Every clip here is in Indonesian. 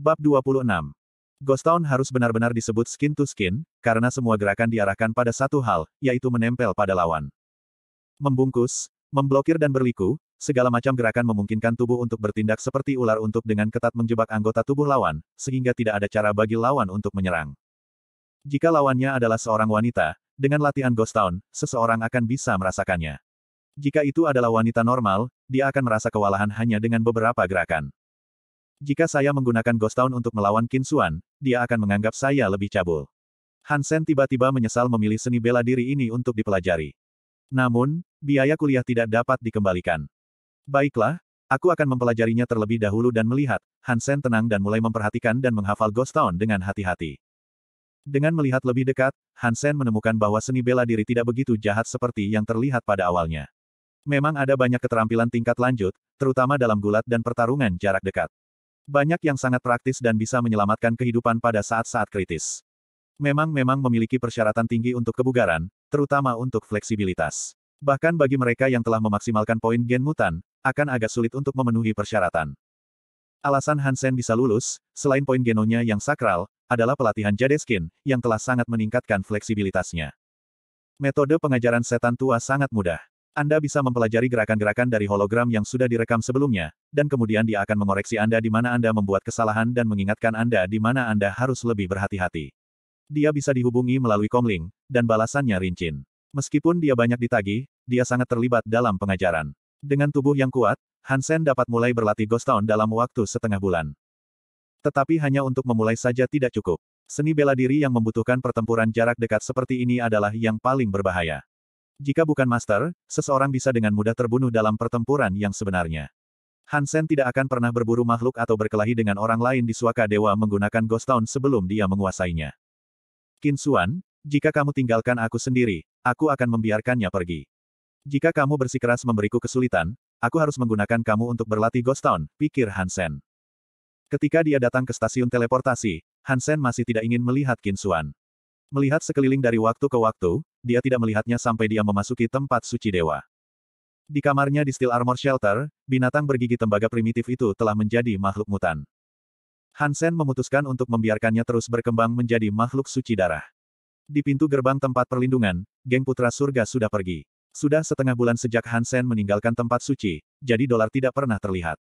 Bab 26. Ghost Town harus benar-benar disebut skin to skin, karena semua gerakan diarahkan pada satu hal, yaitu menempel pada lawan. Membungkus, memblokir dan berliku, segala macam gerakan memungkinkan tubuh untuk bertindak seperti ular untuk dengan ketat menjebak anggota tubuh lawan, sehingga tidak ada cara bagi lawan untuk menyerang. Jika lawannya adalah seorang wanita, dengan latihan Ghost Town, seseorang akan bisa merasakannya. Jika itu adalah wanita normal, dia akan merasa kewalahan hanya dengan beberapa gerakan. Jika saya menggunakan Ghost Town untuk melawan Kinsuan, dia akan menganggap saya lebih cabul. Hansen tiba-tiba menyesal memilih seni bela diri ini untuk dipelajari. Namun, biaya kuliah tidak dapat dikembalikan. Baiklah, aku akan mempelajarinya terlebih dahulu dan melihat, Hansen tenang dan mulai memperhatikan dan menghafal Ghost Town dengan hati-hati. Dengan melihat lebih dekat, Hansen menemukan bahwa seni bela diri tidak begitu jahat seperti yang terlihat pada awalnya. Memang ada banyak keterampilan tingkat lanjut, terutama dalam gulat dan pertarungan jarak dekat. Banyak yang sangat praktis dan bisa menyelamatkan kehidupan pada saat-saat kritis. Memang memang memiliki persyaratan tinggi untuk kebugaran, terutama untuk fleksibilitas. Bahkan bagi mereka yang telah memaksimalkan poin gen mutan, akan agak sulit untuk memenuhi persyaratan. Alasan Hansen bisa lulus, selain poin genonya yang sakral, adalah pelatihan Jadeskin, yang telah sangat meningkatkan fleksibilitasnya. Metode pengajaran setan tua sangat mudah. Anda bisa mempelajari gerakan-gerakan dari hologram yang sudah direkam sebelumnya, dan kemudian dia akan mengoreksi Anda di mana Anda membuat kesalahan dan mengingatkan Anda di mana Anda harus lebih berhati-hati. Dia bisa dihubungi melalui komling, dan balasannya rincin. Meskipun dia banyak ditagih, dia sangat terlibat dalam pengajaran. Dengan tubuh yang kuat, Hansen dapat mulai berlatih Ghost Town dalam waktu setengah bulan. Tetapi hanya untuk memulai saja tidak cukup. Seni bela diri yang membutuhkan pertempuran jarak dekat seperti ini adalah yang paling berbahaya. Jika bukan master, seseorang bisa dengan mudah terbunuh dalam pertempuran yang sebenarnya. Hansen tidak akan pernah berburu makhluk atau berkelahi dengan orang lain di suaka dewa menggunakan Ghost Town sebelum dia menguasainya. Kinsuan, jika kamu tinggalkan aku sendiri, aku akan membiarkannya pergi. Jika kamu bersikeras memberiku kesulitan, aku harus menggunakan kamu untuk berlatih Ghost Town, pikir Hansen. Ketika dia datang ke stasiun teleportasi, Hansen masih tidak ingin melihat Kinsuan. Melihat sekeliling dari waktu ke waktu, dia tidak melihatnya sampai dia memasuki tempat suci dewa. Di kamarnya di Steel Armor Shelter, binatang bergigi tembaga primitif itu telah menjadi makhluk mutan. Hansen memutuskan untuk membiarkannya terus berkembang menjadi makhluk suci darah. Di pintu gerbang tempat perlindungan, geng putra surga sudah pergi. Sudah setengah bulan sejak Hansen meninggalkan tempat suci, jadi dolar tidak pernah terlihat.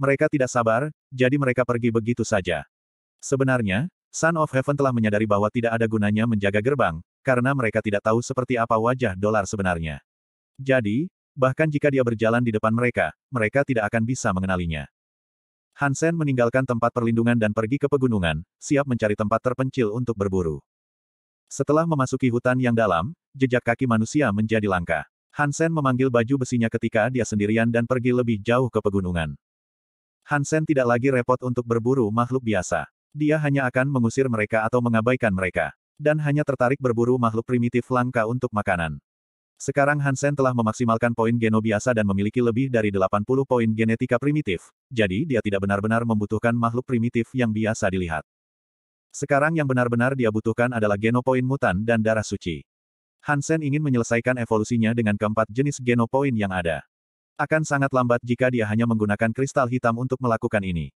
Mereka tidak sabar, jadi mereka pergi begitu saja. Sebenarnya, Sun of Heaven telah menyadari bahwa tidak ada gunanya menjaga gerbang, karena mereka tidak tahu seperti apa wajah dolar sebenarnya. Jadi, bahkan jika dia berjalan di depan mereka, mereka tidak akan bisa mengenalinya. Hansen meninggalkan tempat perlindungan dan pergi ke pegunungan, siap mencari tempat terpencil untuk berburu. Setelah memasuki hutan yang dalam, jejak kaki manusia menjadi langka. Hansen memanggil baju besinya ketika dia sendirian dan pergi lebih jauh ke pegunungan. Hansen tidak lagi repot untuk berburu makhluk biasa. Dia hanya akan mengusir mereka atau mengabaikan mereka. Dan hanya tertarik berburu makhluk primitif langka untuk makanan. Sekarang Hansen telah memaksimalkan poin geno biasa dan memiliki lebih dari 80 poin genetika primitif, jadi dia tidak benar-benar membutuhkan makhluk primitif yang biasa dilihat. Sekarang yang benar-benar dia butuhkan adalah genopoin mutan dan darah suci. Hansen ingin menyelesaikan evolusinya dengan keempat jenis genopoin yang ada. Akan sangat lambat jika dia hanya menggunakan kristal hitam untuk melakukan ini.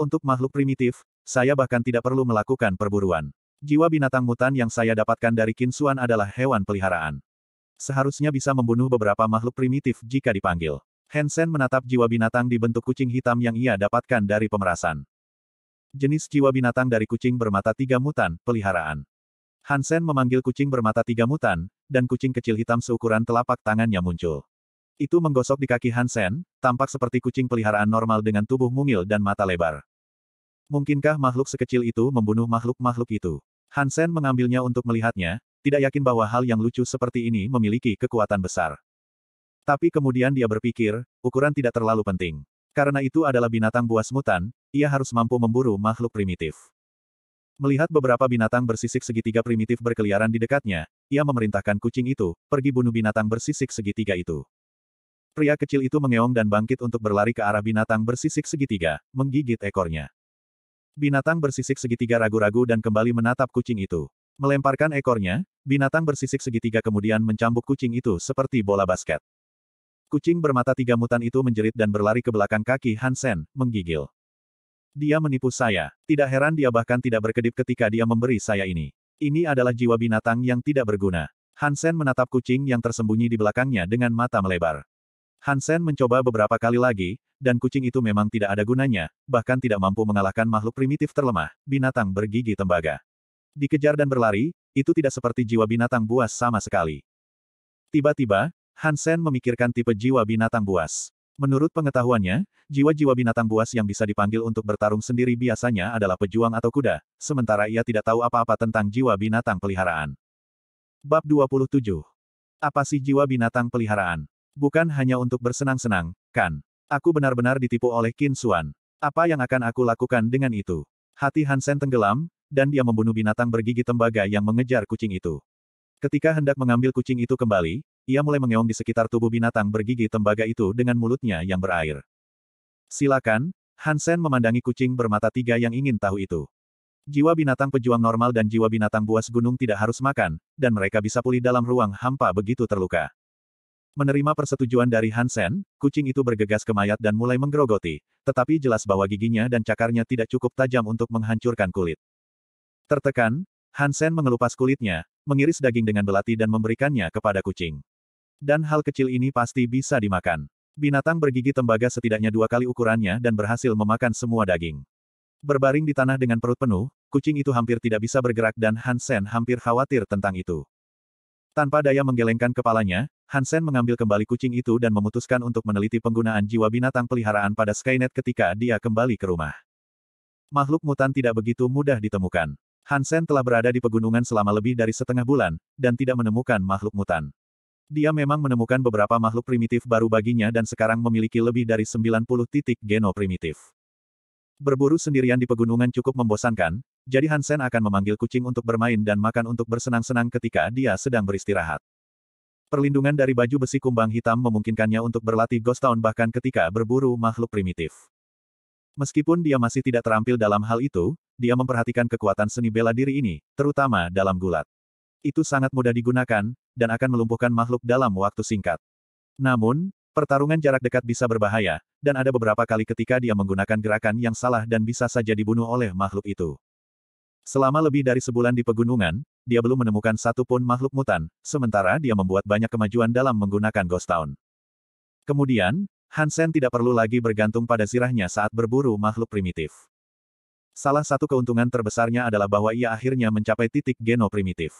Untuk makhluk primitif, saya bahkan tidak perlu melakukan perburuan. Jiwa binatang mutan yang saya dapatkan dari Kinsuan adalah hewan peliharaan. Seharusnya bisa membunuh beberapa makhluk primitif jika dipanggil. Hansen menatap jiwa binatang di bentuk kucing hitam yang ia dapatkan dari pemerasan. Jenis jiwa binatang dari kucing bermata tiga mutan, peliharaan. Hansen memanggil kucing bermata tiga mutan, dan kucing kecil hitam seukuran telapak tangannya muncul itu menggosok di kaki Hansen, tampak seperti kucing peliharaan normal dengan tubuh mungil dan mata lebar. Mungkinkah makhluk sekecil itu membunuh makhluk-makhluk itu? Hansen mengambilnya untuk melihatnya, tidak yakin bahwa hal yang lucu seperti ini memiliki kekuatan besar. Tapi kemudian dia berpikir, ukuran tidak terlalu penting. Karena itu adalah binatang buas mutan, ia harus mampu memburu makhluk primitif. Melihat beberapa binatang bersisik segitiga primitif berkeliaran di dekatnya, ia memerintahkan kucing itu, pergi bunuh binatang bersisik segitiga itu. Pria kecil itu mengeong dan bangkit untuk berlari ke arah binatang bersisik segitiga, menggigit ekornya. Binatang bersisik segitiga ragu-ragu dan kembali menatap kucing itu. Melemparkan ekornya, binatang bersisik segitiga kemudian mencambuk kucing itu seperti bola basket. Kucing bermata tiga mutan itu menjerit dan berlari ke belakang kaki Hansen, menggigil. Dia menipu saya. Tidak heran dia bahkan tidak berkedip ketika dia memberi saya ini. Ini adalah jiwa binatang yang tidak berguna. Hansen menatap kucing yang tersembunyi di belakangnya dengan mata melebar. Hansen mencoba beberapa kali lagi, dan kucing itu memang tidak ada gunanya, bahkan tidak mampu mengalahkan makhluk primitif terlemah, binatang bergigi tembaga. Dikejar dan berlari, itu tidak seperti jiwa binatang buas sama sekali. Tiba-tiba, Hansen memikirkan tipe jiwa binatang buas. Menurut pengetahuannya, jiwa-jiwa binatang buas yang bisa dipanggil untuk bertarung sendiri biasanya adalah pejuang atau kuda, sementara ia tidak tahu apa-apa tentang jiwa binatang peliharaan. Bab 27. Apa sih jiwa binatang peliharaan? Bukan hanya untuk bersenang-senang, kan? Aku benar-benar ditipu oleh Qin Xuan. Apa yang akan aku lakukan dengan itu? Hati Hansen tenggelam, dan dia membunuh binatang bergigi tembaga yang mengejar kucing itu. Ketika hendak mengambil kucing itu kembali, ia mulai mengeong di sekitar tubuh binatang bergigi tembaga itu dengan mulutnya yang berair. Silakan, Hansen memandangi kucing bermata tiga yang ingin tahu itu. Jiwa binatang pejuang normal dan jiwa binatang buas gunung tidak harus makan, dan mereka bisa pulih dalam ruang hampa begitu terluka. Menerima persetujuan dari Hansen, kucing itu bergegas ke mayat dan mulai menggerogoti, tetapi jelas bahwa giginya dan cakarnya tidak cukup tajam untuk menghancurkan kulit. Tertekan, Hansen mengelupas kulitnya, mengiris daging dengan belati dan memberikannya kepada kucing. Dan hal kecil ini pasti bisa dimakan. Binatang bergigi tembaga setidaknya dua kali ukurannya dan berhasil memakan semua daging. Berbaring di tanah dengan perut penuh, kucing itu hampir tidak bisa bergerak dan Hansen hampir khawatir tentang itu. Tanpa daya menggelengkan kepalanya, Hansen mengambil kembali kucing itu dan memutuskan untuk meneliti penggunaan jiwa binatang peliharaan pada Skynet ketika dia kembali ke rumah. Makhluk mutan tidak begitu mudah ditemukan. Hansen telah berada di pegunungan selama lebih dari setengah bulan, dan tidak menemukan makhluk mutan. Dia memang menemukan beberapa makhluk primitif baru baginya dan sekarang memiliki lebih dari 90 titik geno primitif. Berburu sendirian di pegunungan cukup membosankan, jadi Hansen akan memanggil kucing untuk bermain dan makan untuk bersenang-senang ketika dia sedang beristirahat. Perlindungan dari baju besi kumbang hitam memungkinkannya untuk berlatih Ghost Town bahkan ketika berburu makhluk primitif. Meskipun dia masih tidak terampil dalam hal itu, dia memperhatikan kekuatan seni bela diri ini, terutama dalam gulat. Itu sangat mudah digunakan, dan akan melumpuhkan makhluk dalam waktu singkat. Namun, Pertarungan jarak dekat bisa berbahaya, dan ada beberapa kali ketika dia menggunakan gerakan yang salah dan bisa saja dibunuh oleh makhluk itu. Selama lebih dari sebulan di pegunungan, dia belum menemukan satupun makhluk mutan, sementara dia membuat banyak kemajuan dalam menggunakan Ghost Town. Kemudian, Hansen tidak perlu lagi bergantung pada sirahnya saat berburu makhluk primitif. Salah satu keuntungan terbesarnya adalah bahwa ia akhirnya mencapai titik geno primitif.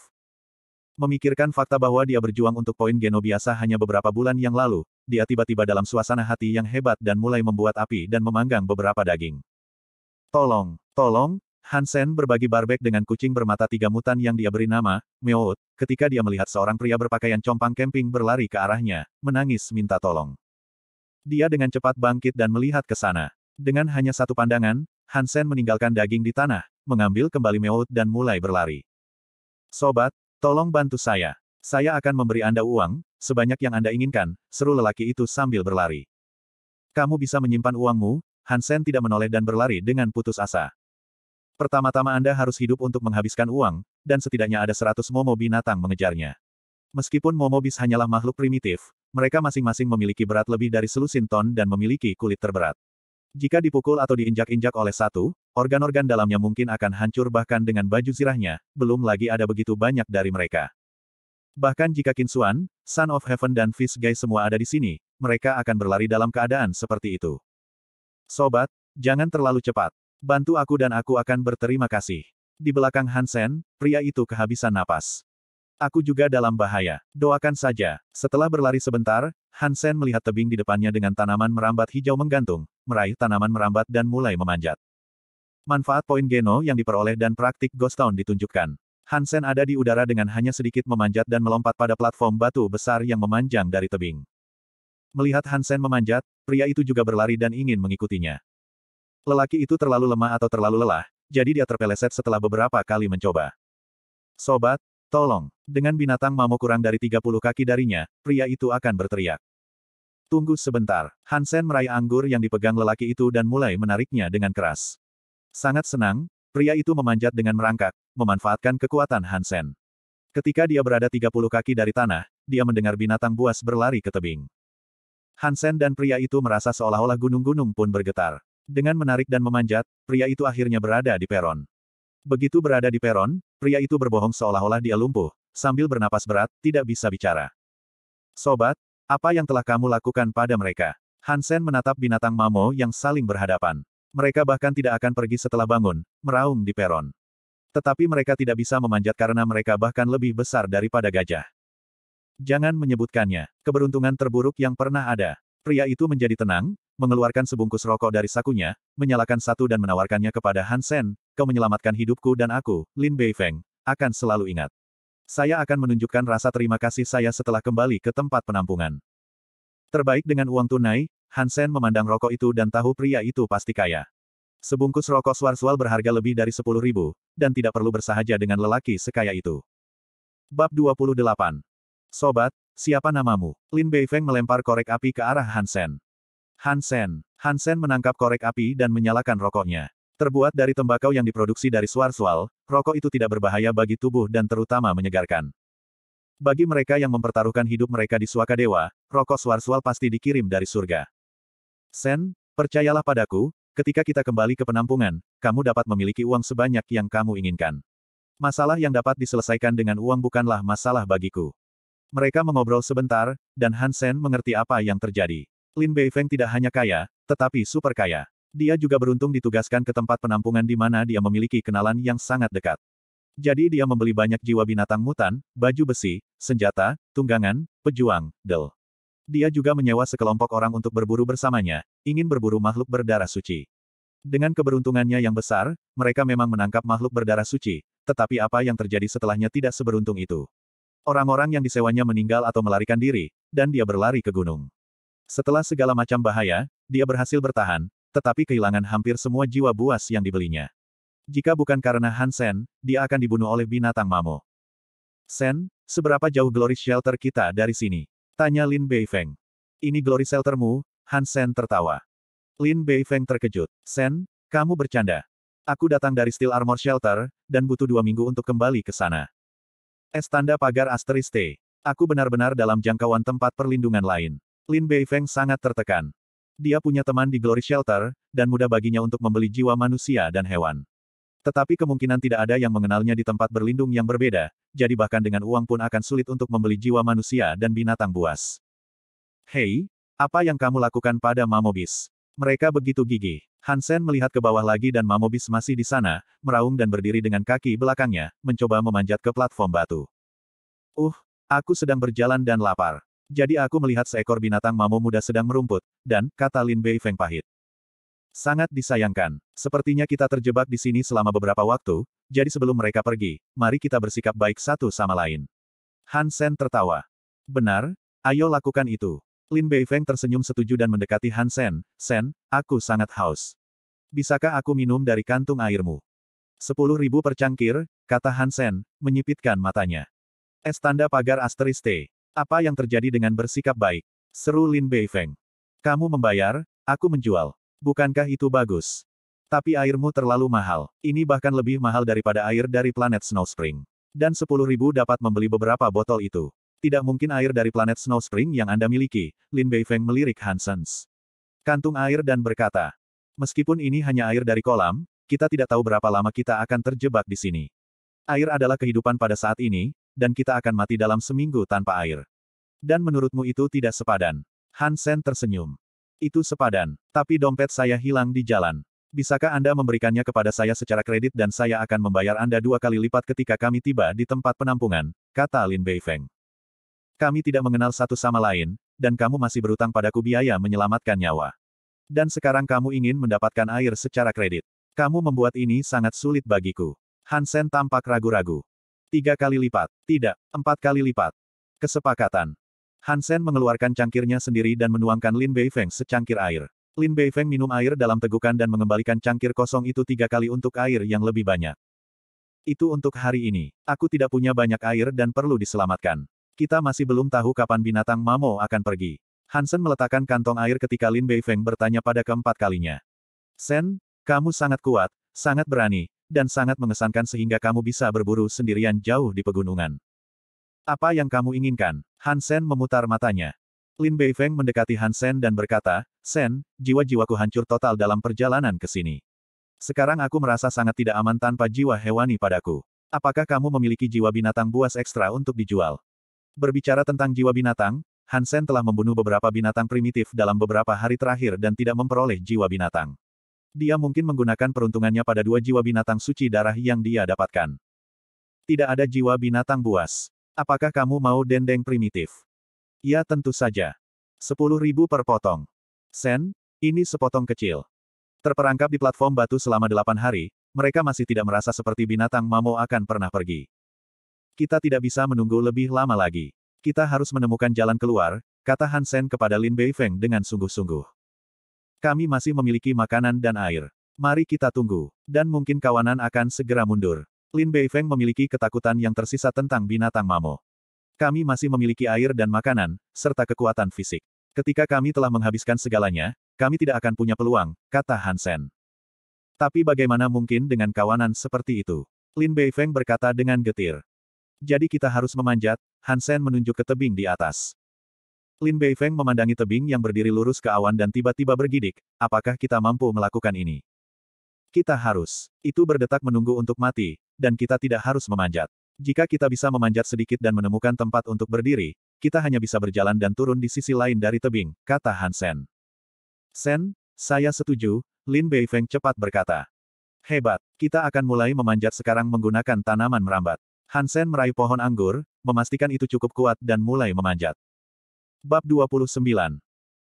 Memikirkan fakta bahwa dia berjuang untuk poin geno biasa hanya beberapa bulan yang lalu, dia tiba-tiba dalam suasana hati yang hebat dan mulai membuat api dan memanggang beberapa daging. Tolong, tolong, Hansen berbagi barbek dengan kucing bermata tiga mutan yang dia beri nama, Meowth, ketika dia melihat seorang pria berpakaian compang camping berlari ke arahnya, menangis minta tolong. Dia dengan cepat bangkit dan melihat ke sana. Dengan hanya satu pandangan, Hansen meninggalkan daging di tanah, mengambil kembali Meowth dan mulai berlari. Sobat, tolong bantu saya. Saya akan memberi Anda uang, sebanyak yang Anda inginkan, seru lelaki itu sambil berlari. Kamu bisa menyimpan uangmu, Hansen tidak menoleh dan berlari dengan putus asa. Pertama-tama Anda harus hidup untuk menghabiskan uang, dan setidaknya ada seratus momo binatang mengejarnya. Meskipun momo bis hanyalah makhluk primitif, mereka masing-masing memiliki berat lebih dari selusin ton dan memiliki kulit terberat. Jika dipukul atau diinjak-injak oleh satu, organ-organ dalamnya mungkin akan hancur bahkan dengan baju zirahnya, belum lagi ada begitu banyak dari mereka. Bahkan jika Kinsuan, Son of Heaven dan Fish Guy semua ada di sini, mereka akan berlari dalam keadaan seperti itu. Sobat, jangan terlalu cepat. Bantu aku dan aku akan berterima kasih. Di belakang Hansen, pria itu kehabisan napas. Aku juga dalam bahaya. Doakan saja. Setelah berlari sebentar, Hansen melihat tebing di depannya dengan tanaman merambat hijau menggantung, meraih tanaman merambat dan mulai memanjat. Manfaat poin Geno yang diperoleh dan praktik Ghost Town ditunjukkan. Hansen ada di udara dengan hanya sedikit memanjat dan melompat pada platform batu besar yang memanjang dari tebing. Melihat Hansen memanjat, pria itu juga berlari dan ingin mengikutinya. Lelaki itu terlalu lemah atau terlalu lelah, jadi dia terpeleset setelah beberapa kali mencoba. Sobat, tolong. Dengan binatang mamo kurang dari 30 kaki darinya, pria itu akan berteriak. Tunggu sebentar. Hansen meraih anggur yang dipegang lelaki itu dan mulai menariknya dengan keras. Sangat senang, pria itu memanjat dengan merangkak, memanfaatkan kekuatan Hansen. Ketika dia berada 30 kaki dari tanah, dia mendengar binatang buas berlari ke tebing. Hansen dan pria itu merasa seolah-olah gunung-gunung pun bergetar. Dengan menarik dan memanjat, pria itu akhirnya berada di peron. Begitu berada di peron, pria itu berbohong seolah-olah dia lumpuh, sambil bernapas berat, tidak bisa bicara. Sobat, apa yang telah kamu lakukan pada mereka? Hansen menatap binatang Mamo yang saling berhadapan. Mereka bahkan tidak akan pergi setelah bangun, meraung di peron. Tetapi mereka tidak bisa memanjat karena mereka bahkan lebih besar daripada gajah. Jangan menyebutkannya, keberuntungan terburuk yang pernah ada. Pria itu menjadi tenang, mengeluarkan sebungkus rokok dari sakunya, menyalakan satu dan menawarkannya kepada Han Sen, kau menyelamatkan hidupku dan aku, Lin Bei Feng, akan selalu ingat. Saya akan menunjukkan rasa terima kasih saya setelah kembali ke tempat penampungan. Terbaik dengan uang tunai, Hansen memandang rokok itu dan tahu pria itu pasti kaya. Sebungkus rokok suar-sual berharga lebih dari sepuluh ribu, dan tidak perlu bersahaja dengan lelaki sekaya itu. Bab 28 Sobat, siapa namamu? Lin Bei Feng melempar korek api ke arah Hansen. Hansen. Hansen menangkap korek api dan menyalakan rokoknya. Terbuat dari tembakau yang diproduksi dari suar-sual, rokok itu tidak berbahaya bagi tubuh dan terutama menyegarkan. Bagi mereka yang mempertaruhkan hidup mereka di suaka dewa, rokok suar-sual pasti dikirim dari surga. Sen, percayalah padaku, ketika kita kembali ke penampungan, kamu dapat memiliki uang sebanyak yang kamu inginkan. Masalah yang dapat diselesaikan dengan uang bukanlah masalah bagiku. Mereka mengobrol sebentar, dan Hansen mengerti apa yang terjadi. Lin Beifeng tidak hanya kaya, tetapi super kaya. Dia juga beruntung ditugaskan ke tempat penampungan di mana dia memiliki kenalan yang sangat dekat. Jadi dia membeli banyak jiwa binatang mutan, baju besi, senjata, tunggangan, pejuang, del. Dia juga menyewa sekelompok orang untuk berburu bersamanya, ingin berburu makhluk berdarah suci. Dengan keberuntungannya yang besar, mereka memang menangkap makhluk berdarah suci, tetapi apa yang terjadi setelahnya tidak seberuntung itu. Orang-orang yang disewanya meninggal atau melarikan diri, dan dia berlari ke gunung. Setelah segala macam bahaya, dia berhasil bertahan, tetapi kehilangan hampir semua jiwa buas yang dibelinya. Jika bukan karena Hansen, dia akan dibunuh oleh binatang mamo. Sen, seberapa jauh Glory Shelter kita dari sini? Tanya Lin Beifeng. Ini Glory Sheltermu, Hansen tertawa. Lin Beifeng terkejut. Sen, kamu bercanda. Aku datang dari Steel Armor Shelter, dan butuh dua minggu untuk kembali ke sana. Estanda pagar asterisk T. Aku benar-benar dalam jangkauan tempat perlindungan lain. Lin Beifeng sangat tertekan. Dia punya teman di Glory Shelter, dan mudah baginya untuk membeli jiwa manusia dan hewan. Tetapi kemungkinan tidak ada yang mengenalnya di tempat berlindung yang berbeda, jadi bahkan dengan uang pun akan sulit untuk membeli jiwa manusia dan binatang buas. Hei, apa yang kamu lakukan pada Mamobis? Mereka begitu gigih. Hansen melihat ke bawah lagi dan Mamobis masih di sana, meraung dan berdiri dengan kaki belakangnya, mencoba memanjat ke platform batu. Uh, aku sedang berjalan dan lapar. Jadi aku melihat seekor binatang mamo muda sedang merumput, dan, kata Lin Bei Feng pahit. Sangat disayangkan. Sepertinya kita terjebak di sini selama beberapa waktu, jadi sebelum mereka pergi, mari kita bersikap baik satu sama lain. Han Sen tertawa. Benar, ayo lakukan itu. Lin Bei Feng tersenyum setuju dan mendekati Han Sen. Sen, aku sangat haus. Bisakah aku minum dari kantung airmu? Sepuluh ribu per cangkir, kata Han Sen, menyipitkan matanya. Es tanda pagar asteris T. Apa yang terjadi dengan bersikap baik? Seru Lin Beifeng. Kamu membayar, aku menjual. Bukankah itu bagus? Tapi airmu terlalu mahal. Ini bahkan lebih mahal daripada air dari planet Snow Spring. Dan sepuluh ribu dapat membeli beberapa botol itu. Tidak mungkin air dari planet Snow Spring yang Anda miliki, Lin Beifeng melirik Hansens. Kantung air dan berkata, Meskipun ini hanya air dari kolam, kita tidak tahu berapa lama kita akan terjebak di sini. Air adalah kehidupan pada saat ini, dan kita akan mati dalam seminggu tanpa air. Dan menurutmu itu tidak sepadan? Hansen tersenyum. Itu sepadan, tapi dompet saya hilang di jalan. Bisakah Anda memberikannya kepada saya secara kredit dan saya akan membayar Anda dua kali lipat ketika kami tiba di tempat penampungan, kata Lin Beifeng. Kami tidak mengenal satu sama lain, dan kamu masih berutang padaku biaya menyelamatkan nyawa. Dan sekarang kamu ingin mendapatkan air secara kredit. Kamu membuat ini sangat sulit bagiku. Hansen tampak ragu-ragu. Tiga kali lipat. Tidak, empat kali lipat. Kesepakatan. Hansen mengeluarkan cangkirnya sendiri dan menuangkan Lin Beifeng secangkir air. Lin Beifeng minum air dalam tegukan dan mengembalikan cangkir kosong itu tiga kali untuk air yang lebih banyak. Itu untuk hari ini. Aku tidak punya banyak air dan perlu diselamatkan. Kita masih belum tahu kapan binatang Mamo akan pergi. Hansen meletakkan kantong air ketika Lin Beifeng bertanya pada keempat kalinya. Sen, kamu sangat kuat, sangat berani, dan sangat mengesankan sehingga kamu bisa berburu sendirian jauh di pegunungan. Apa yang kamu inginkan? Hansen memutar matanya. Lin Beifeng mendekati Hansen dan berkata, Sen, jiwa-jiwaku hancur total dalam perjalanan ke sini. Sekarang aku merasa sangat tidak aman tanpa jiwa hewani padaku. Apakah kamu memiliki jiwa binatang buas ekstra untuk dijual? Berbicara tentang jiwa binatang, Hansen telah membunuh beberapa binatang primitif dalam beberapa hari terakhir dan tidak memperoleh jiwa binatang dia mungkin menggunakan peruntungannya pada dua jiwa binatang suci darah yang dia dapatkan. Tidak ada jiwa binatang buas. Apakah kamu mau dendeng primitif? Ya tentu saja. Sepuluh ribu per potong. Sen, ini sepotong kecil. Terperangkap di platform batu selama delapan hari, mereka masih tidak merasa seperti binatang mamo akan pernah pergi. Kita tidak bisa menunggu lebih lama lagi. Kita harus menemukan jalan keluar, kata Hansen kepada Lin Beifeng dengan sungguh-sungguh. Kami masih memiliki makanan dan air. Mari kita tunggu. Dan mungkin kawanan akan segera mundur. Lin Beifeng memiliki ketakutan yang tersisa tentang binatang mamo. Kami masih memiliki air dan makanan, serta kekuatan fisik. Ketika kami telah menghabiskan segalanya, kami tidak akan punya peluang, kata Hansen. Tapi bagaimana mungkin dengan kawanan seperti itu? Lin Beifeng berkata dengan getir. Jadi kita harus memanjat, Hansen menunjuk ke tebing di atas. Lin Beifeng memandangi tebing yang berdiri lurus ke awan dan tiba-tiba bergidik, apakah kita mampu melakukan ini? Kita harus. Itu berdetak menunggu untuk mati, dan kita tidak harus memanjat. Jika kita bisa memanjat sedikit dan menemukan tempat untuk berdiri, kita hanya bisa berjalan dan turun di sisi lain dari tebing, kata Hansen. Sen, saya setuju, Lin Beifeng cepat berkata. Hebat, kita akan mulai memanjat sekarang menggunakan tanaman merambat. Hansen meraih pohon anggur, memastikan itu cukup kuat dan mulai memanjat. Bab 29.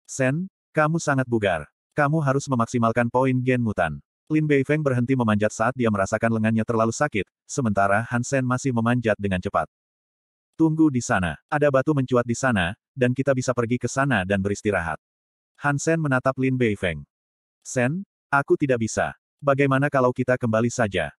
Sen, kamu sangat bugar. Kamu harus memaksimalkan poin gen mutan. Lin Beifeng berhenti memanjat saat dia merasakan lengannya terlalu sakit, sementara Han Sen masih memanjat dengan cepat. Tunggu di sana, ada batu mencuat di sana, dan kita bisa pergi ke sana dan beristirahat. Han Sen menatap Lin Beifeng. Sen, aku tidak bisa. Bagaimana kalau kita kembali saja?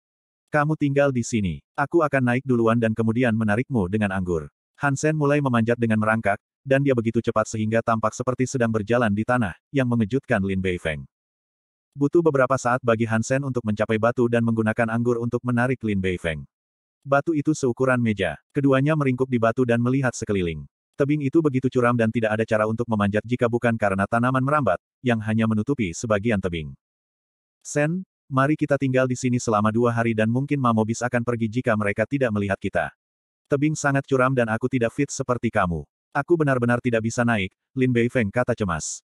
Kamu tinggal di sini. Aku akan naik duluan dan kemudian menarikmu dengan anggur. Hansen mulai memanjat dengan merangkak, dan dia begitu cepat sehingga tampak seperti sedang berjalan di tanah, yang mengejutkan Lin Beifeng. Butuh beberapa saat bagi Hansen untuk mencapai batu dan menggunakan anggur untuk menarik Lin Beifeng. Batu itu seukuran meja. Keduanya meringkuk di batu dan melihat sekeliling. Tebing itu begitu curam dan tidak ada cara untuk memanjat jika bukan karena tanaman merambat, yang hanya menutupi sebagian tebing. Sen, mari kita tinggal di sini selama dua hari dan mungkin Mamobis akan pergi jika mereka tidak melihat kita. Tebing sangat curam dan aku tidak fit seperti kamu. Aku benar-benar tidak bisa naik, Lin Beifeng kata cemas.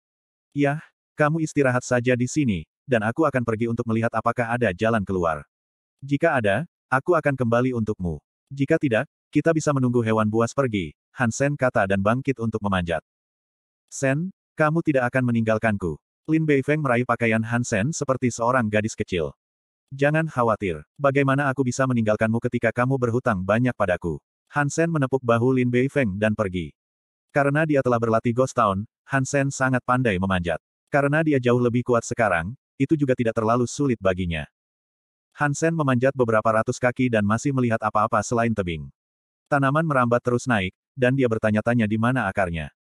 Yah, kamu istirahat saja di sini, dan aku akan pergi untuk melihat apakah ada jalan keluar. Jika ada, aku akan kembali untukmu. Jika tidak, kita bisa menunggu hewan buas pergi, Hansen kata dan bangkit untuk memanjat. Sen, kamu tidak akan meninggalkanku. Lin Beifeng meraih pakaian Hansen seperti seorang gadis kecil. Jangan khawatir, bagaimana aku bisa meninggalkanmu ketika kamu berhutang banyak padaku. Hansen menepuk bahu Lin Beifeng dan pergi. Karena dia telah berlatih Ghost Town, Hansen sangat pandai memanjat. Karena dia jauh lebih kuat sekarang, itu juga tidak terlalu sulit baginya. Hansen memanjat beberapa ratus kaki dan masih melihat apa-apa selain tebing. Tanaman merambat terus naik, dan dia bertanya-tanya di mana akarnya.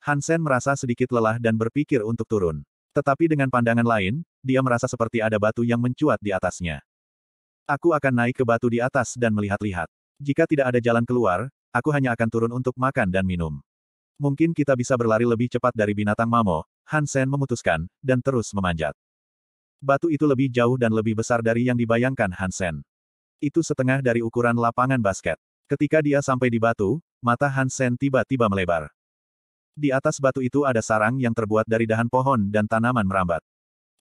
Hansen merasa sedikit lelah dan berpikir untuk turun. Tetapi dengan pandangan lain, dia merasa seperti ada batu yang mencuat di atasnya. Aku akan naik ke batu di atas dan melihat-lihat. Jika tidak ada jalan keluar, aku hanya akan turun untuk makan dan minum. Mungkin kita bisa berlari lebih cepat dari binatang Mamo, Hansen memutuskan, dan terus memanjat. Batu itu lebih jauh dan lebih besar dari yang dibayangkan Hansen. Itu setengah dari ukuran lapangan basket. Ketika dia sampai di batu, mata Hansen tiba-tiba melebar. Di atas batu itu ada sarang yang terbuat dari dahan pohon dan tanaman merambat.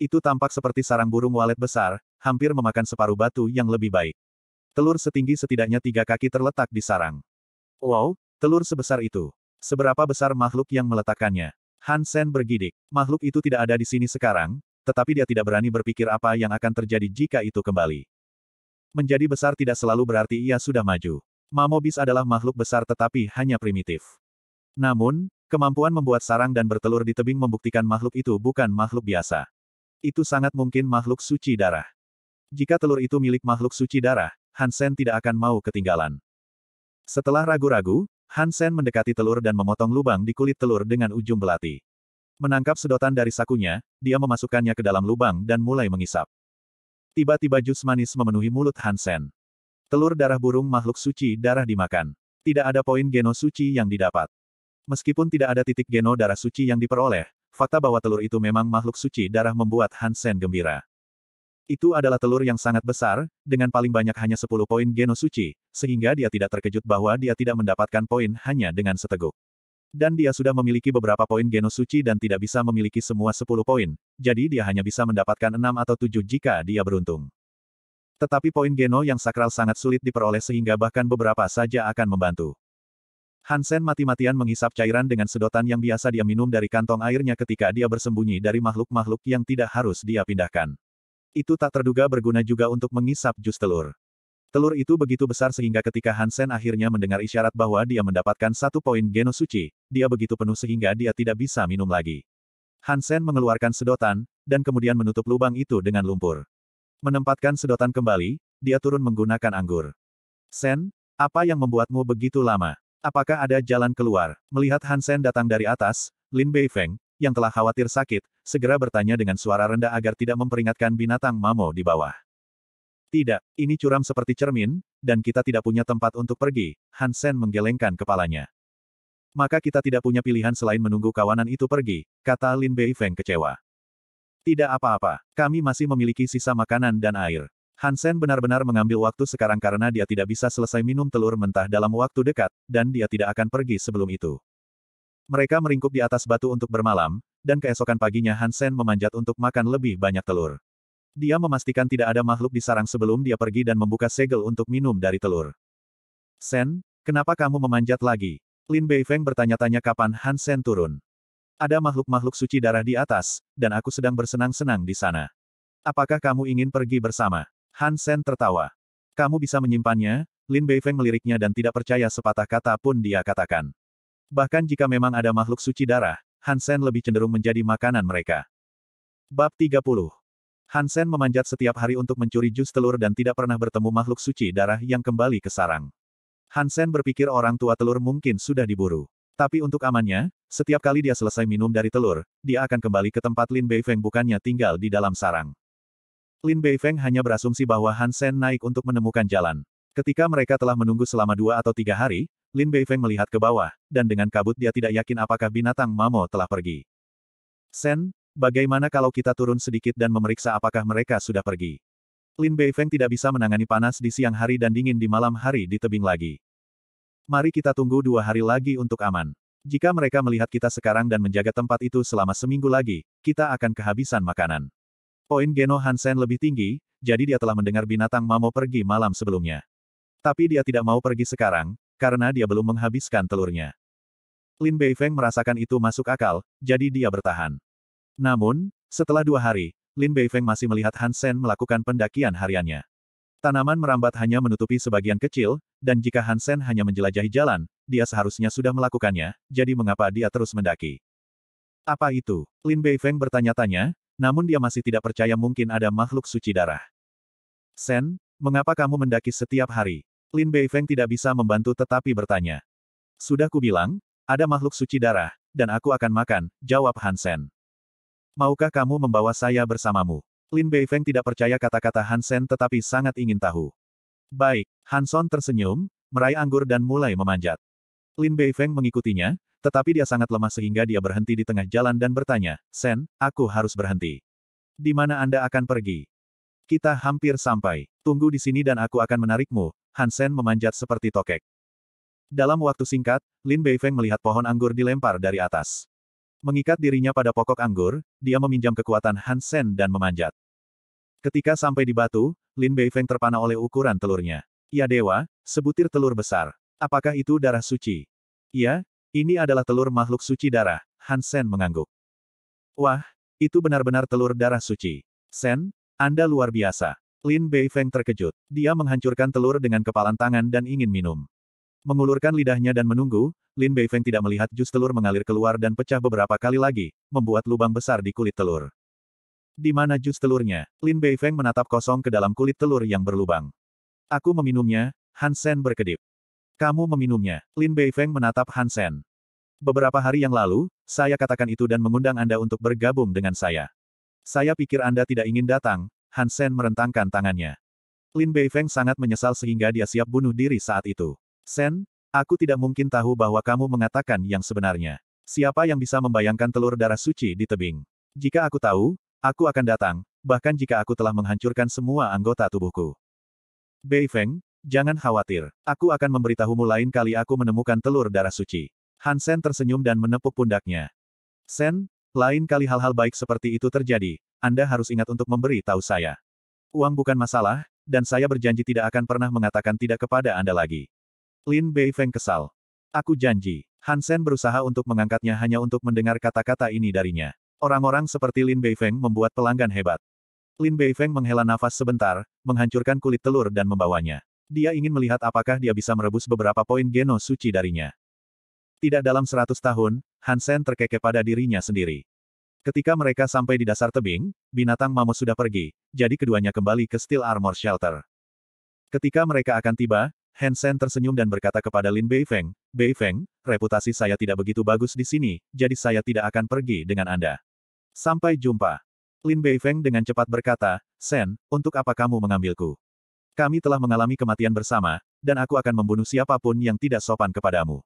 Itu tampak seperti sarang burung walet besar, hampir memakan separuh batu yang lebih baik. Telur setinggi setidaknya tiga kaki terletak di sarang. Wow, telur sebesar itu. Seberapa besar makhluk yang meletakkannya? Hansen bergidik. Makhluk itu tidak ada di sini sekarang, tetapi dia tidak berani berpikir apa yang akan terjadi jika itu kembali. Menjadi besar tidak selalu berarti ia sudah maju. Mamobis adalah makhluk besar tetapi hanya primitif. Namun, kemampuan membuat sarang dan bertelur di tebing membuktikan makhluk itu bukan makhluk biasa. Itu sangat mungkin makhluk suci darah. Jika telur itu milik makhluk suci darah, Hansen tidak akan mau ketinggalan. Setelah ragu-ragu, Hansen mendekati telur dan memotong lubang di kulit telur dengan ujung belati. Menangkap sedotan dari sakunya, dia memasukkannya ke dalam lubang dan mulai mengisap. Tiba-tiba jus manis memenuhi mulut Hansen. Telur darah burung makhluk suci darah dimakan. Tidak ada poin geno suci yang didapat. Meskipun tidak ada titik geno darah suci yang diperoleh, fakta bahwa telur itu memang makhluk suci darah membuat Hansen gembira. Itu adalah telur yang sangat besar, dengan paling banyak hanya 10 poin geno sehingga dia tidak terkejut bahwa dia tidak mendapatkan poin hanya dengan seteguk. Dan dia sudah memiliki beberapa poin geno dan tidak bisa memiliki semua 10 poin, jadi dia hanya bisa mendapatkan 6 atau 7 jika dia beruntung. Tetapi poin geno yang sakral sangat sulit diperoleh sehingga bahkan beberapa saja akan membantu. Hansen mati-matian menghisap cairan dengan sedotan yang biasa dia minum dari kantong airnya ketika dia bersembunyi dari makhluk-makhluk yang tidak harus dia pindahkan. Itu tak terduga berguna juga untuk mengisap jus telur. Telur itu begitu besar sehingga ketika Hansen akhirnya mendengar isyarat bahwa dia mendapatkan satu poin Geno Suci, dia begitu penuh sehingga dia tidak bisa minum lagi. Hansen mengeluarkan sedotan, dan kemudian menutup lubang itu dengan lumpur. Menempatkan sedotan kembali, dia turun menggunakan anggur. Sen, apa yang membuatmu begitu lama? Apakah ada jalan keluar? Melihat Hansen datang dari atas, Lin Beifeng, yang telah khawatir sakit, segera bertanya dengan suara rendah agar tidak memperingatkan binatang Mamo di bawah. Tidak, ini curam seperti cermin, dan kita tidak punya tempat untuk pergi, Hansen menggelengkan kepalanya. Maka kita tidak punya pilihan selain menunggu kawanan itu pergi, kata Lin Feng kecewa. Tidak apa-apa, kami masih memiliki sisa makanan dan air. Hansen benar-benar mengambil waktu sekarang karena dia tidak bisa selesai minum telur mentah dalam waktu dekat, dan dia tidak akan pergi sebelum itu. Mereka meringkuk di atas batu untuk bermalam, dan keesokan paginya Hansen memanjat untuk makan lebih banyak telur. Dia memastikan tidak ada makhluk di sarang sebelum dia pergi dan membuka segel untuk minum dari telur. Sen, kenapa kamu memanjat lagi? Lin Beifeng bertanya-tanya kapan Hansen turun. Ada makhluk-makhluk suci darah di atas, dan aku sedang bersenang-senang di sana. Apakah kamu ingin pergi bersama? Hansen tertawa. Kamu bisa menyimpannya, Lin Beifeng meliriknya dan tidak percaya sepatah kata pun dia katakan. Bahkan jika memang ada makhluk suci darah, Hansen lebih cenderung menjadi makanan mereka. Bab 30 Hansen memanjat setiap hari untuk mencuri jus telur dan tidak pernah bertemu makhluk suci darah yang kembali ke sarang. Hansen berpikir orang tua telur mungkin sudah diburu. Tapi untuk amannya, setiap kali dia selesai minum dari telur, dia akan kembali ke tempat Lin Beifeng bukannya tinggal di dalam sarang. Lin Beifeng hanya berasumsi bahwa Hansen naik untuk menemukan jalan. Ketika mereka telah menunggu selama dua atau tiga hari, Lin Beifeng melihat ke bawah, dan dengan kabut dia tidak yakin apakah binatang Mamo telah pergi. Sen, bagaimana kalau kita turun sedikit dan memeriksa apakah mereka sudah pergi? Lin Beifeng tidak bisa menangani panas di siang hari dan dingin di malam hari di tebing lagi. Mari kita tunggu dua hari lagi untuk aman. Jika mereka melihat kita sekarang dan menjaga tempat itu selama seminggu lagi, kita akan kehabisan makanan. Poin Geno Hansen lebih tinggi, jadi dia telah mendengar binatang Mamo pergi malam sebelumnya. Tapi dia tidak mau pergi sekarang, karena dia belum menghabiskan telurnya. Lin Beifeng merasakan itu masuk akal, jadi dia bertahan. Namun, setelah dua hari, Lin Beifeng masih melihat Han Sen melakukan pendakian hariannya. Tanaman merambat hanya menutupi sebagian kecil, dan jika Han Sen hanya menjelajahi jalan, dia seharusnya sudah melakukannya, jadi mengapa dia terus mendaki? Apa itu? Lin Beifeng bertanya-tanya, namun dia masih tidak percaya mungkin ada makhluk suci darah. Sen, mengapa kamu mendaki setiap hari? Lin Beifeng tidak bisa membantu tetapi bertanya. Sudah kubilang, ada makhluk suci darah, dan aku akan makan, jawab Hansen. Maukah kamu membawa saya bersamamu? Lin Beifeng tidak percaya kata-kata Hansen tetapi sangat ingin tahu. Baik, Hanson tersenyum, meraih anggur dan mulai memanjat. Lin Beifeng mengikutinya, tetapi dia sangat lemah sehingga dia berhenti di tengah jalan dan bertanya, Sen, aku harus berhenti. Di mana Anda akan pergi? Kita hampir sampai. Tunggu di sini dan aku akan menarikmu. Hansen memanjat seperti tokek. Dalam waktu singkat, Lin Beifeng melihat pohon anggur dilempar dari atas. Mengikat dirinya pada pokok anggur, dia meminjam kekuatan Hansen dan memanjat. Ketika sampai di batu, Lin Beifeng terpana oleh ukuran telurnya. Ya dewa, sebutir telur besar. Apakah itu darah suci? Ya, ini adalah telur makhluk suci darah, Hansen mengangguk. Wah, itu benar-benar telur darah suci. Sen, anda luar biasa. Lin Beifeng terkejut. Dia menghancurkan telur dengan kepalan tangan dan ingin minum. Mengulurkan lidahnya dan menunggu, Lin Beifeng tidak melihat jus telur mengalir keluar dan pecah beberapa kali lagi, membuat lubang besar di kulit telur. Di mana jus telurnya? Lin Beifeng menatap kosong ke dalam kulit telur yang berlubang. Aku meminumnya, Hansen berkedip. Kamu meminumnya, Lin Beifeng menatap Hansen. Beberapa hari yang lalu, saya katakan itu dan mengundang Anda untuk bergabung dengan saya. Saya pikir Anda tidak ingin datang, Hansen merentangkan tangannya. Lin Beifeng sangat menyesal sehingga dia siap bunuh diri saat itu. Sen, aku tidak mungkin tahu bahwa kamu mengatakan yang sebenarnya. Siapa yang bisa membayangkan telur darah suci di tebing? Jika aku tahu, aku akan datang, bahkan jika aku telah menghancurkan semua anggota tubuhku. Beifeng, jangan khawatir. Aku akan memberitahumu lain kali aku menemukan telur darah suci. Hansen tersenyum dan menepuk pundaknya. Sen, lain kali hal-hal baik seperti itu terjadi, Anda harus ingat untuk memberi tahu saya. Uang bukan masalah, dan saya berjanji tidak akan pernah mengatakan tidak kepada Anda lagi. Lin Bei Feng kesal. Aku janji. Hansen berusaha untuk mengangkatnya hanya untuk mendengar kata-kata ini darinya. Orang-orang seperti Lin Bei Feng membuat pelanggan hebat. Lin Bei Feng menghela nafas sebentar, menghancurkan kulit telur dan membawanya. Dia ingin melihat apakah dia bisa merebus beberapa poin geno suci darinya. Tidak dalam seratus tahun, Hansen terkekeh pada dirinya sendiri. Ketika mereka sampai di dasar tebing, binatang mamut sudah pergi, jadi keduanya kembali ke Steel Armor Shelter. Ketika mereka akan tiba, Hansen tersenyum dan berkata kepada Lin Beifeng, Beifeng, reputasi saya tidak begitu bagus di sini, jadi saya tidak akan pergi dengan Anda. Sampai jumpa. Lin Beifeng dengan cepat berkata, Sen, untuk apa kamu mengambilku? Kami telah mengalami kematian bersama, dan aku akan membunuh siapapun yang tidak sopan kepadamu.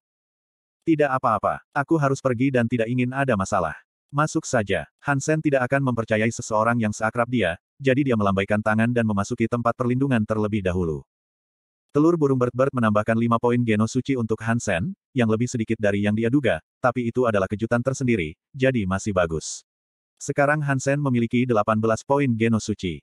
Tidak apa-apa, aku harus pergi dan tidak ingin ada masalah. Masuk saja. Hansen tidak akan mempercayai seseorang yang seakrab dia, jadi dia melambaikan tangan dan memasuki tempat perlindungan terlebih dahulu. Telur burung Bert-Bert menambahkan 5 poin geno suci untuk Hansen, yang lebih sedikit dari yang dia duga, tapi itu adalah kejutan tersendiri, jadi masih bagus. Sekarang Hansen memiliki 18 poin geno suci.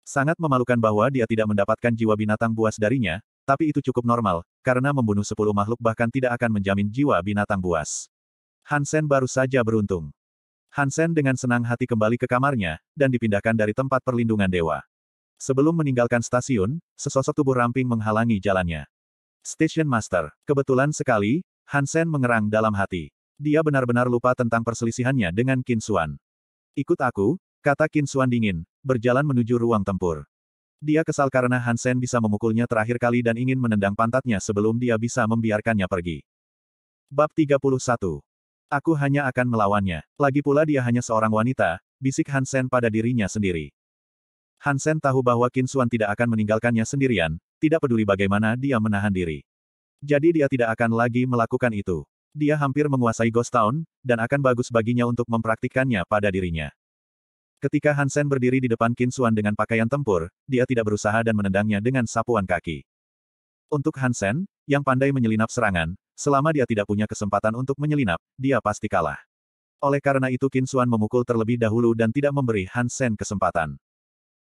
Sangat memalukan bahwa dia tidak mendapatkan jiwa binatang buas darinya, tapi itu cukup normal, karena membunuh sepuluh makhluk bahkan tidak akan menjamin jiwa binatang buas. Hansen baru saja beruntung. Hansen dengan senang hati kembali ke kamarnya, dan dipindahkan dari tempat perlindungan dewa. Sebelum meninggalkan stasiun, sesosok tubuh ramping menghalangi jalannya. Station Master, kebetulan sekali, Hansen mengerang dalam hati. Dia benar-benar lupa tentang perselisihannya dengan Kinsuan. Ikut aku, kata Kinsuan dingin, berjalan menuju ruang tempur. Dia kesal karena Hansen bisa memukulnya terakhir kali dan ingin menendang pantatnya sebelum dia bisa membiarkannya pergi. Bab 31. Aku hanya akan melawannya. Lagi pula dia hanya seorang wanita, bisik Hansen pada dirinya sendiri. Hansen tahu bahwa Qin Xuan tidak akan meninggalkannya sendirian, tidak peduli bagaimana dia menahan diri. Jadi dia tidak akan lagi melakukan itu. Dia hampir menguasai Ghost Town, dan akan bagus baginya untuk mempraktikkannya pada dirinya. Ketika Hansen berdiri di depan Kinsuan dengan pakaian tempur, dia tidak berusaha dan menendangnya dengan sapuan kaki. Untuk Hansen, yang pandai menyelinap serangan, selama dia tidak punya kesempatan untuk menyelinap, dia pasti kalah. Oleh karena itu Kinsuan memukul terlebih dahulu dan tidak memberi Hansen kesempatan.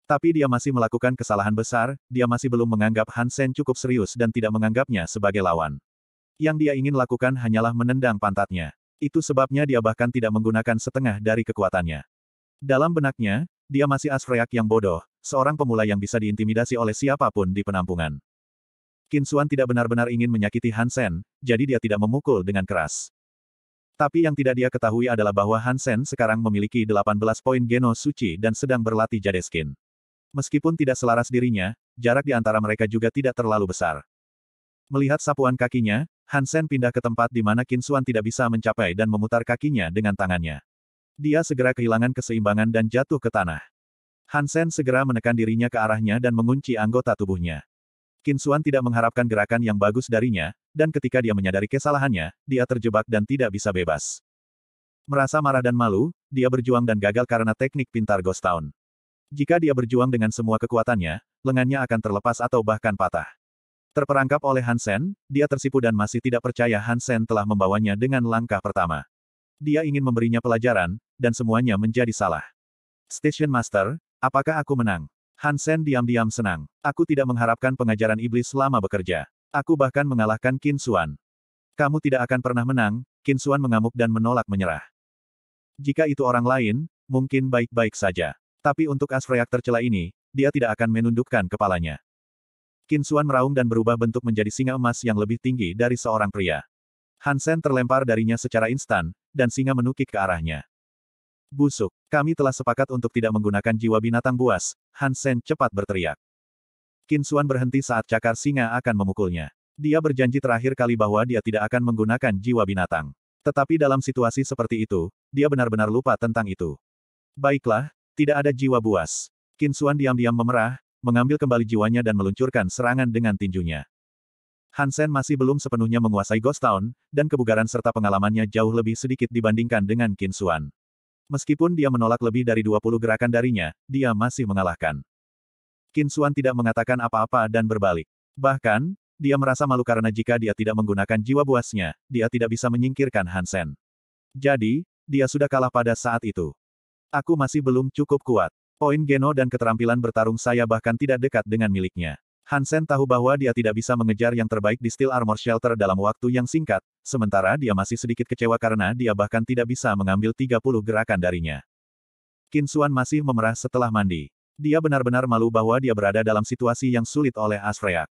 Tapi dia masih melakukan kesalahan besar, dia masih belum menganggap Hansen cukup serius dan tidak menganggapnya sebagai lawan. Yang dia ingin lakukan hanyalah menendang pantatnya. Itu sebabnya dia bahkan tidak menggunakan setengah dari kekuatannya. Dalam benaknya, dia masih Asfreak yang bodoh, seorang pemula yang bisa diintimidasi oleh siapapun di penampungan. Kinsuan tidak benar-benar ingin menyakiti Hansen, jadi dia tidak memukul dengan keras. Tapi yang tidak dia ketahui adalah bahwa Hansen sekarang memiliki 18 poin geno suci dan sedang berlatih jadeskin. Meskipun tidak selaras dirinya, jarak di antara mereka juga tidak terlalu besar. Melihat sapuan kakinya, Hansen pindah ke tempat di mana Kinsuan tidak bisa mencapai dan memutar kakinya dengan tangannya. Dia segera kehilangan keseimbangan dan jatuh ke tanah. Hansen segera menekan dirinya ke arahnya dan mengunci anggota tubuhnya. Kinsuan tidak mengharapkan gerakan yang bagus darinya, dan ketika dia menyadari kesalahannya, dia terjebak dan tidak bisa bebas. Merasa marah dan malu, dia berjuang dan gagal karena teknik pintar Ghost Town. Jika dia berjuang dengan semua kekuatannya, lengannya akan terlepas atau bahkan patah. Terperangkap oleh Hansen, dia tersipu dan masih tidak percaya Hansen telah membawanya dengan langkah pertama. Dia ingin memberinya pelajaran, dan semuanya menjadi salah. Station Master, apakah aku menang? Hansen diam-diam senang. Aku tidak mengharapkan pengajaran iblis selama bekerja. Aku bahkan mengalahkan Qin Xuan. Kamu tidak akan pernah menang, Qin Xuan mengamuk dan menolak menyerah. Jika itu orang lain, mungkin baik-baik saja. Tapi untuk Asfreak tercela ini, dia tidak akan menundukkan kepalanya. Qin Xuan meraung dan berubah bentuk menjadi singa emas yang lebih tinggi dari seorang pria. Hansen terlempar darinya secara instan, dan singa menukik ke arahnya. Busuk. Kami telah sepakat untuk tidak menggunakan jiwa binatang buas. Hansen cepat berteriak. Kinsuan berhenti saat cakar singa akan memukulnya. Dia berjanji terakhir kali bahwa dia tidak akan menggunakan jiwa binatang. Tetapi dalam situasi seperti itu, dia benar-benar lupa tentang itu. Baiklah, tidak ada jiwa buas. Kinsuan diam-diam memerah, mengambil kembali jiwanya dan meluncurkan serangan dengan tinjunya. Hansen masih belum sepenuhnya menguasai Ghost Town, dan kebugaran serta pengalamannya jauh lebih sedikit dibandingkan dengan Kinsuan. Meskipun dia menolak lebih dari 20 gerakan darinya, dia masih mengalahkan. Kinsuan tidak mengatakan apa-apa dan berbalik. Bahkan, dia merasa malu karena jika dia tidak menggunakan jiwa buasnya, dia tidak bisa menyingkirkan Hansen. Jadi, dia sudah kalah pada saat itu. Aku masih belum cukup kuat. Poin Geno dan keterampilan bertarung saya bahkan tidak dekat dengan miliknya. Hansen tahu bahwa dia tidak bisa mengejar yang terbaik di Steel Armor Shelter dalam waktu yang singkat, sementara dia masih sedikit kecewa karena dia bahkan tidak bisa mengambil 30 gerakan darinya. Kinsuan masih memerah setelah mandi. Dia benar-benar malu bahwa dia berada dalam situasi yang sulit oleh Asfreak.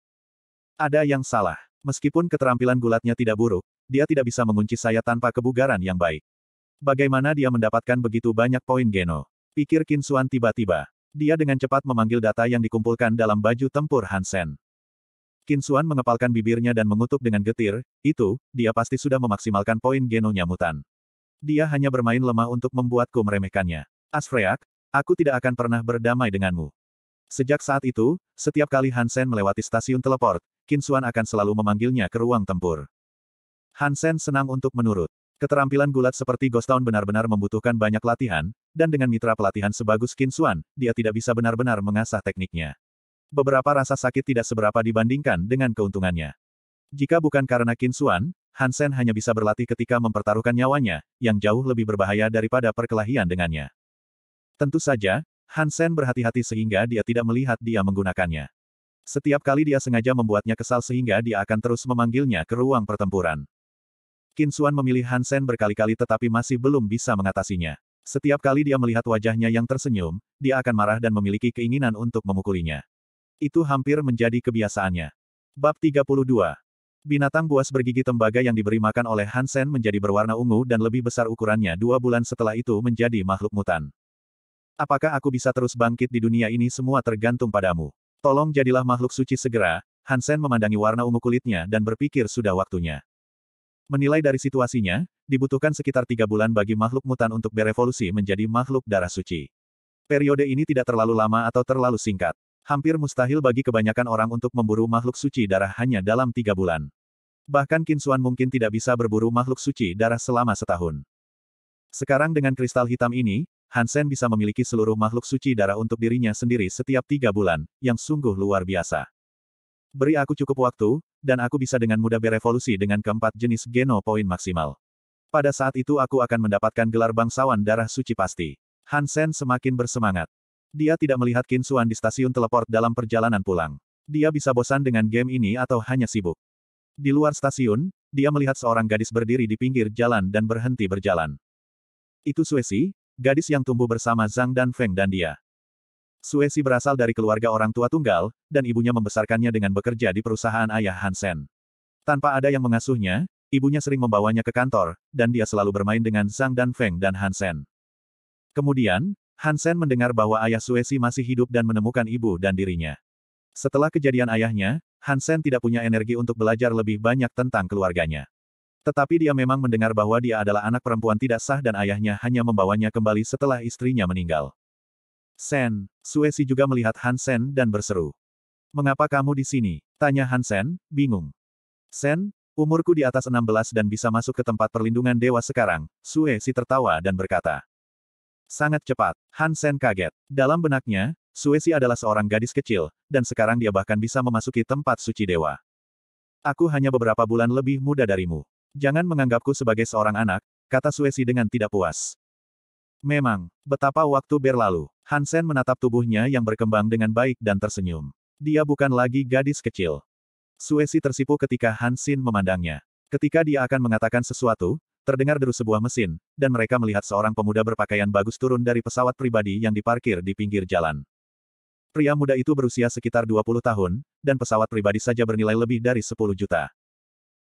Ada yang salah. Meskipun keterampilan gulatnya tidak buruk, dia tidak bisa mengunci saya tanpa kebugaran yang baik. Bagaimana dia mendapatkan begitu banyak poin Geno? Pikir Kinsuan tiba-tiba. Dia dengan cepat memanggil data yang dikumpulkan dalam baju tempur Hansen. Kinsuan mengepalkan bibirnya dan mengutuk dengan getir, itu, dia pasti sudah memaksimalkan poin genonya mutan. Dia hanya bermain lemah untuk membuatku meremehkannya. Asfreak, aku tidak akan pernah berdamai denganmu. Sejak saat itu, setiap kali Hansen melewati stasiun teleport, Kinsuan akan selalu memanggilnya ke ruang tempur. Hansen senang untuk menurut. Keterampilan gulat seperti Ghost Town benar-benar membutuhkan banyak latihan, dan dengan mitra pelatihan sebagus Qin Suan, dia tidak bisa benar-benar mengasah tekniknya. Beberapa rasa sakit tidak seberapa dibandingkan dengan keuntungannya. Jika bukan karena Qin Suan, Hansen hanya bisa berlatih ketika mempertaruhkan nyawanya, yang jauh lebih berbahaya daripada perkelahian dengannya. Tentu saja, Hansen berhati-hati sehingga dia tidak melihat dia menggunakannya. Setiap kali dia sengaja membuatnya kesal sehingga dia akan terus memanggilnya ke ruang pertempuran. Kinsuan memilih Hansen berkali-kali tetapi masih belum bisa mengatasinya. Setiap kali dia melihat wajahnya yang tersenyum, dia akan marah dan memiliki keinginan untuk memukulinya. Itu hampir menjadi kebiasaannya. Bab 32 Binatang buas bergigi tembaga yang diberi makan oleh Hansen menjadi berwarna ungu dan lebih besar ukurannya dua bulan setelah itu menjadi makhluk mutan. Apakah aku bisa terus bangkit di dunia ini semua tergantung padamu. Tolong jadilah makhluk suci segera, Hansen memandangi warna ungu kulitnya dan berpikir sudah waktunya. Menilai dari situasinya, dibutuhkan sekitar tiga bulan bagi makhluk mutan untuk berevolusi menjadi makhluk darah suci. Periode ini tidak terlalu lama atau terlalu singkat. Hampir mustahil bagi kebanyakan orang untuk memburu makhluk suci darah hanya dalam tiga bulan. Bahkan Kinsuan mungkin tidak bisa berburu makhluk suci darah selama setahun. Sekarang dengan kristal hitam ini, Hansen bisa memiliki seluruh makhluk suci darah untuk dirinya sendiri setiap tiga bulan, yang sungguh luar biasa. Beri aku cukup waktu, dan aku bisa dengan mudah berevolusi dengan keempat jenis geno poin maksimal. Pada saat itu aku akan mendapatkan gelar bangsawan darah suci pasti. Hansen semakin bersemangat. Dia tidak melihat Kinsuan di stasiun teleport dalam perjalanan pulang. Dia bisa bosan dengan game ini atau hanya sibuk. Di luar stasiun, dia melihat seorang gadis berdiri di pinggir jalan dan berhenti berjalan. Itu Suesi, gadis yang tumbuh bersama Zhang dan Feng dan dia. Suesi berasal dari keluarga orang tua tunggal, dan ibunya membesarkannya dengan bekerja di perusahaan ayah Hansen. Tanpa ada yang mengasuhnya, ibunya sering membawanya ke kantor, dan dia selalu bermain dengan Zhang dan Feng dan Hansen. Kemudian, Hansen mendengar bahwa ayah Suesi masih hidup dan menemukan ibu dan dirinya. Setelah kejadian ayahnya, Hansen tidak punya energi untuk belajar lebih banyak tentang keluarganya. Tetapi dia memang mendengar bahwa dia adalah anak perempuan tidak sah dan ayahnya hanya membawanya kembali setelah istrinya meninggal. Sen, Suesi juga melihat Hansen dan berseru. Mengapa kamu di sini? Tanya Hansen, bingung. Sen, umurku di atas 16 dan bisa masuk ke tempat perlindungan dewa sekarang, Suesi tertawa dan berkata. Sangat cepat, Hansen kaget. Dalam benaknya, Suesi adalah seorang gadis kecil, dan sekarang dia bahkan bisa memasuki tempat suci dewa. Aku hanya beberapa bulan lebih muda darimu. Jangan menganggapku sebagai seorang anak, kata Suesi dengan tidak puas. Memang, betapa waktu berlalu. Hansen menatap tubuhnya yang berkembang dengan baik dan tersenyum. Dia bukan lagi gadis kecil. Suesi tersipu ketika Hansen memandangnya. Ketika dia akan mengatakan sesuatu, terdengar deru sebuah mesin, dan mereka melihat seorang pemuda berpakaian bagus turun dari pesawat pribadi yang diparkir di pinggir jalan. Pria muda itu berusia sekitar 20 tahun, dan pesawat pribadi saja bernilai lebih dari 10 juta.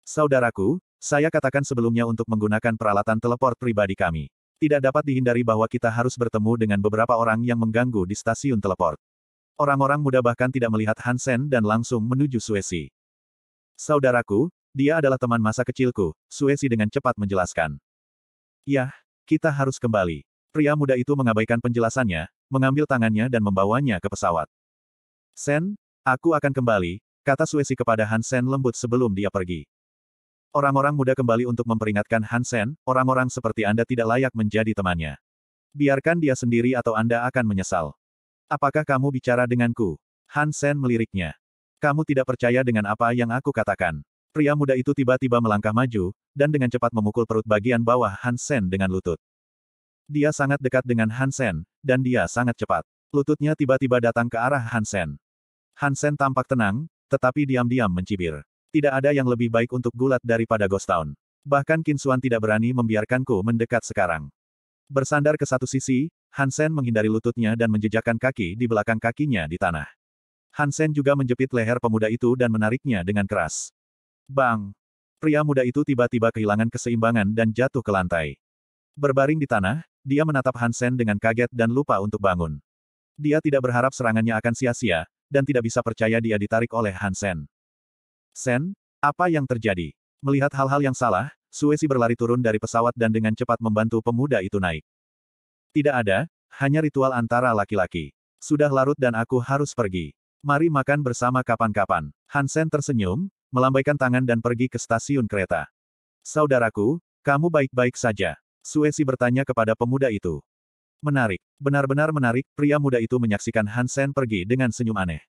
Saudaraku, saya katakan sebelumnya untuk menggunakan peralatan teleport pribadi kami. Tidak dapat dihindari bahwa kita harus bertemu dengan beberapa orang yang mengganggu di stasiun teleport. Orang-orang muda bahkan tidak melihat Hansen dan langsung menuju Suesi. Saudaraku, dia adalah teman masa kecilku, Suesi dengan cepat menjelaskan. Yah, kita harus kembali. Pria muda itu mengabaikan penjelasannya, mengambil tangannya dan membawanya ke pesawat. Sen, aku akan kembali, kata Suesi kepada Hansen lembut sebelum dia pergi. Orang-orang muda kembali untuk memperingatkan Hansen, orang-orang seperti Anda tidak layak menjadi temannya. Biarkan dia sendiri atau Anda akan menyesal. Apakah kamu bicara denganku? Hansen meliriknya. Kamu tidak percaya dengan apa yang aku katakan. Pria muda itu tiba-tiba melangkah maju, dan dengan cepat memukul perut bagian bawah Hansen dengan lutut. Dia sangat dekat dengan Hansen, dan dia sangat cepat. Lututnya tiba-tiba datang ke arah Hansen. Hansen tampak tenang, tetapi diam-diam mencibir. Tidak ada yang lebih baik untuk gulat daripada Ghost Town. Bahkan Kinsuan tidak berani membiarkanku mendekat sekarang. Bersandar ke satu sisi, Hansen menghindari lututnya dan menjejakkan kaki di belakang kakinya di tanah. Hansen juga menjepit leher pemuda itu dan menariknya dengan keras. Bang! Pria muda itu tiba-tiba kehilangan keseimbangan dan jatuh ke lantai. Berbaring di tanah, dia menatap Hansen dengan kaget dan lupa untuk bangun. Dia tidak berharap serangannya akan sia-sia, dan tidak bisa percaya dia ditarik oleh Hansen. Sen, apa yang terjadi? Melihat hal-hal yang salah, Suesi berlari turun dari pesawat dan dengan cepat membantu pemuda itu naik. Tidak ada, hanya ritual antara laki-laki. Sudah larut dan aku harus pergi. Mari makan bersama kapan-kapan. Hansen tersenyum, melambaikan tangan dan pergi ke stasiun kereta. Saudaraku, kamu baik-baik saja. Suesi bertanya kepada pemuda itu. Menarik, benar-benar menarik, pria muda itu menyaksikan Hansen pergi dengan senyum aneh.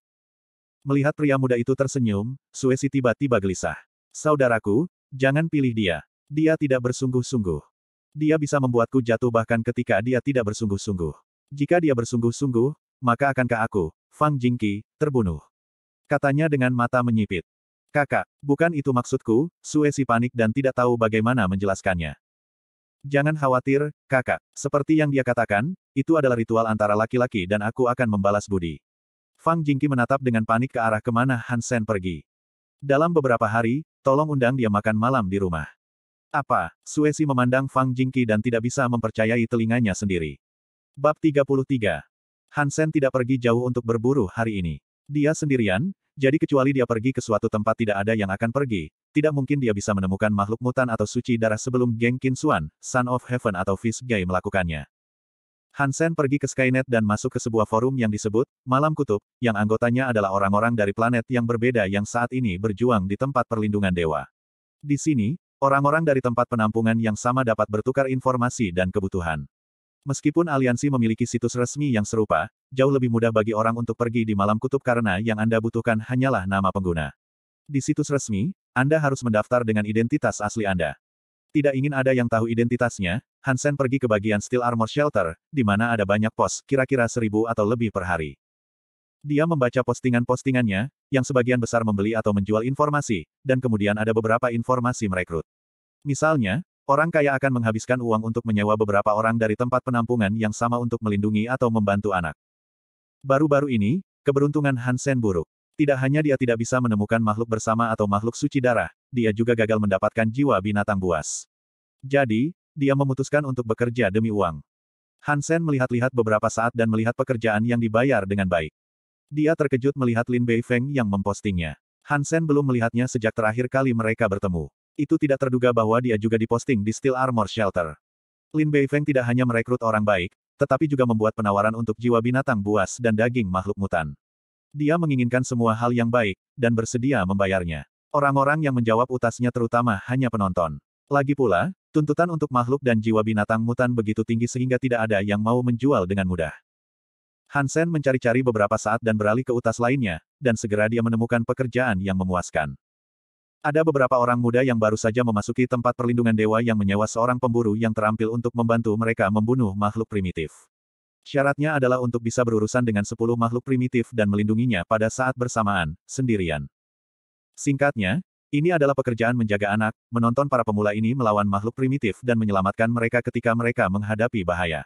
Melihat pria muda itu tersenyum, Suesi tiba-tiba gelisah. Saudaraku, jangan pilih dia. Dia tidak bersungguh-sungguh. Dia bisa membuatku jatuh bahkan ketika dia tidak bersungguh-sungguh. Jika dia bersungguh-sungguh, maka akankah aku, Fang Jingqi, terbunuh? Katanya dengan mata menyipit. Kakak, bukan itu maksudku, Suesi panik dan tidak tahu bagaimana menjelaskannya. Jangan khawatir, kakak. Seperti yang dia katakan, itu adalah ritual antara laki-laki dan aku akan membalas budi. Fang Jingki menatap dengan panik ke arah kemana Hansen pergi. Dalam beberapa hari, tolong undang dia makan malam di rumah. Apa? Suesi memandang Fang Jingki dan tidak bisa mempercayai telinganya sendiri. Bab 33. Hansen tidak pergi jauh untuk berburu hari ini. Dia sendirian, jadi kecuali dia pergi ke suatu tempat tidak ada yang akan pergi, tidak mungkin dia bisa menemukan makhluk mutan atau suci darah sebelum geng Kinsuan, Son of Heaven atau Fish Guy melakukannya. Hansen pergi ke Skynet dan masuk ke sebuah forum yang disebut Malam Kutub, yang anggotanya adalah orang-orang dari planet yang berbeda yang saat ini berjuang di tempat perlindungan dewa. Di sini, orang-orang dari tempat penampungan yang sama dapat bertukar informasi dan kebutuhan. Meskipun aliansi memiliki situs resmi yang serupa, jauh lebih mudah bagi orang untuk pergi di Malam Kutub karena yang Anda butuhkan hanyalah nama pengguna. Di situs resmi, Anda harus mendaftar dengan identitas asli Anda. Tidak ingin ada yang tahu identitasnya, Hansen pergi ke bagian Steel Armor Shelter, di mana ada banyak pos, kira-kira seribu atau lebih per hari. Dia membaca postingan-postingannya, yang sebagian besar membeli atau menjual informasi, dan kemudian ada beberapa informasi merekrut. Misalnya, orang kaya akan menghabiskan uang untuk menyewa beberapa orang dari tempat penampungan yang sama untuk melindungi atau membantu anak. Baru-baru ini, keberuntungan Hansen buruk. Tidak hanya dia tidak bisa menemukan makhluk bersama atau makhluk suci darah, dia juga gagal mendapatkan jiwa binatang buas. Jadi, dia memutuskan untuk bekerja demi uang. Hansen melihat-lihat beberapa saat dan melihat pekerjaan yang dibayar dengan baik. Dia terkejut melihat Lin Bei Feng yang mempostingnya. Hansen belum melihatnya sejak terakhir kali mereka bertemu. Itu tidak terduga bahwa dia juga diposting di Steel Armor Shelter. Lin Bei Feng tidak hanya merekrut orang baik, tetapi juga membuat penawaran untuk jiwa binatang buas dan daging makhluk mutan. Dia menginginkan semua hal yang baik, dan bersedia membayarnya. Orang-orang yang menjawab utasnya terutama hanya penonton. Lagi pula, tuntutan untuk makhluk dan jiwa binatang mutan begitu tinggi sehingga tidak ada yang mau menjual dengan mudah. Hansen mencari-cari beberapa saat dan beralih ke utas lainnya, dan segera dia menemukan pekerjaan yang memuaskan. Ada beberapa orang muda yang baru saja memasuki tempat perlindungan dewa yang menyewa seorang pemburu yang terampil untuk membantu mereka membunuh makhluk primitif. Syaratnya adalah untuk bisa berurusan dengan sepuluh makhluk primitif dan melindunginya pada saat bersamaan, sendirian. Singkatnya, ini adalah pekerjaan menjaga anak, menonton para pemula ini melawan makhluk primitif dan menyelamatkan mereka ketika mereka menghadapi bahaya.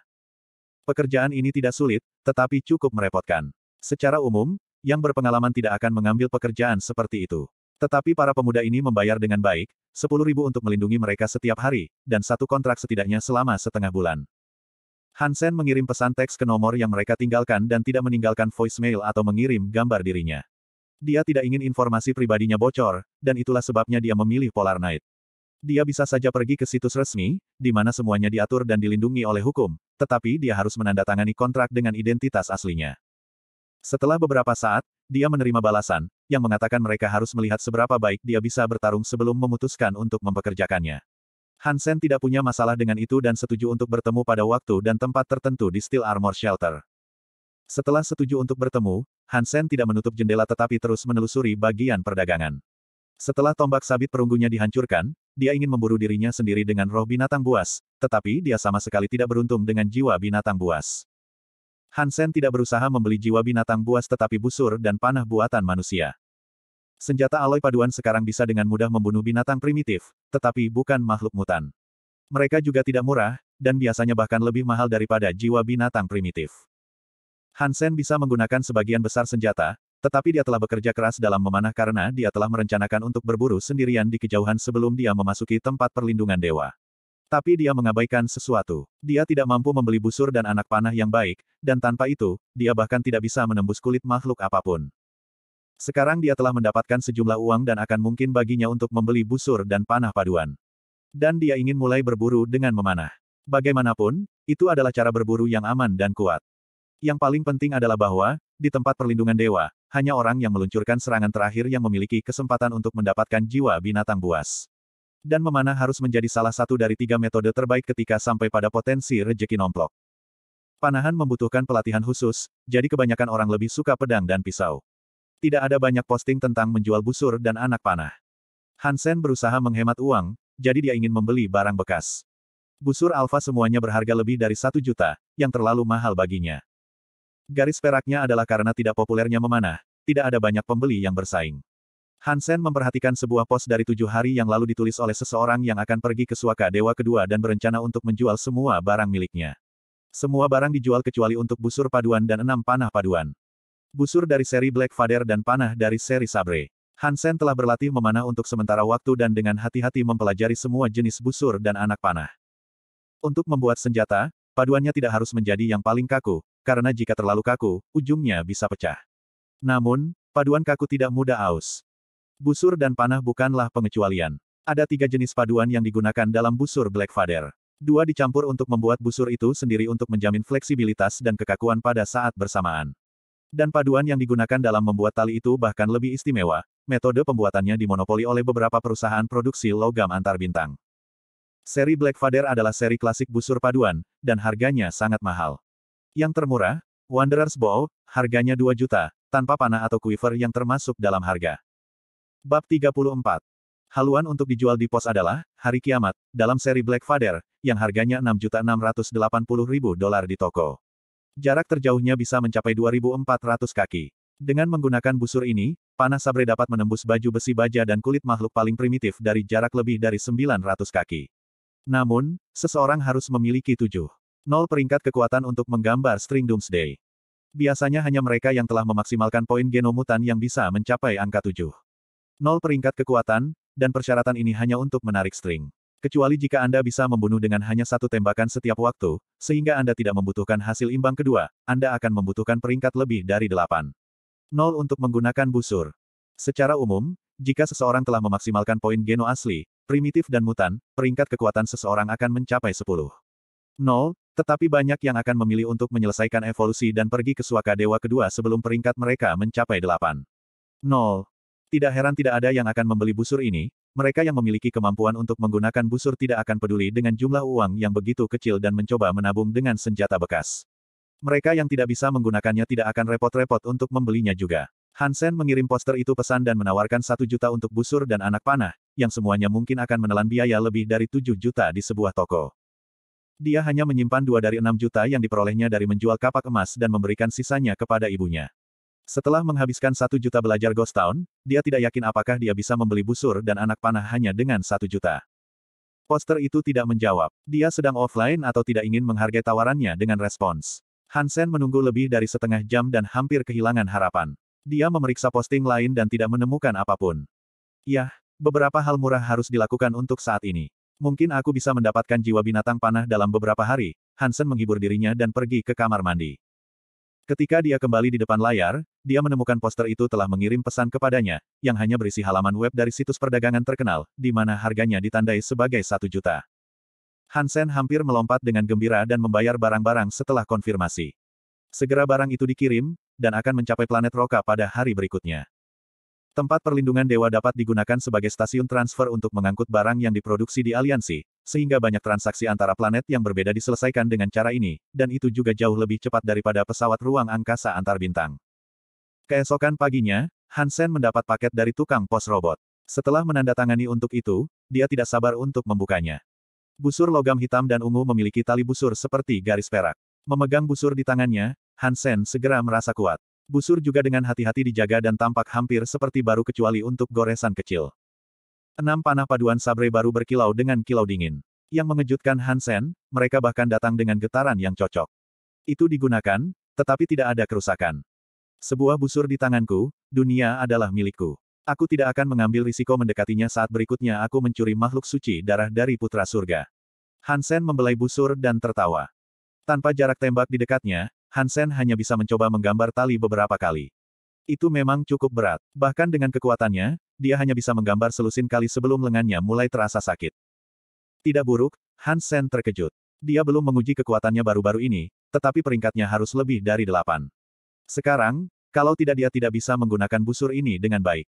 Pekerjaan ini tidak sulit, tetapi cukup merepotkan. Secara umum, yang berpengalaman tidak akan mengambil pekerjaan seperti itu. Tetapi para pemuda ini membayar dengan baik, 10.000 untuk melindungi mereka setiap hari, dan satu kontrak setidaknya selama setengah bulan. Hansen mengirim pesan teks ke nomor yang mereka tinggalkan dan tidak meninggalkan voicemail atau mengirim gambar dirinya. Dia tidak ingin informasi pribadinya bocor, dan itulah sebabnya dia memilih Polar Night. Dia bisa saja pergi ke situs resmi, di mana semuanya diatur dan dilindungi oleh hukum, tetapi dia harus menandatangani kontrak dengan identitas aslinya. Setelah beberapa saat, dia menerima balasan, yang mengatakan mereka harus melihat seberapa baik dia bisa bertarung sebelum memutuskan untuk mempekerjakannya. Hansen tidak punya masalah dengan itu dan setuju untuk bertemu pada waktu dan tempat tertentu di Steel Armor Shelter. Setelah setuju untuk bertemu, Hansen tidak menutup jendela tetapi terus menelusuri bagian perdagangan. Setelah tombak sabit perunggunya dihancurkan, dia ingin memburu dirinya sendiri dengan roh binatang buas, tetapi dia sama sekali tidak beruntung dengan jiwa binatang buas. Hansen tidak berusaha membeli jiwa binatang buas tetapi busur dan panah buatan manusia. Senjata alloy paduan sekarang bisa dengan mudah membunuh binatang primitif, tetapi bukan makhluk mutan. Mereka juga tidak murah, dan biasanya bahkan lebih mahal daripada jiwa binatang primitif. Hansen bisa menggunakan sebagian besar senjata, tetapi dia telah bekerja keras dalam memanah karena dia telah merencanakan untuk berburu sendirian di kejauhan sebelum dia memasuki tempat perlindungan dewa. Tapi dia mengabaikan sesuatu. Dia tidak mampu membeli busur dan anak panah yang baik, dan tanpa itu, dia bahkan tidak bisa menembus kulit makhluk apapun. Sekarang dia telah mendapatkan sejumlah uang dan akan mungkin baginya untuk membeli busur dan panah paduan. Dan dia ingin mulai berburu dengan memanah. Bagaimanapun, itu adalah cara berburu yang aman dan kuat. Yang paling penting adalah bahwa, di tempat perlindungan dewa, hanya orang yang meluncurkan serangan terakhir yang memiliki kesempatan untuk mendapatkan jiwa binatang buas. Dan memanah harus menjadi salah satu dari tiga metode terbaik ketika sampai pada potensi rejeki nomplok. Panahan membutuhkan pelatihan khusus, jadi kebanyakan orang lebih suka pedang dan pisau. Tidak ada banyak posting tentang menjual busur dan anak panah. Hansen berusaha menghemat uang, jadi dia ingin membeli barang bekas. Busur alfa semuanya berharga lebih dari satu juta, yang terlalu mahal baginya. Garis peraknya adalah karena tidak populernya memanah, tidak ada banyak pembeli yang bersaing. Hansen memperhatikan sebuah pos dari tujuh hari yang lalu ditulis oleh seseorang yang akan pergi ke suaka dewa kedua dan berencana untuk menjual semua barang miliknya. Semua barang dijual kecuali untuk busur paduan dan enam panah paduan. Busur dari seri Black Vader dan panah dari seri Sabre. Hansen telah berlatih memanah untuk sementara waktu dan dengan hati-hati mempelajari semua jenis busur dan anak panah. Untuk membuat senjata, paduannya tidak harus menjadi yang paling kaku, karena jika terlalu kaku, ujungnya bisa pecah. Namun, paduan kaku tidak mudah aus. Busur dan panah bukanlah pengecualian. Ada tiga jenis paduan yang digunakan dalam busur Black Vader. Dua dicampur untuk membuat busur itu sendiri untuk menjamin fleksibilitas dan kekakuan pada saat bersamaan. Dan paduan yang digunakan dalam membuat tali itu bahkan lebih istimewa, metode pembuatannya dimonopoli oleh beberapa perusahaan produksi logam antar bintang. Seri Black Father adalah seri klasik busur paduan, dan harganya sangat mahal. Yang termurah, Wanderer's Bow, harganya 2 juta, tanpa panah atau quiver yang termasuk dalam harga. Bab 34 Haluan untuk dijual di pos adalah, Hari Kiamat, dalam seri Black Father, yang harganya 6.680.000 dolar di toko. Jarak terjauhnya bisa mencapai 2.400 kaki. Dengan menggunakan busur ini, panah sabre dapat menembus baju besi baja dan kulit makhluk paling primitif dari jarak lebih dari 900 kaki. Namun, seseorang harus memiliki tujuh. Nol peringkat kekuatan untuk menggambar string Doomsday. Biasanya hanya mereka yang telah memaksimalkan poin genomutan yang bisa mencapai angka tujuh. Nol peringkat kekuatan, dan persyaratan ini hanya untuk menarik string kecuali jika Anda bisa membunuh dengan hanya satu tembakan setiap waktu, sehingga Anda tidak membutuhkan hasil imbang kedua, Anda akan membutuhkan peringkat lebih dari delapan. 0 untuk menggunakan busur. Secara umum, jika seseorang telah memaksimalkan poin geno asli, primitif dan mutan, peringkat kekuatan seseorang akan mencapai 10. 0, tetapi banyak yang akan memilih untuk menyelesaikan evolusi dan pergi ke suaka dewa kedua sebelum peringkat mereka mencapai 8. 0. Tidak heran tidak ada yang akan membeli busur ini, mereka yang memiliki kemampuan untuk menggunakan busur tidak akan peduli dengan jumlah uang yang begitu kecil dan mencoba menabung dengan senjata bekas. Mereka yang tidak bisa menggunakannya tidak akan repot-repot untuk membelinya juga. Hansen mengirim poster itu pesan dan menawarkan satu juta untuk busur dan anak panah, yang semuanya mungkin akan menelan biaya lebih dari tujuh juta di sebuah toko. Dia hanya menyimpan dua dari enam juta yang diperolehnya dari menjual kapak emas dan memberikan sisanya kepada ibunya. Setelah menghabiskan satu juta belajar Ghost Town, dia tidak yakin apakah dia bisa membeli busur dan anak panah hanya dengan satu juta. Poster itu tidak menjawab. Dia sedang offline atau tidak ingin menghargai tawarannya dengan respons. Hansen menunggu lebih dari setengah jam dan hampir kehilangan harapan. Dia memeriksa posting lain dan tidak menemukan apapun. Yah, beberapa hal murah harus dilakukan untuk saat ini. Mungkin aku bisa mendapatkan jiwa binatang panah dalam beberapa hari. Hansen menghibur dirinya dan pergi ke kamar mandi. Ketika dia kembali di depan layar, dia menemukan poster itu telah mengirim pesan kepadanya, yang hanya berisi halaman web dari situs perdagangan terkenal, di mana harganya ditandai sebagai satu juta. Hansen hampir melompat dengan gembira dan membayar barang-barang setelah konfirmasi. Segera barang itu dikirim, dan akan mencapai planet Roka pada hari berikutnya. Tempat perlindungan dewa dapat digunakan sebagai stasiun transfer untuk mengangkut barang yang diproduksi di aliansi, sehingga banyak transaksi antara planet yang berbeda diselesaikan dengan cara ini, dan itu juga jauh lebih cepat daripada pesawat ruang angkasa antar bintang. Keesokan paginya, Hansen mendapat paket dari tukang pos robot. Setelah menandatangani untuk itu, dia tidak sabar untuk membukanya. Busur logam hitam dan ungu memiliki tali busur seperti garis perak. Memegang busur di tangannya, Hansen segera merasa kuat. Busur juga dengan hati-hati dijaga dan tampak hampir seperti baru kecuali untuk goresan kecil. Enam panah paduan sabre baru berkilau dengan kilau dingin. Yang mengejutkan Hansen, mereka bahkan datang dengan getaran yang cocok. Itu digunakan, tetapi tidak ada kerusakan. Sebuah busur di tanganku, dunia adalah milikku. Aku tidak akan mengambil risiko mendekatinya saat berikutnya aku mencuri makhluk suci darah dari putra surga. Hansen membelai busur dan tertawa. Tanpa jarak tembak di dekatnya, Hansen hanya bisa mencoba menggambar tali beberapa kali. Itu memang cukup berat. Bahkan dengan kekuatannya, dia hanya bisa menggambar selusin kali sebelum lengannya mulai terasa sakit. Tidak buruk, Hansen terkejut. Dia belum menguji kekuatannya baru-baru ini, tetapi peringkatnya harus lebih dari delapan. Sekarang, kalau tidak dia tidak bisa menggunakan busur ini dengan baik.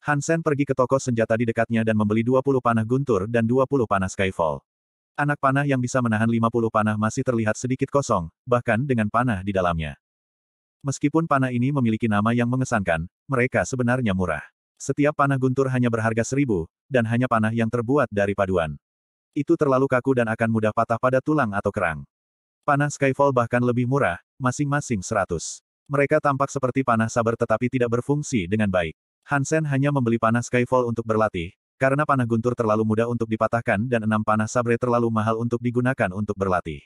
Hansen pergi ke toko senjata di dekatnya dan membeli 20 panah guntur dan 20 panah skyfall. Anak panah yang bisa menahan 50 panah masih terlihat sedikit kosong, bahkan dengan panah di dalamnya. Meskipun panah ini memiliki nama yang mengesankan, mereka sebenarnya murah. Setiap panah guntur hanya berharga seribu, dan hanya panah yang terbuat dari paduan. Itu terlalu kaku dan akan mudah patah pada tulang atau kerang. Panah Skyfall bahkan lebih murah, masing-masing seratus. Mereka tampak seperti panah sabar tetapi tidak berfungsi dengan baik. Hansen hanya membeli panah Skyfall untuk berlatih, karena panah guntur terlalu mudah untuk dipatahkan dan enam panah sabre terlalu mahal untuk digunakan untuk berlatih.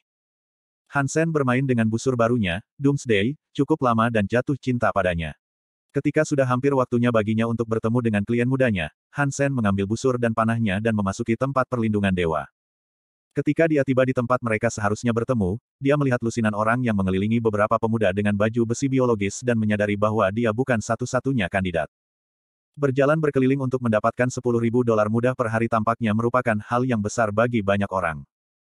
Hansen bermain dengan busur barunya, Doomsday, cukup lama dan jatuh cinta padanya. Ketika sudah hampir waktunya baginya untuk bertemu dengan klien mudanya, Hansen mengambil busur dan panahnya dan memasuki tempat perlindungan dewa. Ketika dia tiba di tempat mereka seharusnya bertemu, dia melihat lusinan orang yang mengelilingi beberapa pemuda dengan baju besi biologis dan menyadari bahwa dia bukan satu-satunya kandidat. Berjalan berkeliling untuk mendapatkan ribu dolar mudah per hari tampaknya merupakan hal yang besar bagi banyak orang.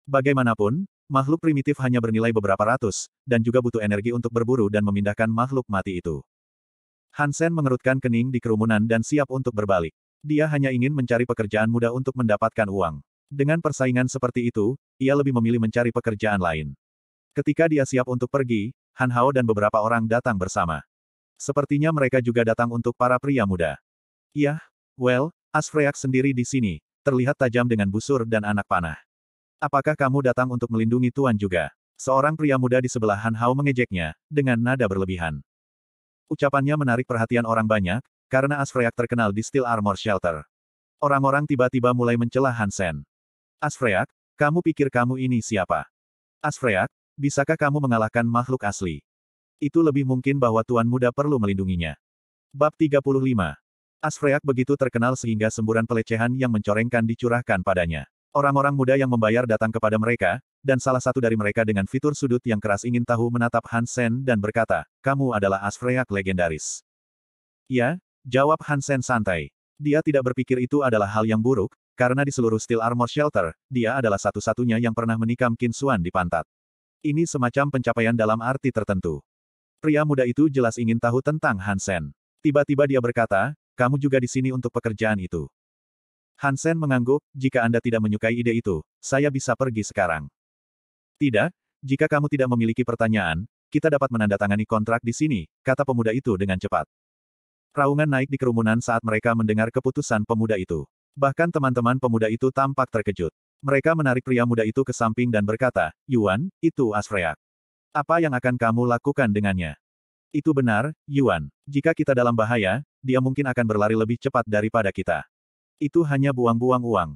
Bagaimanapun, makhluk primitif hanya bernilai beberapa ratus, dan juga butuh energi untuk berburu dan memindahkan makhluk mati itu. Hansen mengerutkan kening di kerumunan dan siap untuk berbalik. Dia hanya ingin mencari pekerjaan mudah untuk mendapatkan uang. Dengan persaingan seperti itu, ia lebih memilih mencari pekerjaan lain. Ketika dia siap untuk pergi, Han Hao dan beberapa orang datang bersama. Sepertinya mereka juga datang untuk para pria muda. Yah, well, Asfreak sendiri di sini, terlihat tajam dengan busur dan anak panah. Apakah kamu datang untuk melindungi Tuan juga? Seorang pria muda di sebelah Han Hao mengejeknya, dengan nada berlebihan. Ucapannya menarik perhatian orang banyak, karena Asfreak terkenal di Steel Armor Shelter. Orang-orang tiba-tiba mulai mencela Hansen. Asfreak, kamu pikir kamu ini siapa? Asfreak, bisakah kamu mengalahkan makhluk asli? Itu lebih mungkin bahwa Tuan Muda perlu melindunginya. Bab 35. Asfreak begitu terkenal sehingga semburan pelecehan yang mencorengkan dicurahkan padanya. Orang-orang muda yang membayar datang kepada mereka, dan salah satu dari mereka dengan fitur sudut yang keras ingin tahu menatap Hansen dan berkata, kamu adalah Asfreak legendaris. Ya, jawab Hansen santai. Dia tidak berpikir itu adalah hal yang buruk, karena di seluruh Steel Armor Shelter, dia adalah satu-satunya yang pernah menikam Kinsuan di pantat. Ini semacam pencapaian dalam arti tertentu. Pria muda itu jelas ingin tahu tentang Hansen. Tiba-tiba dia berkata, kamu juga di sini untuk pekerjaan itu. Hansen mengangguk, jika Anda tidak menyukai ide itu, saya bisa pergi sekarang. Tidak, jika kamu tidak memiliki pertanyaan, kita dapat menandatangani kontrak di sini, kata pemuda itu dengan cepat. Raungan naik di kerumunan saat mereka mendengar keputusan pemuda itu. Bahkan teman-teman pemuda itu tampak terkejut. Mereka menarik pria muda itu ke samping dan berkata, Yuan, itu asfreak. Apa yang akan kamu lakukan dengannya? Itu benar, Yuan. Jika kita dalam bahaya, dia mungkin akan berlari lebih cepat daripada kita. Itu hanya buang-buang uang.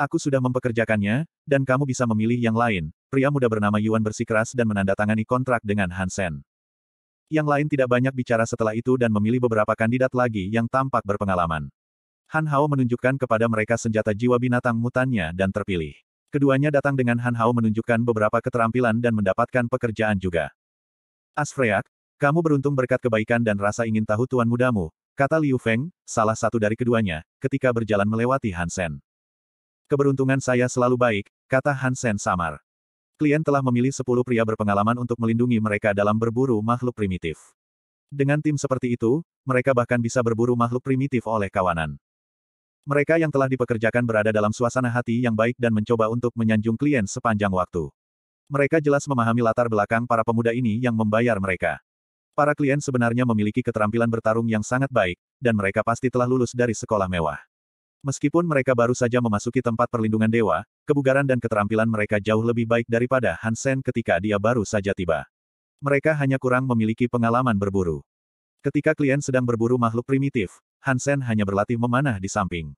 Aku sudah mempekerjakannya, dan kamu bisa memilih yang lain. Pria muda bernama Yuan bersikeras dan menandatangani kontrak dengan Hansen. Yang lain tidak banyak bicara setelah itu dan memilih beberapa kandidat lagi yang tampak berpengalaman. Han Hao menunjukkan kepada mereka senjata jiwa binatang mutannya dan terpilih. Keduanya datang dengan Han Hao menunjukkan beberapa keterampilan dan mendapatkan pekerjaan juga. Asfreak, kamu beruntung berkat kebaikan dan rasa ingin tahu tuan mudamu, Kata Liu Feng, salah satu dari keduanya, ketika berjalan melewati Hansen. Keberuntungan saya selalu baik, kata Hansen samar. Klien telah memilih sepuluh pria berpengalaman untuk melindungi mereka dalam berburu makhluk primitif. Dengan tim seperti itu, mereka bahkan bisa berburu makhluk primitif oleh kawanan. Mereka yang telah dipekerjakan berada dalam suasana hati yang baik dan mencoba untuk menyanjung klien sepanjang waktu. Mereka jelas memahami latar belakang para pemuda ini yang membayar mereka. Para klien sebenarnya memiliki keterampilan bertarung yang sangat baik, dan mereka pasti telah lulus dari sekolah mewah. Meskipun mereka baru saja memasuki tempat perlindungan dewa, kebugaran dan keterampilan mereka jauh lebih baik daripada Hansen ketika dia baru saja tiba. Mereka hanya kurang memiliki pengalaman berburu. Ketika klien sedang berburu makhluk primitif, Hansen hanya berlatih memanah di samping.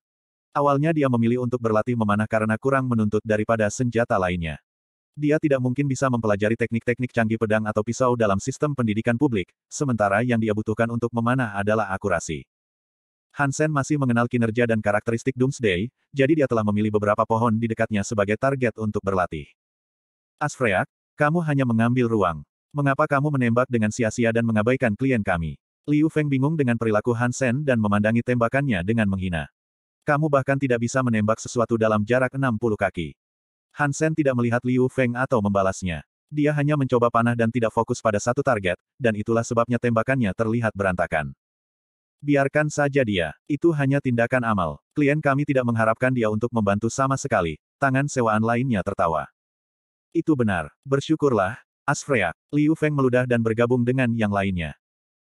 Awalnya dia memilih untuk berlatih memanah karena kurang menuntut daripada senjata lainnya. Dia tidak mungkin bisa mempelajari teknik-teknik canggih pedang atau pisau dalam sistem pendidikan publik, sementara yang dia butuhkan untuk memanah adalah akurasi. Hansen masih mengenal kinerja dan karakteristik Doomsday, jadi dia telah memilih beberapa pohon di dekatnya sebagai target untuk berlatih. Asfreak, kamu hanya mengambil ruang. Mengapa kamu menembak dengan sia-sia dan mengabaikan klien kami? Liu Feng bingung dengan perilaku Hansen dan memandangi tembakannya dengan menghina. Kamu bahkan tidak bisa menembak sesuatu dalam jarak 60 kaki. Hansen tidak melihat Liu Feng atau membalasnya. Dia hanya mencoba panah dan tidak fokus pada satu target, dan itulah sebabnya tembakannya terlihat berantakan. Biarkan saja dia, itu hanya tindakan amal. Klien kami tidak mengharapkan dia untuk membantu sama sekali. Tangan sewaan lainnya tertawa. Itu benar, bersyukurlah, Asfreak. Liu Feng meludah dan bergabung dengan yang lainnya.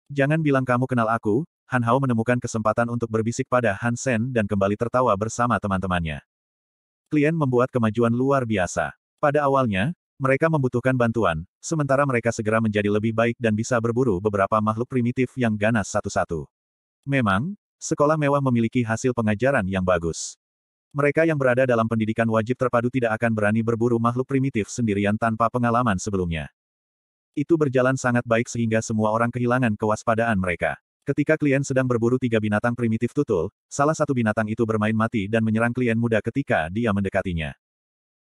Jangan bilang kamu kenal aku, Han Hao menemukan kesempatan untuk berbisik pada Hansen dan kembali tertawa bersama teman-temannya klien membuat kemajuan luar biasa. Pada awalnya, mereka membutuhkan bantuan, sementara mereka segera menjadi lebih baik dan bisa berburu beberapa makhluk primitif yang ganas satu-satu. Memang, sekolah mewah memiliki hasil pengajaran yang bagus. Mereka yang berada dalam pendidikan wajib terpadu tidak akan berani berburu makhluk primitif sendirian tanpa pengalaman sebelumnya. Itu berjalan sangat baik sehingga semua orang kehilangan kewaspadaan mereka. Ketika klien sedang berburu tiga binatang primitif tutul, salah satu binatang itu bermain mati dan menyerang klien muda ketika dia mendekatinya.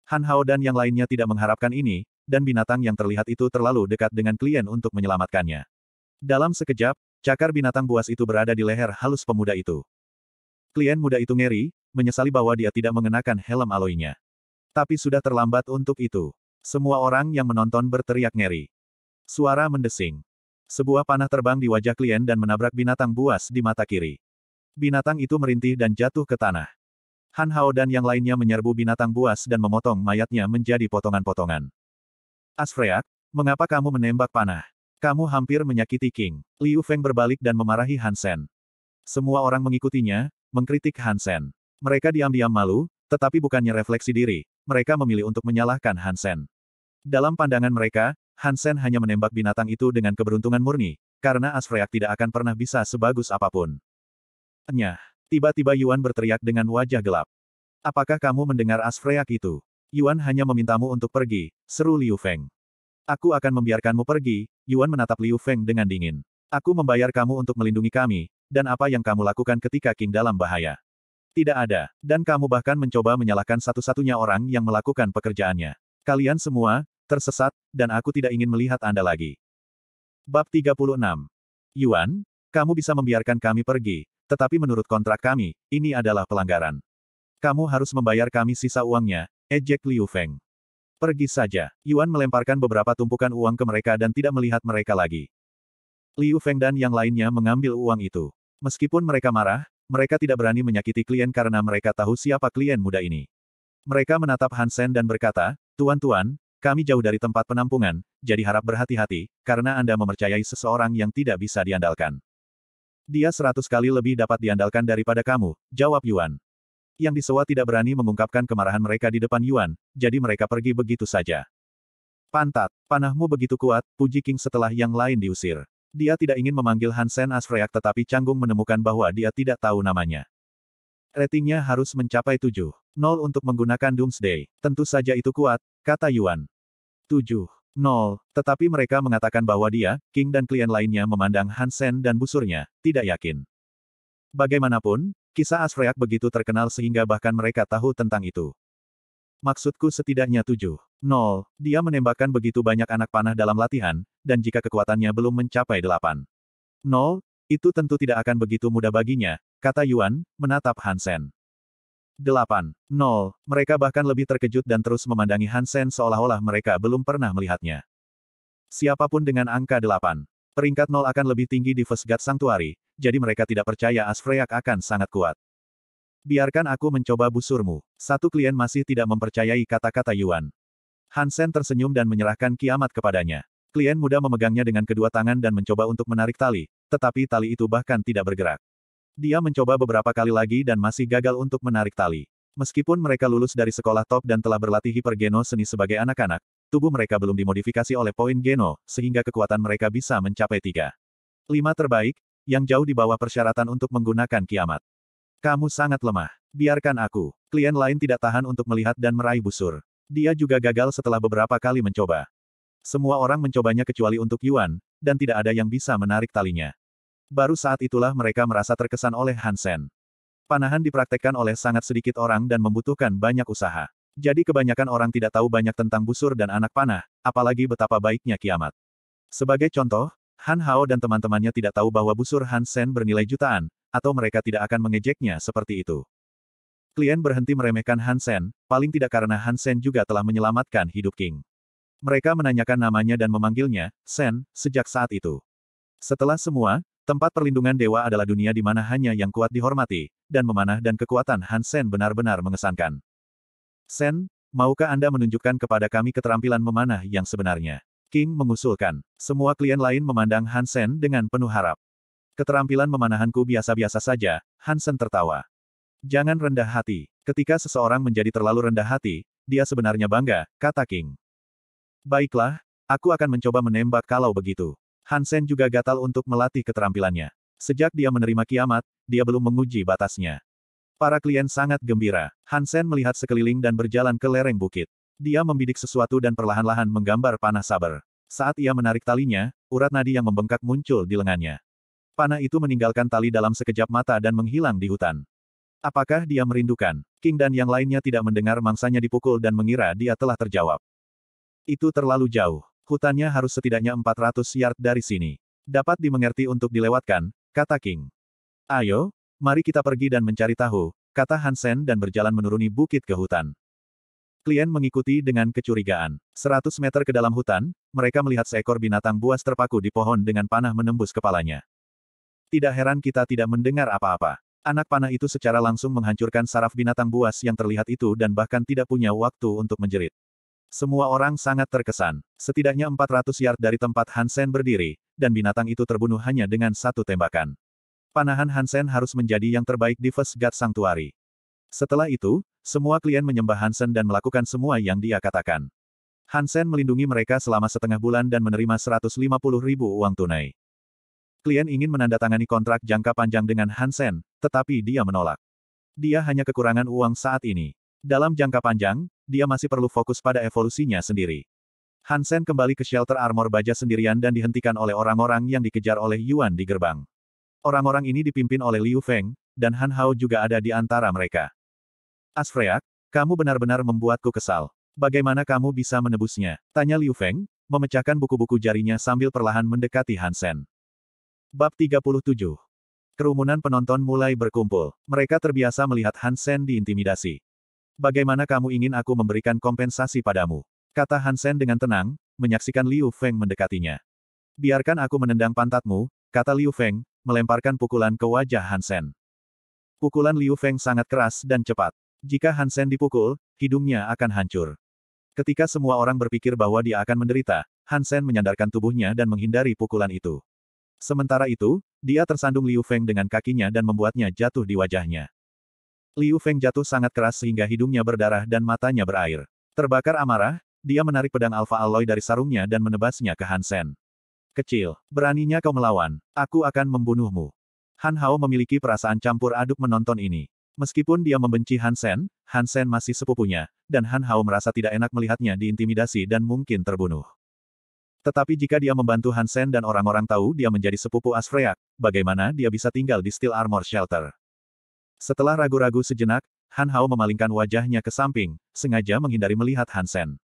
Han Hao dan yang lainnya tidak mengharapkan ini, dan binatang yang terlihat itu terlalu dekat dengan klien untuk menyelamatkannya. Dalam sekejap, cakar binatang buas itu berada di leher halus pemuda itu. Klien muda itu ngeri, menyesali bahwa dia tidak mengenakan helm aloinya. Tapi sudah terlambat untuk itu. Semua orang yang menonton berteriak ngeri. Suara mendesing. Sebuah panah terbang di wajah klien dan menabrak binatang buas di mata kiri. Binatang itu merintih dan jatuh ke tanah. Han Hao dan yang lainnya menyerbu binatang buas dan memotong mayatnya menjadi potongan-potongan. Asfreak, mengapa kamu menembak panah? Kamu hampir menyakiti King. Liu Feng berbalik dan memarahi Hansen. Semua orang mengikutinya, mengkritik Hansen. Mereka diam-diam malu, tetapi bukannya refleksi diri, mereka memilih untuk menyalahkan Hansen. Dalam pandangan mereka, Hansen hanya menembak binatang itu dengan keberuntungan murni, karena Asfreak tidak akan pernah bisa sebagus apapun. Nyah, tiba-tiba Yuan berteriak dengan wajah gelap. Apakah kamu mendengar Asfreak itu? Yuan hanya memintamu untuk pergi, seru Liu Feng. Aku akan membiarkanmu pergi, Yuan menatap Liu Feng dengan dingin. Aku membayar kamu untuk melindungi kami, dan apa yang kamu lakukan ketika King dalam bahaya. Tidak ada, dan kamu bahkan mencoba menyalahkan satu-satunya orang yang melakukan pekerjaannya. Kalian semua, tersesat, dan aku tidak ingin melihat Anda lagi. Bab 36. Yuan, kamu bisa membiarkan kami pergi, tetapi menurut kontrak kami, ini adalah pelanggaran. Kamu harus membayar kami sisa uangnya, ejek Liu Feng. Pergi saja. Yuan melemparkan beberapa tumpukan uang ke mereka dan tidak melihat mereka lagi. Liu Feng dan yang lainnya mengambil uang itu. Meskipun mereka marah, mereka tidak berani menyakiti klien karena mereka tahu siapa klien muda ini. Mereka menatap Hansen dan berkata, Tuan-tuan, kami jauh dari tempat penampungan, jadi harap berhati-hati, karena Anda mempercayai seseorang yang tidak bisa diandalkan. Dia seratus kali lebih dapat diandalkan daripada kamu, jawab Yuan. Yang disewa tidak berani mengungkapkan kemarahan mereka di depan Yuan, jadi mereka pergi begitu saja. Pantat, panahmu begitu kuat, puji King setelah yang lain diusir. Dia tidak ingin memanggil Hansen Asfreak tetapi Canggung menemukan bahwa dia tidak tahu namanya. Ratingnya harus mencapai tujuh. Nol untuk menggunakan Doomsday. Tentu saja itu kuat, kata Yuan. 7. Nol. Tetapi mereka mengatakan bahwa dia, King dan klien lainnya memandang Hansen dan busurnya, tidak yakin. Bagaimanapun, kisah Asreak begitu terkenal sehingga bahkan mereka tahu tentang itu. Maksudku setidaknya tujuh. Nol. Dia menembakkan begitu banyak anak panah dalam latihan, dan jika kekuatannya belum mencapai delapan. Nol. Itu tentu tidak akan begitu mudah baginya, kata Yuan, menatap Hansen. 8. 0. Mereka bahkan lebih terkejut dan terus memandangi Hansen seolah-olah mereka belum pernah melihatnya. Siapapun dengan angka delapan, Peringkat Nol akan lebih tinggi di Vesgat Sanctuary, jadi mereka tidak percaya Asfreyak akan sangat kuat. Biarkan aku mencoba busurmu. Satu klien masih tidak mempercayai kata-kata Yuan. Hansen tersenyum dan menyerahkan kiamat kepadanya. Klien muda memegangnya dengan kedua tangan dan mencoba untuk menarik tali, tetapi tali itu bahkan tidak bergerak. Dia mencoba beberapa kali lagi dan masih gagal untuk menarik tali. Meskipun mereka lulus dari sekolah top dan telah berlatih hipergeno seni sebagai anak-anak, tubuh mereka belum dimodifikasi oleh poin geno, sehingga kekuatan mereka bisa mencapai tiga. Lima terbaik, yang jauh di bawah persyaratan untuk menggunakan kiamat. Kamu sangat lemah. Biarkan aku. Klien lain tidak tahan untuk melihat dan meraih busur. Dia juga gagal setelah beberapa kali mencoba. Semua orang mencobanya kecuali untuk Yuan, dan tidak ada yang bisa menarik talinya. Baru saat itulah mereka merasa terkesan oleh Hansen. Panahan dipraktekkan oleh sangat sedikit orang dan membutuhkan banyak usaha. Jadi kebanyakan orang tidak tahu banyak tentang busur dan anak panah, apalagi betapa baiknya kiamat. Sebagai contoh, Han Hao dan teman-temannya tidak tahu bahwa busur Hansen bernilai jutaan, atau mereka tidak akan mengejeknya seperti itu. Klien berhenti meremehkan Hansen, paling tidak karena Hansen juga telah menyelamatkan hidup King. Mereka menanyakan namanya dan memanggilnya, Sen, sejak saat itu. Setelah semua, Tempat perlindungan dewa adalah dunia di mana hanya yang kuat dihormati, dan memanah dan kekuatan Han Sen benar-benar mengesankan. Sen, maukah Anda menunjukkan kepada kami keterampilan memanah yang sebenarnya? King mengusulkan. Semua klien lain memandang Han Sen dengan penuh harap. Keterampilan memanahanku biasa-biasa saja, Han Sen tertawa. Jangan rendah hati. Ketika seseorang menjadi terlalu rendah hati, dia sebenarnya bangga, kata King. Baiklah, aku akan mencoba menembak kalau begitu. Hansen juga gatal untuk melatih keterampilannya. Sejak dia menerima kiamat, dia belum menguji batasnya. Para klien sangat gembira. Hansen melihat sekeliling dan berjalan ke lereng bukit. Dia membidik sesuatu dan perlahan-lahan menggambar panah saber. Saat ia menarik talinya, urat nadi yang membengkak muncul di lengannya. Panah itu meninggalkan tali dalam sekejap mata dan menghilang di hutan. Apakah dia merindukan? King dan yang lainnya tidak mendengar mangsanya dipukul dan mengira dia telah terjawab. Itu terlalu jauh hutannya harus setidaknya 400 yard dari sini. Dapat dimengerti untuk dilewatkan, kata King. Ayo, mari kita pergi dan mencari tahu, kata Hansen dan berjalan menuruni bukit ke hutan. Klien mengikuti dengan kecurigaan. 100 meter ke dalam hutan, mereka melihat seekor binatang buas terpaku di pohon dengan panah menembus kepalanya. Tidak heran kita tidak mendengar apa-apa. Anak panah itu secara langsung menghancurkan saraf binatang buas yang terlihat itu dan bahkan tidak punya waktu untuk menjerit. Semua orang sangat terkesan. Setidaknya 400 yard dari tempat Hansen berdiri, dan binatang itu terbunuh hanya dengan satu tembakan. Panahan Hansen harus menjadi yang terbaik di First God Sanctuary. Setelah itu, semua klien menyembah Hansen dan melakukan semua yang dia katakan. Hansen melindungi mereka selama setengah bulan dan menerima 150 ribu uang tunai. Klien ingin menandatangani kontrak jangka panjang dengan Hansen, tetapi dia menolak. Dia hanya kekurangan uang saat ini. Dalam jangka panjang, dia masih perlu fokus pada evolusinya sendiri. Hansen kembali ke shelter armor baja sendirian dan dihentikan oleh orang-orang yang dikejar oleh Yuan di gerbang. Orang-orang ini dipimpin oleh Liu Feng, dan Han Hao juga ada di antara mereka. Asfreak, kamu benar-benar membuatku kesal. Bagaimana kamu bisa menebusnya? Tanya Liu Feng, memecahkan buku-buku jarinya sambil perlahan mendekati Hansen. Bab 37 Kerumunan penonton mulai berkumpul. Mereka terbiasa melihat Hansen diintimidasi. Bagaimana kamu ingin aku memberikan kompensasi padamu? Kata Hansen dengan tenang, menyaksikan Liu Feng mendekatinya. Biarkan aku menendang pantatmu, kata Liu Feng, melemparkan pukulan ke wajah Hansen. Pukulan Liu Feng sangat keras dan cepat. Jika Hansen dipukul, hidungnya akan hancur. Ketika semua orang berpikir bahwa dia akan menderita, Hansen menyandarkan tubuhnya dan menghindari pukulan itu. Sementara itu, dia tersandung Liu Feng dengan kakinya dan membuatnya jatuh di wajahnya. Liu Feng jatuh sangat keras sehingga hidungnya berdarah dan matanya berair. Terbakar amarah, dia menarik pedang Alfa Alloy dari sarungnya dan menebasnya ke Han Sen. Kecil, beraninya kau melawan, aku akan membunuhmu. Han Hao memiliki perasaan campur aduk menonton ini. Meskipun dia membenci Han Sen, Han Sen masih sepupunya, dan Han Hao merasa tidak enak melihatnya diintimidasi dan mungkin terbunuh. Tetapi jika dia membantu Han Sen dan orang-orang tahu dia menjadi sepupu Asfreak, bagaimana dia bisa tinggal di Steel Armor Shelter? Setelah ragu-ragu sejenak, Han Hao memalingkan wajahnya ke samping, sengaja menghindari melihat Hansen.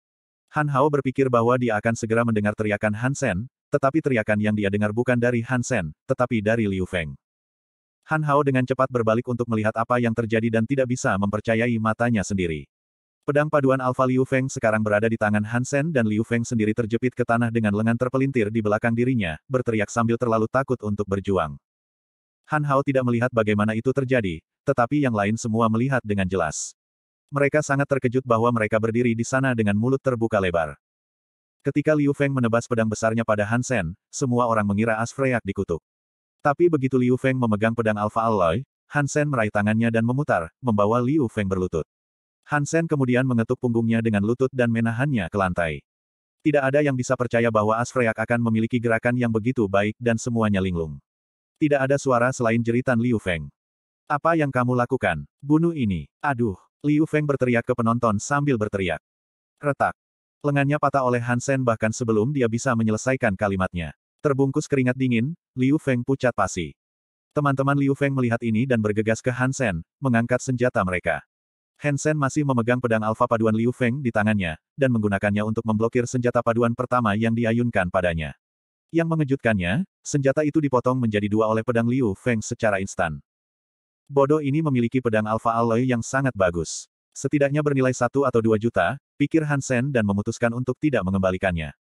Han Hao berpikir bahwa dia akan segera mendengar teriakan Hansen, tetapi teriakan yang dia dengar bukan dari Hansen, tetapi dari Liu Feng. Han Hao dengan cepat berbalik untuk melihat apa yang terjadi dan tidak bisa mempercayai matanya sendiri. Pedang paduan alfa Liu Feng sekarang berada di tangan Hansen dan Liu Feng sendiri terjepit ke tanah dengan lengan terpelintir di belakang dirinya, berteriak sambil terlalu takut untuk berjuang. Han Hao tidak melihat bagaimana itu terjadi, tetapi yang lain semua melihat dengan jelas. Mereka sangat terkejut bahwa mereka berdiri di sana dengan mulut terbuka lebar. Ketika Liu Feng menebas pedang besarnya pada Han Sen, semua orang mengira Asfreyak dikutuk. Tapi begitu Liu Feng memegang pedang Alpha Alloy, Han Sen meraih tangannya dan memutar, membawa Liu Feng berlutut. Han Sen kemudian mengetuk punggungnya dengan lutut dan menahannya ke lantai. Tidak ada yang bisa percaya bahwa Asfreyak akan memiliki gerakan yang begitu baik dan semuanya linglung. Tidak ada suara selain jeritan Liu Feng. Apa yang kamu lakukan? Bunuh ini. Aduh. Liu Feng berteriak ke penonton sambil berteriak. Retak. Lengannya patah oleh Hansen bahkan sebelum dia bisa menyelesaikan kalimatnya. Terbungkus keringat dingin, Liu Feng pucat pasi. Teman-teman Liu Feng melihat ini dan bergegas ke Hansen, mengangkat senjata mereka. Hansen masih memegang pedang alfa paduan Liu Feng di tangannya, dan menggunakannya untuk memblokir senjata paduan pertama yang diayunkan padanya. Yang mengejutkannya, senjata itu dipotong menjadi dua oleh pedang Liu Feng secara instan. Bodoh ini memiliki pedang Alpha Alloy yang sangat bagus. Setidaknya bernilai satu atau dua juta, pikir Hansen dan memutuskan untuk tidak mengembalikannya.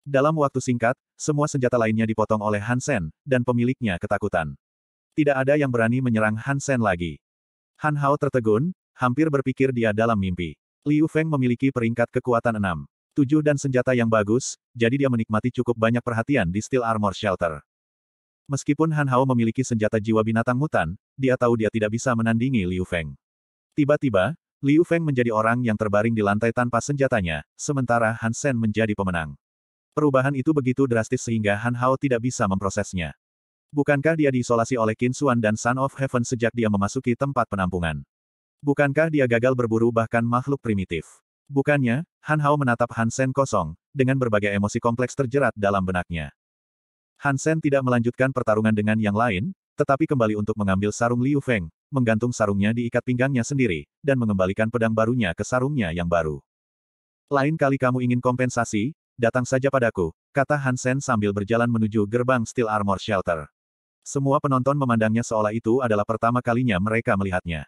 Dalam waktu singkat, semua senjata lainnya dipotong oleh Hansen, dan pemiliknya ketakutan. Tidak ada yang berani menyerang Hansen lagi. Han Hao tertegun, hampir berpikir dia dalam mimpi. Liu Feng memiliki peringkat kekuatan enam. Tujuh dan senjata yang bagus, jadi dia menikmati cukup banyak perhatian di Steel Armor Shelter. Meskipun Han Hao memiliki senjata jiwa binatang hutan, dia tahu dia tidak bisa menandingi Liu Feng. Tiba-tiba, Liu Feng menjadi orang yang terbaring di lantai tanpa senjatanya, sementara Han Sen menjadi pemenang. Perubahan itu begitu drastis sehingga Han Hao tidak bisa memprosesnya. Bukankah dia diisolasi oleh Qin Xuan dan Son of Heaven sejak dia memasuki tempat penampungan? Bukankah dia gagal berburu bahkan makhluk primitif? Bukannya, Han Hao menatap Han Sen kosong, dengan berbagai emosi kompleks terjerat dalam benaknya. Han Sen tidak melanjutkan pertarungan dengan yang lain, tetapi kembali untuk mengambil sarung Liu Feng, menggantung sarungnya di ikat pinggangnya sendiri, dan mengembalikan pedang barunya ke sarungnya yang baru. Lain kali kamu ingin kompensasi, datang saja padaku, kata Han Sen sambil berjalan menuju gerbang Steel Armor Shelter. Semua penonton memandangnya seolah itu adalah pertama kalinya mereka melihatnya.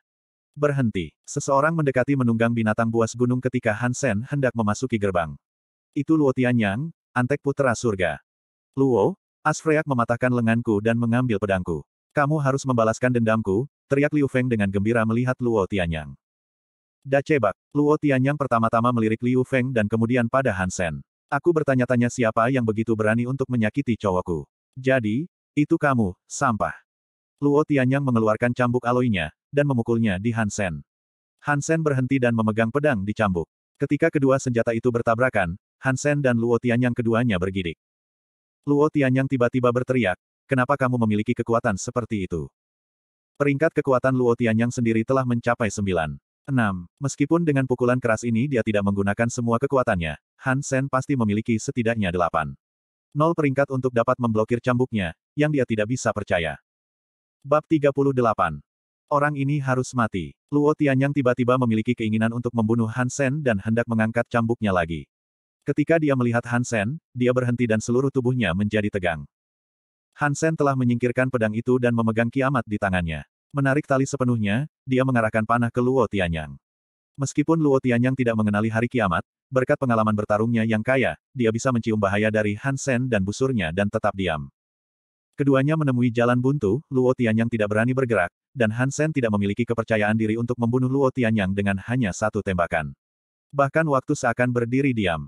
Berhenti. Seseorang mendekati menunggang binatang buas gunung ketika Hansen hendak memasuki gerbang. Itu Luo Tianyang, antek putra surga. Luo, Asfreak mematahkan lenganku dan mengambil pedangku. Kamu harus membalaskan dendamku, teriak Liu Feng dengan gembira melihat Luo Tianyang. Dacebak, Luo Tianyang pertama-tama melirik Liu Feng dan kemudian pada Hansen. Aku bertanya-tanya siapa yang begitu berani untuk menyakiti cowokku. Jadi, itu kamu, sampah. Luo Tianyang mengeluarkan cambuk aloinya, dan memukulnya di Hansen. Hansen berhenti dan memegang pedang di cambuk. Ketika kedua senjata itu bertabrakan, Hansen dan Luo Tianyang keduanya bergidik. Luo Tianyang tiba-tiba berteriak, kenapa kamu memiliki kekuatan seperti itu? Peringkat kekuatan Luo Tianyang sendiri telah mencapai sembilan. enam, Meskipun dengan pukulan keras ini dia tidak menggunakan semua kekuatannya, Hansen pasti memiliki setidaknya delapan. Nol peringkat untuk dapat memblokir cambuknya, yang dia tidak bisa percaya. Bab 38. Orang ini harus mati. Luo Tianyang tiba-tiba memiliki keinginan untuk membunuh Hansen dan hendak mengangkat cambuknya lagi. Ketika dia melihat Hansen, dia berhenti dan seluruh tubuhnya menjadi tegang. Hansen telah menyingkirkan pedang itu dan memegang kiamat di tangannya. Menarik tali sepenuhnya, dia mengarahkan panah ke Luo Tianyang. Meskipun Luo Tianyang tidak mengenali hari kiamat, berkat pengalaman bertarungnya yang kaya, dia bisa mencium bahaya dari Hansen dan busurnya dan tetap diam. Keduanya menemui jalan buntu, Luo Tianyang tidak berani bergerak, dan Han Sen tidak memiliki kepercayaan diri untuk membunuh Luo Tianyang dengan hanya satu tembakan. Bahkan waktu seakan berdiri diam.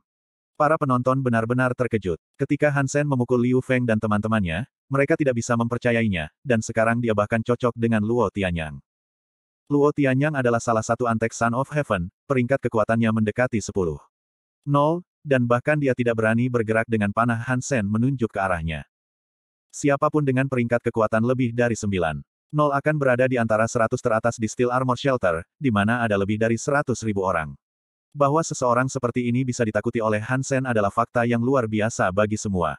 Para penonton benar-benar terkejut. Ketika Han Sen memukul Liu Feng dan teman-temannya, mereka tidak bisa mempercayainya, dan sekarang dia bahkan cocok dengan Luo Tianyang. Luo Tianyang adalah salah satu antek Sun of Heaven, peringkat kekuatannya mendekati 10. 0, dan bahkan dia tidak berani bergerak dengan panah Hansen menunjuk ke arahnya. Siapapun dengan peringkat kekuatan lebih dari 9. Nol akan berada di antara 100 teratas di Steel Armor Shelter, di mana ada lebih dari 100.000 orang. Bahwa seseorang seperti ini bisa ditakuti oleh Hansen adalah fakta yang luar biasa bagi semua.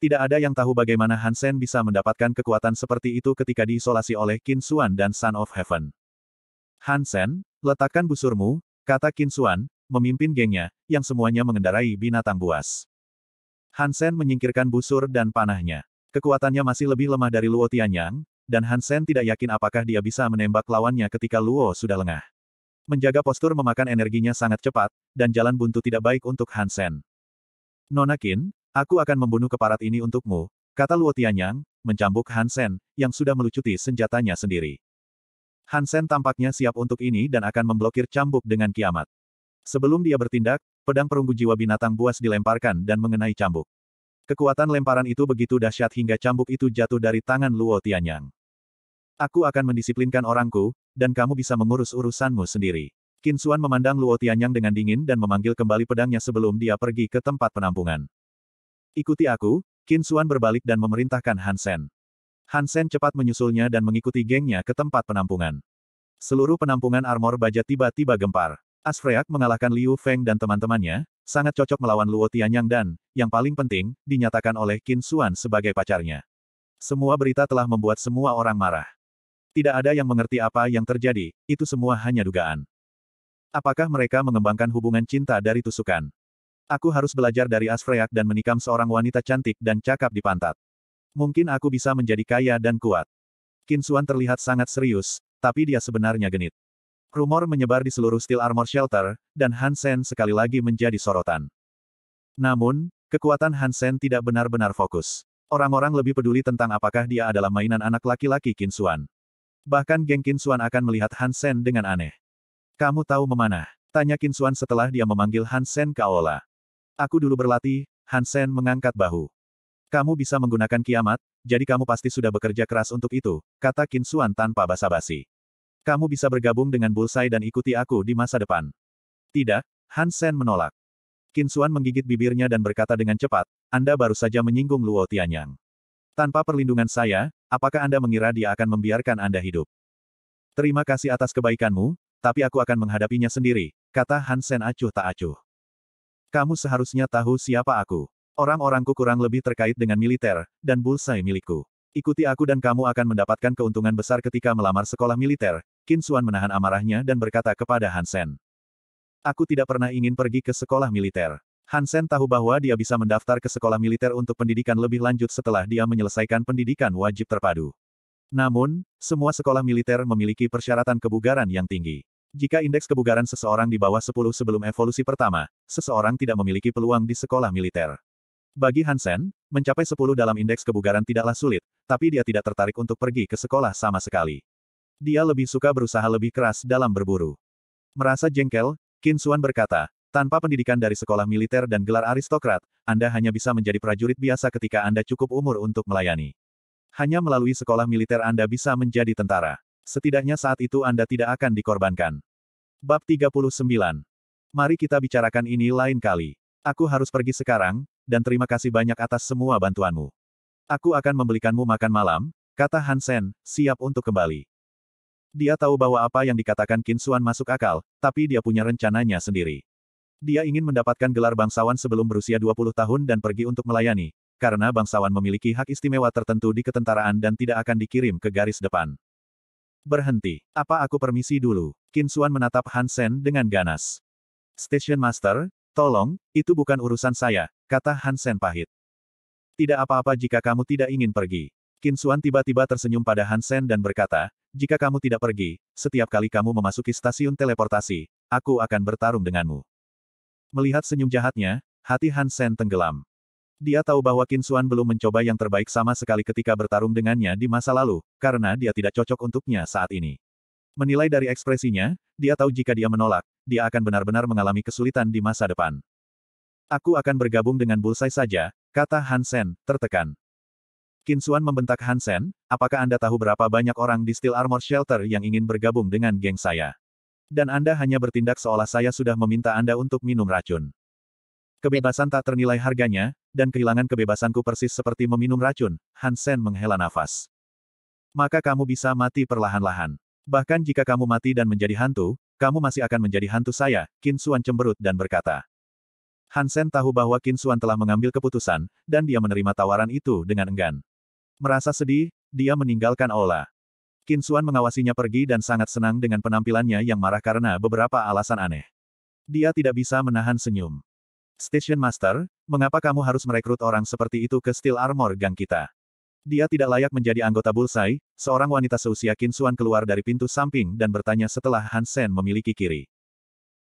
Tidak ada yang tahu bagaimana Hansen bisa mendapatkan kekuatan seperti itu ketika diisolasi oleh Qin Xuan dan Son of Heaven. Hansen, letakkan busurmu, kata Qin Xuan, memimpin gengnya, yang semuanya mengendarai binatang buas. Hansen menyingkirkan busur dan panahnya. Kekuatannya masih lebih lemah dari Luo Tianyang, dan Hansen tidak yakin apakah dia bisa menembak lawannya ketika Luo sudah lengah. Menjaga postur memakan energinya sangat cepat, dan jalan buntu tidak baik untuk Hansen. Nonakin, aku akan membunuh keparat ini untukmu, kata Luo Tianyang, mencambuk Hansen, yang sudah melucuti senjatanya sendiri. Hansen tampaknya siap untuk ini dan akan memblokir cambuk dengan kiamat. Sebelum dia bertindak, pedang perunggu jiwa binatang buas dilemparkan dan mengenai cambuk. Kekuatan lemparan itu begitu dahsyat hingga cambuk itu jatuh dari tangan Luo Tianyang. Aku akan mendisiplinkan orangku, dan kamu bisa mengurus urusanmu sendiri. Qin Xuan memandang Luo Tianyang dengan dingin dan memanggil kembali pedangnya sebelum dia pergi ke tempat penampungan. Ikuti aku, Qin Xuan berbalik dan memerintahkan Hansen. Hansen cepat menyusulnya dan mengikuti gengnya ke tempat penampungan. Seluruh penampungan armor baja tiba-tiba gempar. Asfreak mengalahkan Liu Feng dan teman-temannya, sangat cocok melawan Luo Tianyang dan, yang paling penting, dinyatakan oleh Qin Xuan sebagai pacarnya. Semua berita telah membuat semua orang marah. Tidak ada yang mengerti apa yang terjadi, itu semua hanya dugaan. Apakah mereka mengembangkan hubungan cinta dari tusukan? Aku harus belajar dari Asfreak dan menikam seorang wanita cantik dan cakap di pantat. Mungkin aku bisa menjadi kaya dan kuat. Qin Xuan terlihat sangat serius, tapi dia sebenarnya genit. Rumor menyebar di seluruh Steel Armor Shelter, dan Hansen sekali lagi menjadi sorotan. Namun, kekuatan Hansen tidak benar-benar fokus. Orang-orang lebih peduli tentang apakah dia adalah mainan anak laki-laki Kinsuan. Bahkan geng Kinsuan akan melihat Hansen dengan aneh. Kamu tahu memanah? Tanya Kinsuan setelah dia memanggil Hansen ke Aola. Aku dulu berlatih, Hansen mengangkat bahu. Kamu bisa menggunakan kiamat, jadi kamu pasti sudah bekerja keras untuk itu, kata Kinsuan tanpa basa-basi. Kamu bisa bergabung dengan Bulsai dan ikuti aku di masa depan. Tidak, Hansen menolak. Kinsuan menggigit bibirnya dan berkata dengan cepat, Anda baru saja menyinggung Luo Tianyang. Tanpa perlindungan saya, apakah Anda mengira dia akan membiarkan Anda hidup? Terima kasih atas kebaikanmu, tapi aku akan menghadapinya sendiri, kata Hansen acuh tak acuh. Kamu seharusnya tahu siapa aku. Orang-orangku kurang lebih terkait dengan militer, dan bulsai milikku. Ikuti aku dan kamu akan mendapatkan keuntungan besar ketika melamar sekolah militer. Qin Xuan menahan amarahnya dan berkata kepada Hansen. Aku tidak pernah ingin pergi ke sekolah militer. Hansen tahu bahwa dia bisa mendaftar ke sekolah militer untuk pendidikan lebih lanjut setelah dia menyelesaikan pendidikan wajib terpadu. Namun, semua sekolah militer memiliki persyaratan kebugaran yang tinggi. Jika indeks kebugaran seseorang di bawah 10 sebelum evolusi pertama, seseorang tidak memiliki peluang di sekolah militer. Bagi Hansen, mencapai 10 dalam indeks kebugaran tidaklah sulit, tapi dia tidak tertarik untuk pergi ke sekolah sama sekali. Dia lebih suka berusaha lebih keras dalam berburu. Merasa jengkel, Qin Xuan berkata, tanpa pendidikan dari sekolah militer dan gelar aristokrat, Anda hanya bisa menjadi prajurit biasa ketika Anda cukup umur untuk melayani. Hanya melalui sekolah militer Anda bisa menjadi tentara. Setidaknya saat itu Anda tidak akan dikorbankan. Bab 39. Mari kita bicarakan ini lain kali. Aku harus pergi sekarang, dan terima kasih banyak atas semua bantuanmu. Aku akan membelikanmu makan malam, kata Hansen, siap untuk kembali. Dia tahu bahwa apa yang dikatakan Kinsuan masuk akal, tapi dia punya rencananya sendiri. Dia ingin mendapatkan gelar bangsawan sebelum berusia 20 tahun dan pergi untuk melayani, karena bangsawan memiliki hak istimewa tertentu di ketentaraan dan tidak akan dikirim ke garis depan. Berhenti. Apa aku permisi dulu? Kinsuan menatap Hansen dengan ganas. Station Master, tolong, itu bukan urusan saya, kata Hansen pahit. Tidak apa-apa jika kamu tidak ingin pergi. Qin Xuan tiba-tiba tersenyum pada Han Sen dan berkata, jika kamu tidak pergi, setiap kali kamu memasuki stasiun teleportasi, aku akan bertarung denganmu. Melihat senyum jahatnya, hati Han Sen tenggelam. Dia tahu bahwa Qin Xuan belum mencoba yang terbaik sama sekali ketika bertarung dengannya di masa lalu, karena dia tidak cocok untuknya saat ini. Menilai dari ekspresinya, dia tahu jika dia menolak, dia akan benar-benar mengalami kesulitan di masa depan. Aku akan bergabung dengan Bullseye saja, kata Hansen, tertekan. Kinsuan membentak Hansen, apakah Anda tahu berapa banyak orang di Steel Armor Shelter yang ingin bergabung dengan geng saya? Dan Anda hanya bertindak seolah saya sudah meminta Anda untuk minum racun. Kebebasan tak ternilai harganya, dan kehilangan kebebasanku persis seperti meminum racun, Hansen menghela nafas. Maka kamu bisa mati perlahan-lahan. Bahkan jika kamu mati dan menjadi hantu, kamu masih akan menjadi hantu saya, Kinsuan cemberut dan berkata. Hansen tahu bahwa Kinsuan telah mengambil keputusan, dan dia menerima tawaran itu dengan enggan. Merasa sedih, dia meninggalkan aula. Kinsuan mengawasinya pergi dan sangat senang dengan penampilannya yang marah karena beberapa alasan aneh. Dia tidak bisa menahan senyum. Station Master, mengapa kamu harus merekrut orang seperti itu ke Steel Armor Gang kita? Dia tidak layak menjadi anggota Bullseye, seorang wanita seusia Kinsuan keluar dari pintu samping dan bertanya setelah Hansen memiliki kiri.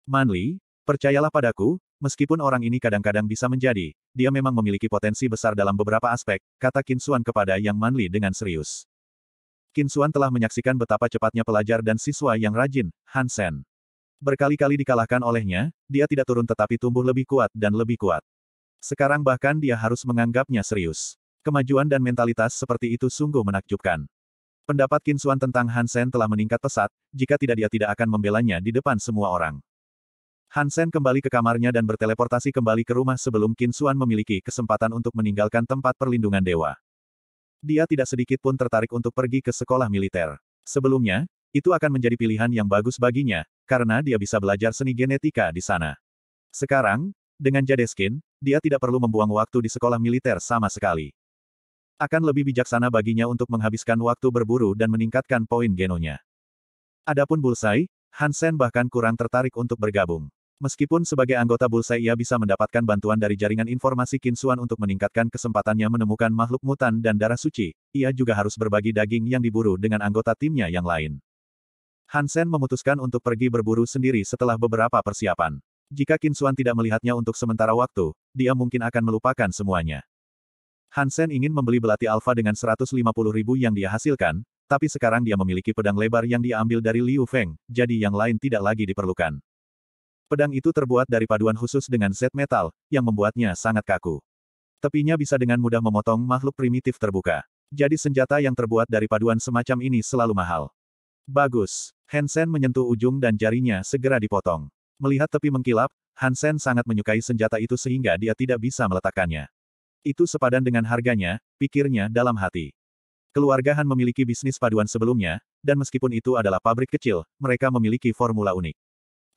Manli, percayalah padaku, Meskipun orang ini kadang-kadang bisa menjadi, dia memang memiliki potensi besar dalam beberapa aspek, kata Qin Kinsuan kepada Yang Manli dengan serius. Qin Kinsuan telah menyaksikan betapa cepatnya pelajar dan siswa yang rajin, Hansen. Berkali-kali dikalahkan olehnya, dia tidak turun tetapi tumbuh lebih kuat dan lebih kuat. Sekarang bahkan dia harus menganggapnya serius. Kemajuan dan mentalitas seperti itu sungguh menakjubkan. Pendapat Kinsuan tentang Hansen telah meningkat pesat, jika tidak dia tidak akan membelanya di depan semua orang. Hansen kembali ke kamarnya dan berteleportasi kembali ke rumah sebelum Qin Xuan memiliki kesempatan untuk meninggalkan tempat perlindungan dewa. Dia tidak sedikit pun tertarik untuk pergi ke sekolah militer. Sebelumnya, itu akan menjadi pilihan yang bagus baginya, karena dia bisa belajar seni genetika di sana. Sekarang, dengan Jadeskin, dia tidak perlu membuang waktu di sekolah militer sama sekali. Akan lebih bijaksana baginya untuk menghabiskan waktu berburu dan meningkatkan poin genonya. Adapun Bulsai, Hansen bahkan kurang tertarik untuk bergabung. Meskipun sebagai anggota Bullseye ia bisa mendapatkan bantuan dari jaringan informasi Kinsuan untuk meningkatkan kesempatannya menemukan makhluk mutan dan darah suci, ia juga harus berbagi daging yang diburu dengan anggota timnya yang lain. Hansen memutuskan untuk pergi berburu sendiri setelah beberapa persiapan. Jika Kinsuan tidak melihatnya untuk sementara waktu, dia mungkin akan melupakan semuanya. Hansen ingin membeli belati alfa dengan 150 ribu yang dia hasilkan, tapi sekarang dia memiliki pedang lebar yang diambil dari Liu Feng, jadi yang lain tidak lagi diperlukan. Pedang itu terbuat dari paduan khusus dengan zat metal, yang membuatnya sangat kaku. Tepinya bisa dengan mudah memotong makhluk primitif terbuka. Jadi senjata yang terbuat dari paduan semacam ini selalu mahal. Bagus. Hansen menyentuh ujung dan jarinya segera dipotong. Melihat tepi mengkilap, Hansen sangat menyukai senjata itu sehingga dia tidak bisa meletakkannya. Itu sepadan dengan harganya, pikirnya dalam hati. Keluarga Han memiliki bisnis paduan sebelumnya, dan meskipun itu adalah pabrik kecil, mereka memiliki formula unik.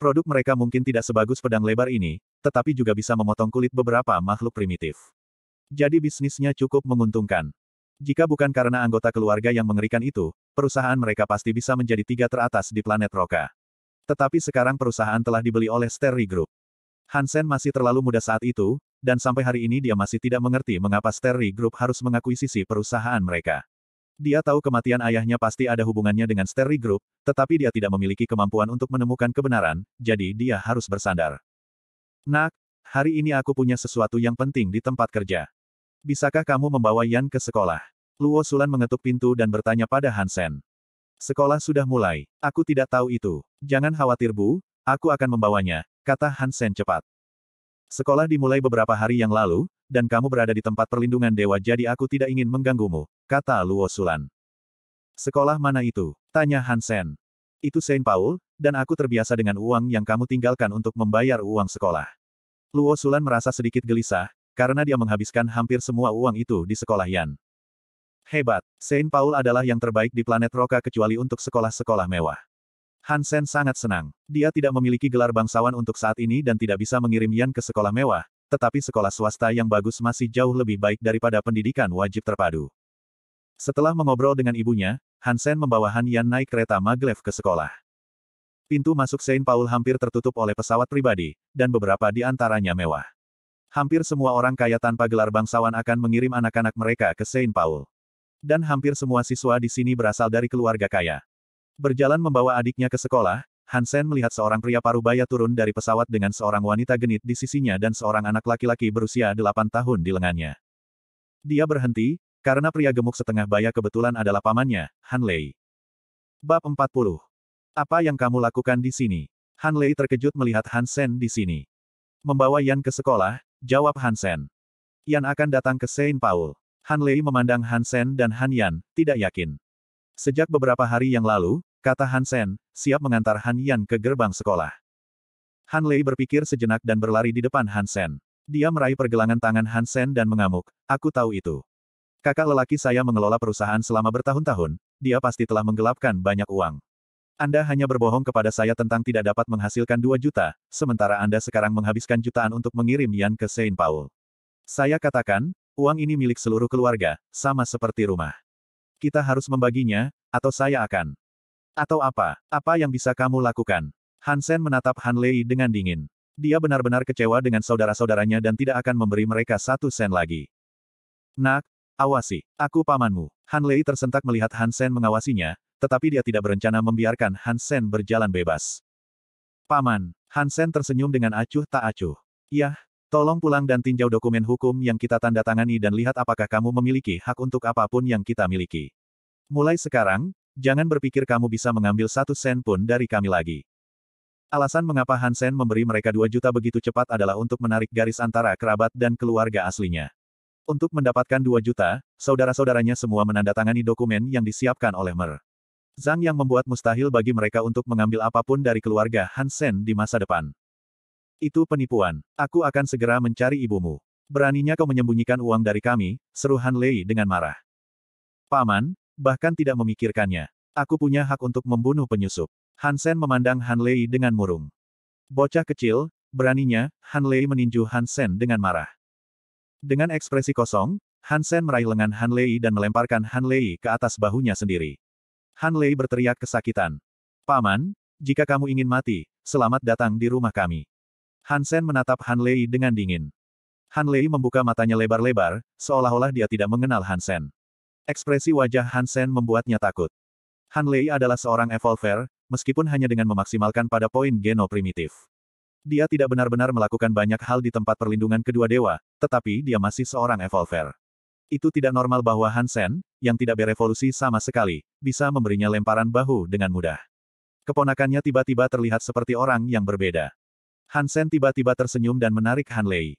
Produk mereka mungkin tidak sebagus pedang lebar ini, tetapi juga bisa memotong kulit beberapa makhluk primitif. Jadi bisnisnya cukup menguntungkan. Jika bukan karena anggota keluarga yang mengerikan itu, perusahaan mereka pasti bisa menjadi tiga teratas di planet Roka. Tetapi sekarang perusahaan telah dibeli oleh Sterry Group. Hansen masih terlalu muda saat itu, dan sampai hari ini dia masih tidak mengerti mengapa Sterry Group harus mengakuisisi perusahaan mereka. Dia tahu kematian ayahnya pasti ada hubungannya dengan Sterry Group, tetapi dia tidak memiliki kemampuan untuk menemukan kebenaran, jadi dia harus bersandar. Nak, hari ini aku punya sesuatu yang penting di tempat kerja. Bisakah kamu membawa Yan ke sekolah? Luo Sulan mengetuk pintu dan bertanya pada Hansen. Sekolah sudah mulai. Aku tidak tahu itu. Jangan khawatir Bu, aku akan membawanya, kata Hansen cepat. Sekolah dimulai beberapa hari yang lalu, dan kamu berada di tempat perlindungan dewa jadi aku tidak ingin mengganggumu, kata Luo Sulan. Sekolah mana itu? Tanya Hansen. Itu Saint Paul, dan aku terbiasa dengan uang yang kamu tinggalkan untuk membayar uang sekolah. Luo Sulan merasa sedikit gelisah, karena dia menghabiskan hampir semua uang itu di sekolah Yan. Hebat, Saint Paul adalah yang terbaik di planet Roka kecuali untuk sekolah-sekolah mewah. Hansen sangat senang. Dia tidak memiliki gelar bangsawan untuk saat ini dan tidak bisa mengirim Yan ke sekolah mewah, tetapi sekolah swasta yang bagus masih jauh lebih baik daripada pendidikan wajib terpadu. Setelah mengobrol dengan ibunya, Hansen membawa Han Yan naik kereta maglev ke sekolah. Pintu masuk Saint Paul hampir tertutup oleh pesawat pribadi, dan beberapa di antaranya mewah. Hampir semua orang kaya tanpa gelar bangsawan akan mengirim anak-anak mereka ke Saint Paul. Dan hampir semua siswa di sini berasal dari keluarga kaya. Berjalan membawa adiknya ke sekolah, Hansen melihat seorang pria paruh baya turun dari pesawat dengan seorang wanita genit di sisinya dan seorang anak laki-laki berusia 8 tahun di lengannya. Dia berhenti, karena pria gemuk setengah baya kebetulan adalah pamannya, Han Lei. Bab 40. Apa yang kamu lakukan di sini? Han Lei terkejut melihat Hansen di sini. Membawa Yan ke sekolah, jawab Hansen. Yan akan datang ke Saint Paul. Han Lei memandang Hansen dan Han Yan, tidak yakin. Sejak beberapa hari yang lalu, kata Hansen, siap mengantar Han Yan ke gerbang sekolah. Han Lei berpikir sejenak dan berlari di depan Hansen. Dia meraih pergelangan tangan Hansen dan mengamuk, aku tahu itu. Kakak lelaki saya mengelola perusahaan selama bertahun-tahun, dia pasti telah menggelapkan banyak uang. Anda hanya berbohong kepada saya tentang tidak dapat menghasilkan 2 juta, sementara Anda sekarang menghabiskan jutaan untuk mengirim Yan ke Saint Paul. Saya katakan, uang ini milik seluruh keluarga, sama seperti rumah. Kita harus membaginya, atau saya akan. Atau apa? Apa yang bisa kamu lakukan? Hansen menatap Han Lei dengan dingin. Dia benar-benar kecewa dengan saudara-saudaranya dan tidak akan memberi mereka satu sen lagi. Nak, awasi. Aku pamanmu. Han Lei tersentak melihat Hansen mengawasinya, tetapi dia tidak berencana membiarkan Hansen berjalan bebas. Paman, Hansen tersenyum dengan acuh tak acuh. Yah, tolong pulang dan tinjau dokumen hukum yang kita tanda tangani dan lihat apakah kamu memiliki hak untuk apapun yang kita miliki. Mulai sekarang, Jangan berpikir kamu bisa mengambil satu sen pun dari kami lagi. Alasan mengapa Hansen memberi mereka dua juta begitu cepat adalah untuk menarik garis antara kerabat dan keluarga aslinya. Untuk mendapatkan dua juta, saudara-saudaranya semua menandatangani dokumen yang disiapkan oleh Mer. Zhang yang membuat mustahil bagi mereka untuk mengambil apapun dari keluarga Hansen di masa depan. Itu penipuan. Aku akan segera mencari ibumu. Beraninya kau menyembunyikan uang dari kami, seru Han Lei dengan marah. Paman, Bahkan tidak memikirkannya. Aku punya hak untuk membunuh penyusup. Hansen memandang Han Lei dengan murung. Bocah kecil, beraninya, Han Lei meninju Hansen dengan marah. Dengan ekspresi kosong, Hansen meraih lengan Han Lei dan melemparkan Han Lei ke atas bahunya sendiri. Han Lei berteriak kesakitan. Paman, jika kamu ingin mati, selamat datang di rumah kami. Hansen menatap Han Lei dengan dingin. Han Lei membuka matanya lebar-lebar, seolah-olah dia tidak mengenal Hansen. Ekspresi wajah Hansen membuatnya takut. Han Lei adalah seorang evolver, meskipun hanya dengan memaksimalkan pada poin geno primitif. Dia tidak benar-benar melakukan banyak hal di tempat perlindungan kedua dewa, tetapi dia masih seorang evolver. Itu tidak normal bahwa Hansen, yang tidak berevolusi sama sekali, bisa memberinya lemparan bahu dengan mudah. Keponakannya tiba-tiba terlihat seperti orang yang berbeda. Hansen tiba-tiba tersenyum dan menarik Han Lei.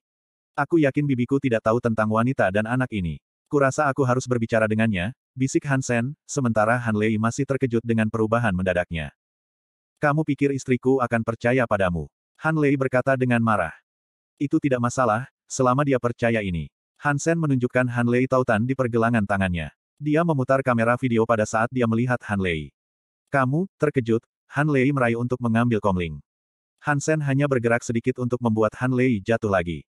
Aku yakin bibiku tidak tahu tentang wanita dan anak ini. Kurasa aku harus berbicara dengannya, bisik Hansen, sementara Han Lei masih terkejut dengan perubahan mendadaknya. Kamu pikir istriku akan percaya padamu? Han Lei berkata dengan marah. Itu tidak masalah, selama dia percaya ini. Hansen menunjukkan Han Lei tautan di pergelangan tangannya. Dia memutar kamera video pada saat dia melihat Han Lei. Kamu, terkejut, Han Lei meraih untuk mengambil Komling. Hansen hanya bergerak sedikit untuk membuat Han Lei jatuh lagi.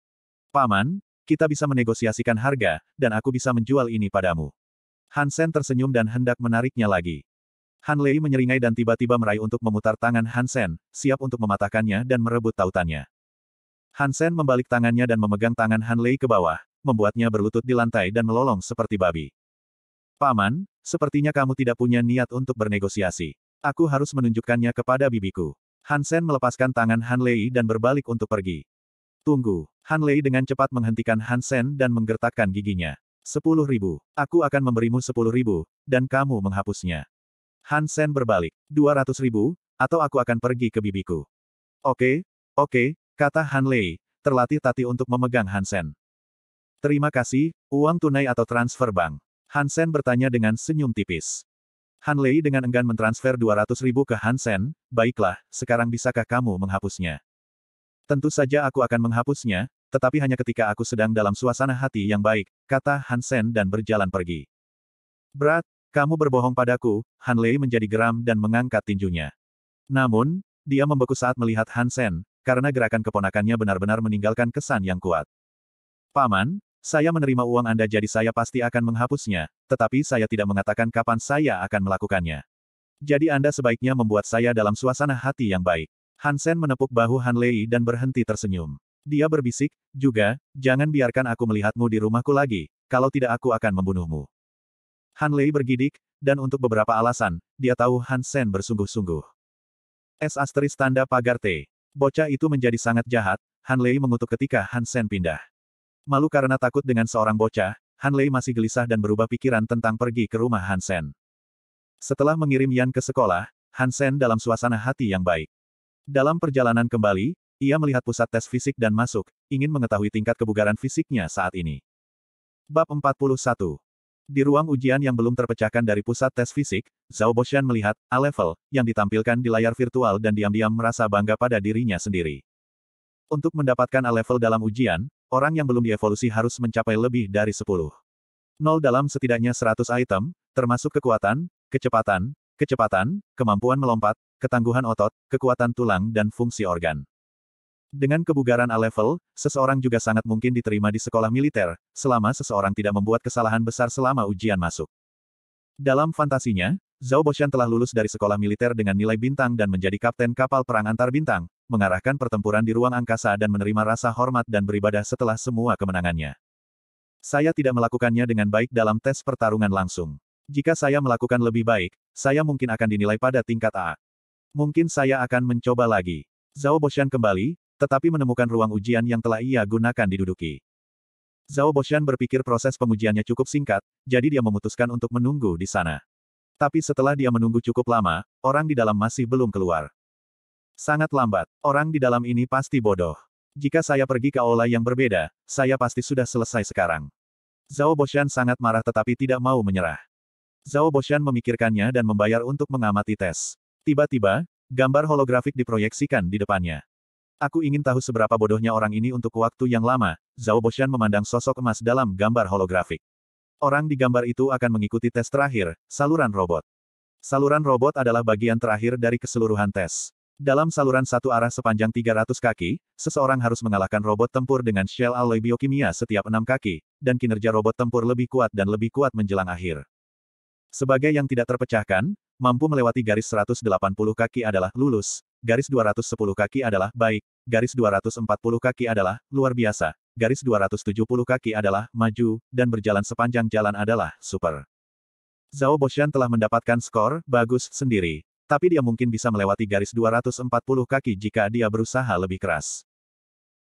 Paman, kita bisa menegosiasikan harga, dan aku bisa menjual ini padamu. Han Sen tersenyum dan hendak menariknya lagi. Han Lei menyeringai dan tiba-tiba meraih untuk memutar tangan Han Sen, siap untuk mematahkannya dan merebut tautannya. Han Sen membalik tangannya dan memegang tangan Han Lei ke bawah, membuatnya berlutut di lantai dan melolong seperti babi. Paman, sepertinya kamu tidak punya niat untuk bernegosiasi. Aku harus menunjukkannya kepada bibiku. Hansen melepaskan tangan Han Lei dan berbalik untuk pergi. Tunggu. Han Lei dengan cepat menghentikan Han Sen dan menggertakkan giginya. Sepuluh ribu. Aku akan memberimu sepuluh ribu, dan kamu menghapusnya. Han Sen berbalik. Dua ratus ribu, atau aku akan pergi ke bibiku. Oke, oke, kata Han Lei, terlatih tati untuk memegang Han Sen. Terima kasih, uang tunai atau transfer bank. Han Sen bertanya dengan senyum tipis. Han Lei dengan enggan mentransfer dua ratus ribu ke Han Sen, baiklah, sekarang bisakah kamu menghapusnya? Tentu saja aku akan menghapusnya, tetapi hanya ketika aku sedang dalam suasana hati yang baik, kata Hansen dan berjalan pergi. Berat, kamu berbohong padaku, Han Lei menjadi geram dan mengangkat tinjunya. Namun, dia membeku saat melihat Hansen, karena gerakan keponakannya benar-benar meninggalkan kesan yang kuat. Paman, saya menerima uang Anda jadi saya pasti akan menghapusnya, tetapi saya tidak mengatakan kapan saya akan melakukannya. Jadi Anda sebaiknya membuat saya dalam suasana hati yang baik. Hansen menepuk bahu Han Lei dan berhenti tersenyum. Dia berbisik, juga, jangan biarkan aku melihatmu di rumahku lagi, kalau tidak aku akan membunuhmu. Han Lei bergidik, dan untuk beberapa alasan, dia tahu Hansen bersungguh-sungguh. Es asteris tanda pagar T. Bocah itu menjadi sangat jahat, Han Lei mengutuk ketika Hansen pindah. Malu karena takut dengan seorang bocah, Han Lei masih gelisah dan berubah pikiran tentang pergi ke rumah Hansen. Setelah mengirim Yan ke sekolah, Hansen dalam suasana hati yang baik. Dalam perjalanan kembali, ia melihat pusat tes fisik dan masuk, ingin mengetahui tingkat kebugaran fisiknya saat ini. Bab 41 Di ruang ujian yang belum terpecahkan dari pusat tes fisik, Zhao Boshan melihat A-level yang ditampilkan di layar virtual dan diam-diam merasa bangga pada dirinya sendiri. Untuk mendapatkan A-level dalam ujian, orang yang belum dievolusi harus mencapai lebih dari 10. Nol dalam setidaknya 100 item, termasuk kekuatan, kecepatan, kecepatan, kemampuan melompat, ketangguhan otot, kekuatan tulang dan fungsi organ. Dengan kebugaran A-level, seseorang juga sangat mungkin diterima di sekolah militer, selama seseorang tidak membuat kesalahan besar selama ujian masuk. Dalam fantasinya, Zhao Boshan telah lulus dari sekolah militer dengan nilai bintang dan menjadi kapten kapal perang antar bintang, mengarahkan pertempuran di ruang angkasa dan menerima rasa hormat dan beribadah setelah semua kemenangannya. Saya tidak melakukannya dengan baik dalam tes pertarungan langsung. Jika saya melakukan lebih baik, saya mungkin akan dinilai pada tingkat A. Mungkin saya akan mencoba lagi. Zhao Boshan kembali, tetapi menemukan ruang ujian yang telah ia gunakan diduduki. Zhao Boshan berpikir proses pengujiannya cukup singkat, jadi dia memutuskan untuk menunggu di sana. Tapi setelah dia menunggu cukup lama, orang di dalam masih belum keluar. Sangat lambat, orang di dalam ini pasti bodoh. Jika saya pergi ke aula yang berbeda, saya pasti sudah selesai sekarang. Zhao Boshan sangat marah tetapi tidak mau menyerah. Zhao Boshan memikirkannya dan membayar untuk mengamati tes. Tiba-tiba, gambar holografik diproyeksikan di depannya. Aku ingin tahu seberapa bodohnya orang ini untuk waktu yang lama, Zhao Boshan memandang sosok emas dalam gambar holografik. Orang di gambar itu akan mengikuti tes terakhir, saluran robot. Saluran robot adalah bagian terakhir dari keseluruhan tes. Dalam saluran satu arah sepanjang 300 kaki, seseorang harus mengalahkan robot tempur dengan shell alloy biokimia setiap enam kaki, dan kinerja robot tempur lebih kuat dan lebih kuat menjelang akhir. Sebagai yang tidak terpecahkan, mampu melewati garis 180 kaki adalah lulus, garis 210 kaki adalah baik, garis 240 kaki adalah luar biasa, garis 270 kaki adalah maju, dan berjalan sepanjang jalan adalah super. Zhao Boshan telah mendapatkan skor bagus sendiri, tapi dia mungkin bisa melewati garis 240 kaki jika dia berusaha lebih keras.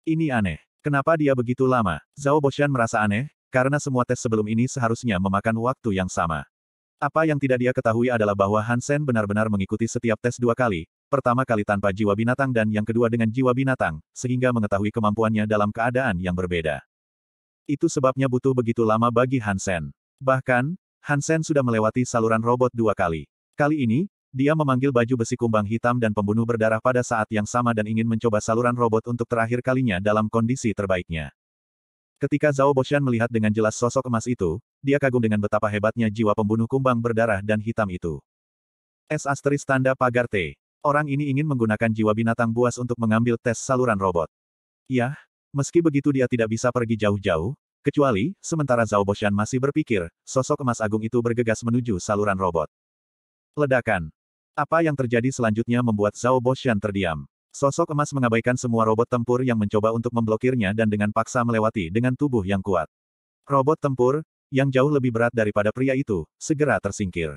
Ini aneh. Kenapa dia begitu lama? Zhao Boshan merasa aneh, karena semua tes sebelum ini seharusnya memakan waktu yang sama. Apa yang tidak dia ketahui adalah bahwa Hansen benar-benar mengikuti setiap tes dua kali, pertama kali tanpa jiwa binatang dan yang kedua dengan jiwa binatang, sehingga mengetahui kemampuannya dalam keadaan yang berbeda. Itu sebabnya butuh begitu lama bagi Hansen. Bahkan, Hansen sudah melewati saluran robot dua kali. Kali ini, dia memanggil baju besi kumbang hitam dan pembunuh berdarah pada saat yang sama dan ingin mencoba saluran robot untuk terakhir kalinya dalam kondisi terbaiknya. Ketika Zhao Boshan melihat dengan jelas sosok emas itu, dia kagum dengan betapa hebatnya jiwa pembunuh kumbang berdarah dan hitam itu. S asteris tanda pagar T. Orang ini ingin menggunakan jiwa binatang buas untuk mengambil tes saluran robot. Yah, meski begitu dia tidak bisa pergi jauh-jauh, kecuali, sementara Zhao Boshan masih berpikir, sosok emas agung itu bergegas menuju saluran robot. Ledakan. Apa yang terjadi selanjutnya membuat Zhao Boshan terdiam. Sosok emas mengabaikan semua robot tempur yang mencoba untuk memblokirnya dan dengan paksa melewati dengan tubuh yang kuat. Robot tempur, yang jauh lebih berat daripada pria itu, segera tersingkir.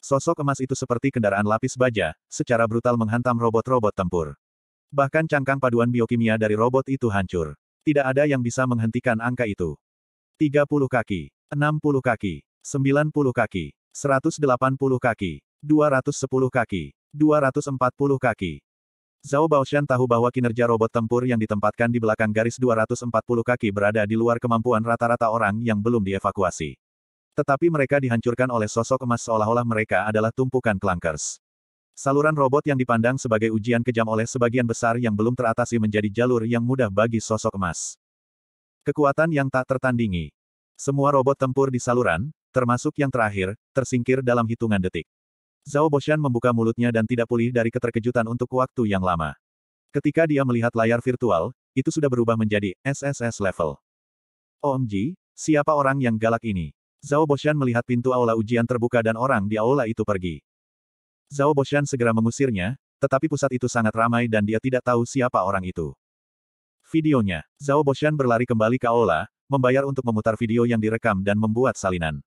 Sosok emas itu seperti kendaraan lapis baja, secara brutal menghantam robot-robot tempur. Bahkan cangkang paduan biokimia dari robot itu hancur. Tidak ada yang bisa menghentikan angka itu. 30 kaki, 60 kaki, 90 kaki, 180 kaki, 210 kaki, 240 kaki, Zhao Baoshan tahu bahwa kinerja robot tempur yang ditempatkan di belakang garis 240 kaki berada di luar kemampuan rata-rata orang yang belum dievakuasi. Tetapi mereka dihancurkan oleh sosok emas seolah-olah mereka adalah tumpukan klankers. Saluran robot yang dipandang sebagai ujian kejam oleh sebagian besar yang belum teratasi menjadi jalur yang mudah bagi sosok emas. Kekuatan yang tak tertandingi. Semua robot tempur di saluran, termasuk yang terakhir, tersingkir dalam hitungan detik. Zhao Boshan membuka mulutnya dan tidak pulih dari keterkejutan untuk waktu yang lama. Ketika dia melihat layar virtual, itu sudah berubah menjadi SSS level. OMG, siapa orang yang galak ini? Zhao Boshan melihat pintu aula ujian terbuka dan orang di aula itu pergi. Zhao Boshan segera mengusirnya, tetapi pusat itu sangat ramai dan dia tidak tahu siapa orang itu. Videonya, Zhao Boshan berlari kembali ke aula, membayar untuk memutar video yang direkam dan membuat salinan.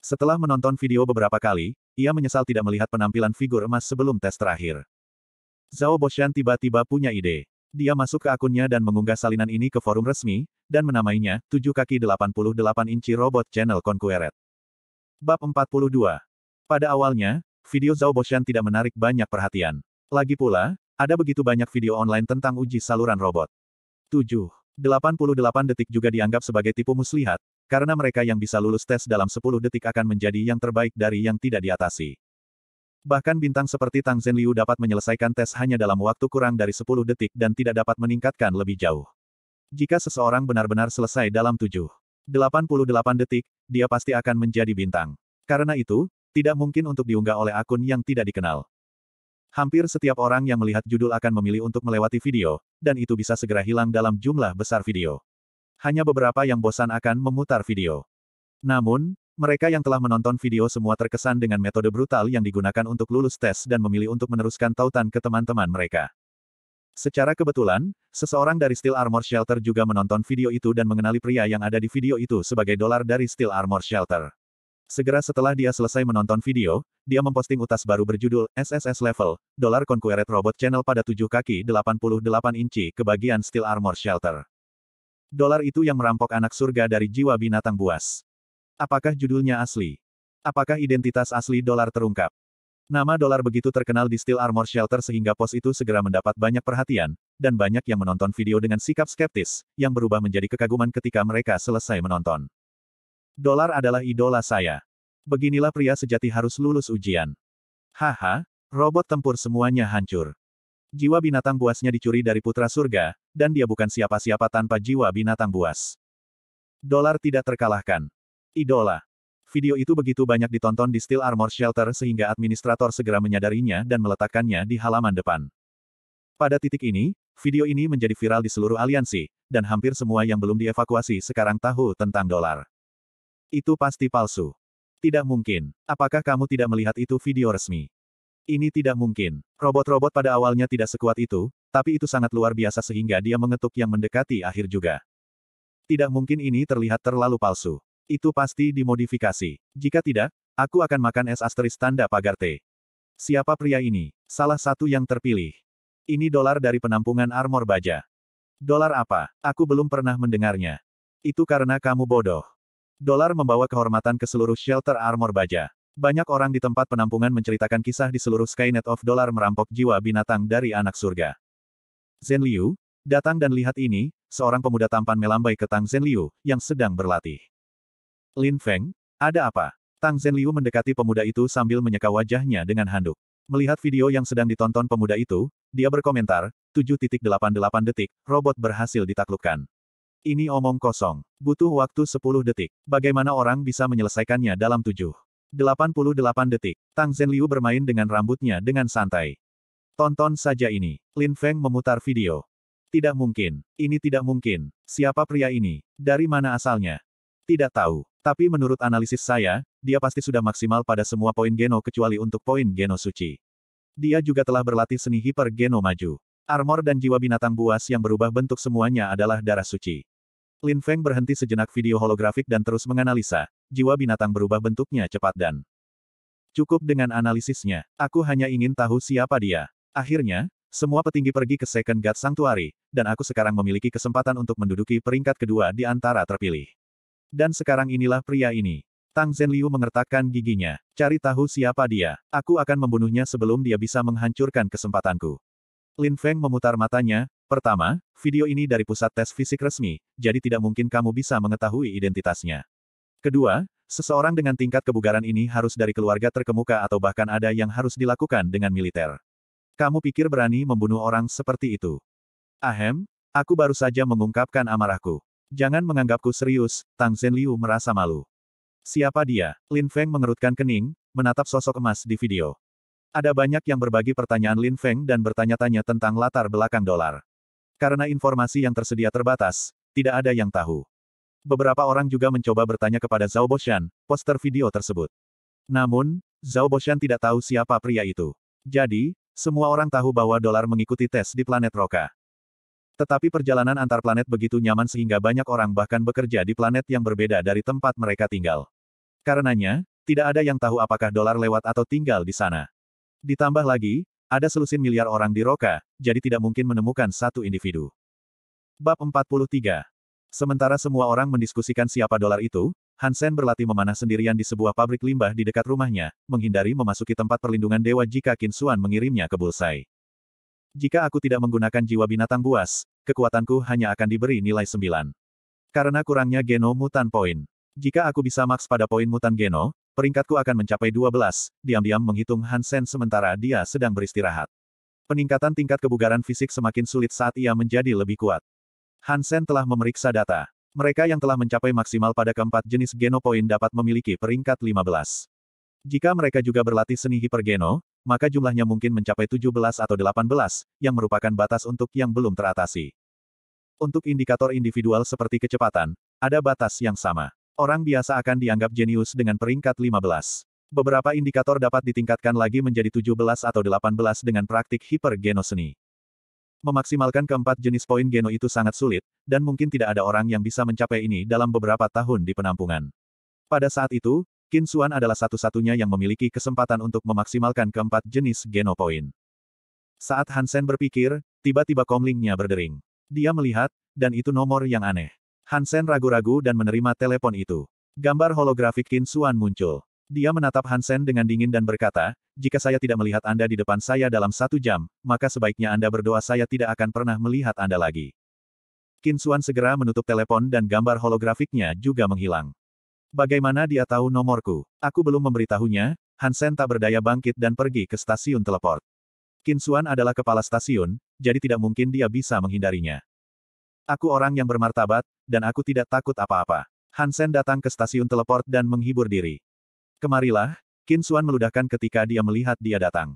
Setelah menonton video beberapa kali, ia menyesal tidak melihat penampilan figur emas sebelum tes terakhir. Zhao Boshan tiba-tiba punya ide. Dia masuk ke akunnya dan mengunggah salinan ini ke forum resmi, dan menamainya, 7 kaki 88 inci robot channel Conqueret. Bab 42. Pada awalnya, video Zhao Boshan tidak menarik banyak perhatian. Lagi pula, ada begitu banyak video online tentang uji saluran robot. 7. 88 detik juga dianggap sebagai tipu muslihat, karena mereka yang bisa lulus tes dalam 10 detik akan menjadi yang terbaik dari yang tidak diatasi. Bahkan bintang seperti Tang Zhenliu dapat menyelesaikan tes hanya dalam waktu kurang dari 10 detik dan tidak dapat meningkatkan lebih jauh. Jika seseorang benar-benar selesai dalam 7, 88 detik, dia pasti akan menjadi bintang. Karena itu, tidak mungkin untuk diunggah oleh akun yang tidak dikenal. Hampir setiap orang yang melihat judul akan memilih untuk melewati video, dan itu bisa segera hilang dalam jumlah besar video hanya beberapa yang bosan akan memutar video. Namun, mereka yang telah menonton video semua terkesan dengan metode brutal yang digunakan untuk lulus tes dan memilih untuk meneruskan tautan ke teman-teman mereka. Secara kebetulan, seseorang dari Steel Armor Shelter juga menonton video itu dan mengenali pria yang ada di video itu sebagai dolar dari Steel Armor Shelter. Segera setelah dia selesai menonton video, dia memposting utas baru berjudul SSS Level, Dollar Conquered Robot Channel pada 7 kaki 88 inci ke bagian Steel Armor Shelter. Dolar itu yang merampok anak surga dari jiwa binatang buas. Apakah judulnya asli? Apakah identitas asli dolar terungkap? Nama dolar begitu terkenal di Steel Armor Shelter sehingga pos itu segera mendapat banyak perhatian, dan banyak yang menonton video dengan sikap skeptis, yang berubah menjadi kekaguman ketika mereka selesai menonton. Dolar adalah idola saya. Beginilah pria sejati harus lulus ujian. Haha, robot tempur semuanya hancur. Jiwa binatang buasnya dicuri dari putra surga, dan dia bukan siapa-siapa tanpa jiwa binatang buas. Dolar tidak terkalahkan. Idola. Video itu begitu banyak ditonton di Steel Armor Shelter sehingga administrator segera menyadarinya dan meletakkannya di halaman depan. Pada titik ini, video ini menjadi viral di seluruh aliansi, dan hampir semua yang belum dievakuasi sekarang tahu tentang dolar. Itu pasti palsu. Tidak mungkin. Apakah kamu tidak melihat itu video resmi? Ini tidak mungkin. Robot-robot pada awalnya tidak sekuat itu, tapi itu sangat luar biasa sehingga dia mengetuk yang mendekati akhir juga. Tidak mungkin ini terlihat terlalu palsu. Itu pasti dimodifikasi. Jika tidak, aku akan makan es asteris tanda pagar T. Siapa pria ini? Salah satu yang terpilih. Ini dolar dari penampungan armor baja. Dolar apa? Aku belum pernah mendengarnya. Itu karena kamu bodoh. Dolar membawa kehormatan ke seluruh shelter armor baja. Banyak orang di tempat penampungan menceritakan kisah di seluruh Skynet of Dollar merampok jiwa binatang dari anak surga. Zhen Liu, datang dan lihat ini, seorang pemuda tampan melambai ke Tang Zhen Liu, yang sedang berlatih. Lin Feng, ada apa? Tang Zhen Liu mendekati pemuda itu sambil menyeka wajahnya dengan handuk. Melihat video yang sedang ditonton pemuda itu, dia berkomentar, 7.88 detik, robot berhasil ditaklukkan. Ini omong kosong. Butuh waktu 10 detik. Bagaimana orang bisa menyelesaikannya dalam 7? 88 detik. Tang Zhenliu bermain dengan rambutnya dengan santai. Tonton saja ini. Lin Feng memutar video. Tidak mungkin. Ini tidak mungkin. Siapa pria ini? Dari mana asalnya? Tidak tahu. Tapi menurut analisis saya, dia pasti sudah maksimal pada semua poin geno kecuali untuk poin geno suci. Dia juga telah berlatih seni hiper geno maju. Armor dan jiwa binatang buas yang berubah bentuk semuanya adalah darah suci. Lin Feng berhenti sejenak video holografik dan terus menganalisa jiwa binatang berubah bentuknya cepat dan Cukup dengan analisisnya, aku hanya ingin tahu siapa dia. Akhirnya, semua petinggi pergi ke Second God Sanctuary, dan aku sekarang memiliki kesempatan untuk menduduki peringkat kedua di antara terpilih. Dan sekarang inilah pria ini. Tang Liu mengertakkan giginya. Cari tahu siapa dia. Aku akan membunuhnya sebelum dia bisa menghancurkan kesempatanku. Lin Feng memutar matanya. Pertama, video ini dari pusat tes fisik resmi, jadi tidak mungkin kamu bisa mengetahui identitasnya. Kedua, seseorang dengan tingkat kebugaran ini harus dari keluarga terkemuka atau bahkan ada yang harus dilakukan dengan militer. Kamu pikir berani membunuh orang seperti itu? Ahem, aku baru saja mengungkapkan amarahku. Jangan menganggapku serius, Tang Zhenliu merasa malu. Siapa dia? Lin Feng mengerutkan kening, menatap sosok emas di video. Ada banyak yang berbagi pertanyaan Lin Feng dan bertanya-tanya tentang latar belakang dolar. Karena informasi yang tersedia terbatas, tidak ada yang tahu. Beberapa orang juga mencoba bertanya kepada Zhao Boshan, poster video tersebut. Namun, Zhao Boshan tidak tahu siapa pria itu. Jadi, semua orang tahu bahwa dolar mengikuti tes di planet Roka. Tetapi perjalanan antar planet begitu nyaman sehingga banyak orang bahkan bekerja di planet yang berbeda dari tempat mereka tinggal. Karenanya, tidak ada yang tahu apakah dolar lewat atau tinggal di sana. Ditambah lagi, ada selusin miliar orang di Roka, jadi tidak mungkin menemukan satu individu. Bab 43 Sementara semua orang mendiskusikan siapa dolar itu, Hansen berlatih memanah sendirian di sebuah pabrik limbah di dekat rumahnya, menghindari memasuki tempat perlindungan dewa jika Kinsuan mengirimnya ke Bulsai. Jika aku tidak menggunakan jiwa binatang buas, kekuatanku hanya akan diberi nilai 9. Karena kurangnya geno mutan poin. Jika aku bisa maks pada poin mutan geno, peringkatku akan mencapai 12, diam-diam menghitung Hansen sementara dia sedang beristirahat. Peningkatan tingkat kebugaran fisik semakin sulit saat ia menjadi lebih kuat. Hansen telah memeriksa data. Mereka yang telah mencapai maksimal pada keempat jenis genopoin dapat memiliki peringkat 15. Jika mereka juga berlatih seni hipergeno, maka jumlahnya mungkin mencapai 17 atau 18, yang merupakan batas untuk yang belum teratasi. Untuk indikator individual seperti kecepatan, ada batas yang sama. Orang biasa akan dianggap jenius dengan peringkat 15. Beberapa indikator dapat ditingkatkan lagi menjadi 17 atau 18 dengan praktik hipergeno seni. Memaksimalkan keempat jenis poin geno itu sangat sulit, dan mungkin tidak ada orang yang bisa mencapai ini dalam beberapa tahun di penampungan. Pada saat itu, Qin Xuan adalah satu-satunya yang memiliki kesempatan untuk memaksimalkan keempat jenis geno poin. Saat Hansen berpikir, tiba-tiba komlingnya berdering. Dia melihat, dan itu nomor yang aneh. Hansen ragu-ragu dan menerima telepon itu. Gambar holografik Qin Xuan muncul. Dia menatap Hansen dengan dingin dan berkata, jika saya tidak melihat Anda di depan saya dalam satu jam, maka sebaiknya Anda berdoa saya tidak akan pernah melihat Anda lagi. Kinsuan segera menutup telepon dan gambar holografiknya juga menghilang. Bagaimana dia tahu nomorku? Aku belum memberitahunya, Hansen tak berdaya bangkit dan pergi ke stasiun teleport. Kinsuan adalah kepala stasiun, jadi tidak mungkin dia bisa menghindarinya. Aku orang yang bermartabat, dan aku tidak takut apa-apa. Hansen datang ke stasiun teleport dan menghibur diri. Kemarilah, Qin Xuan meludahkan ketika dia melihat dia datang.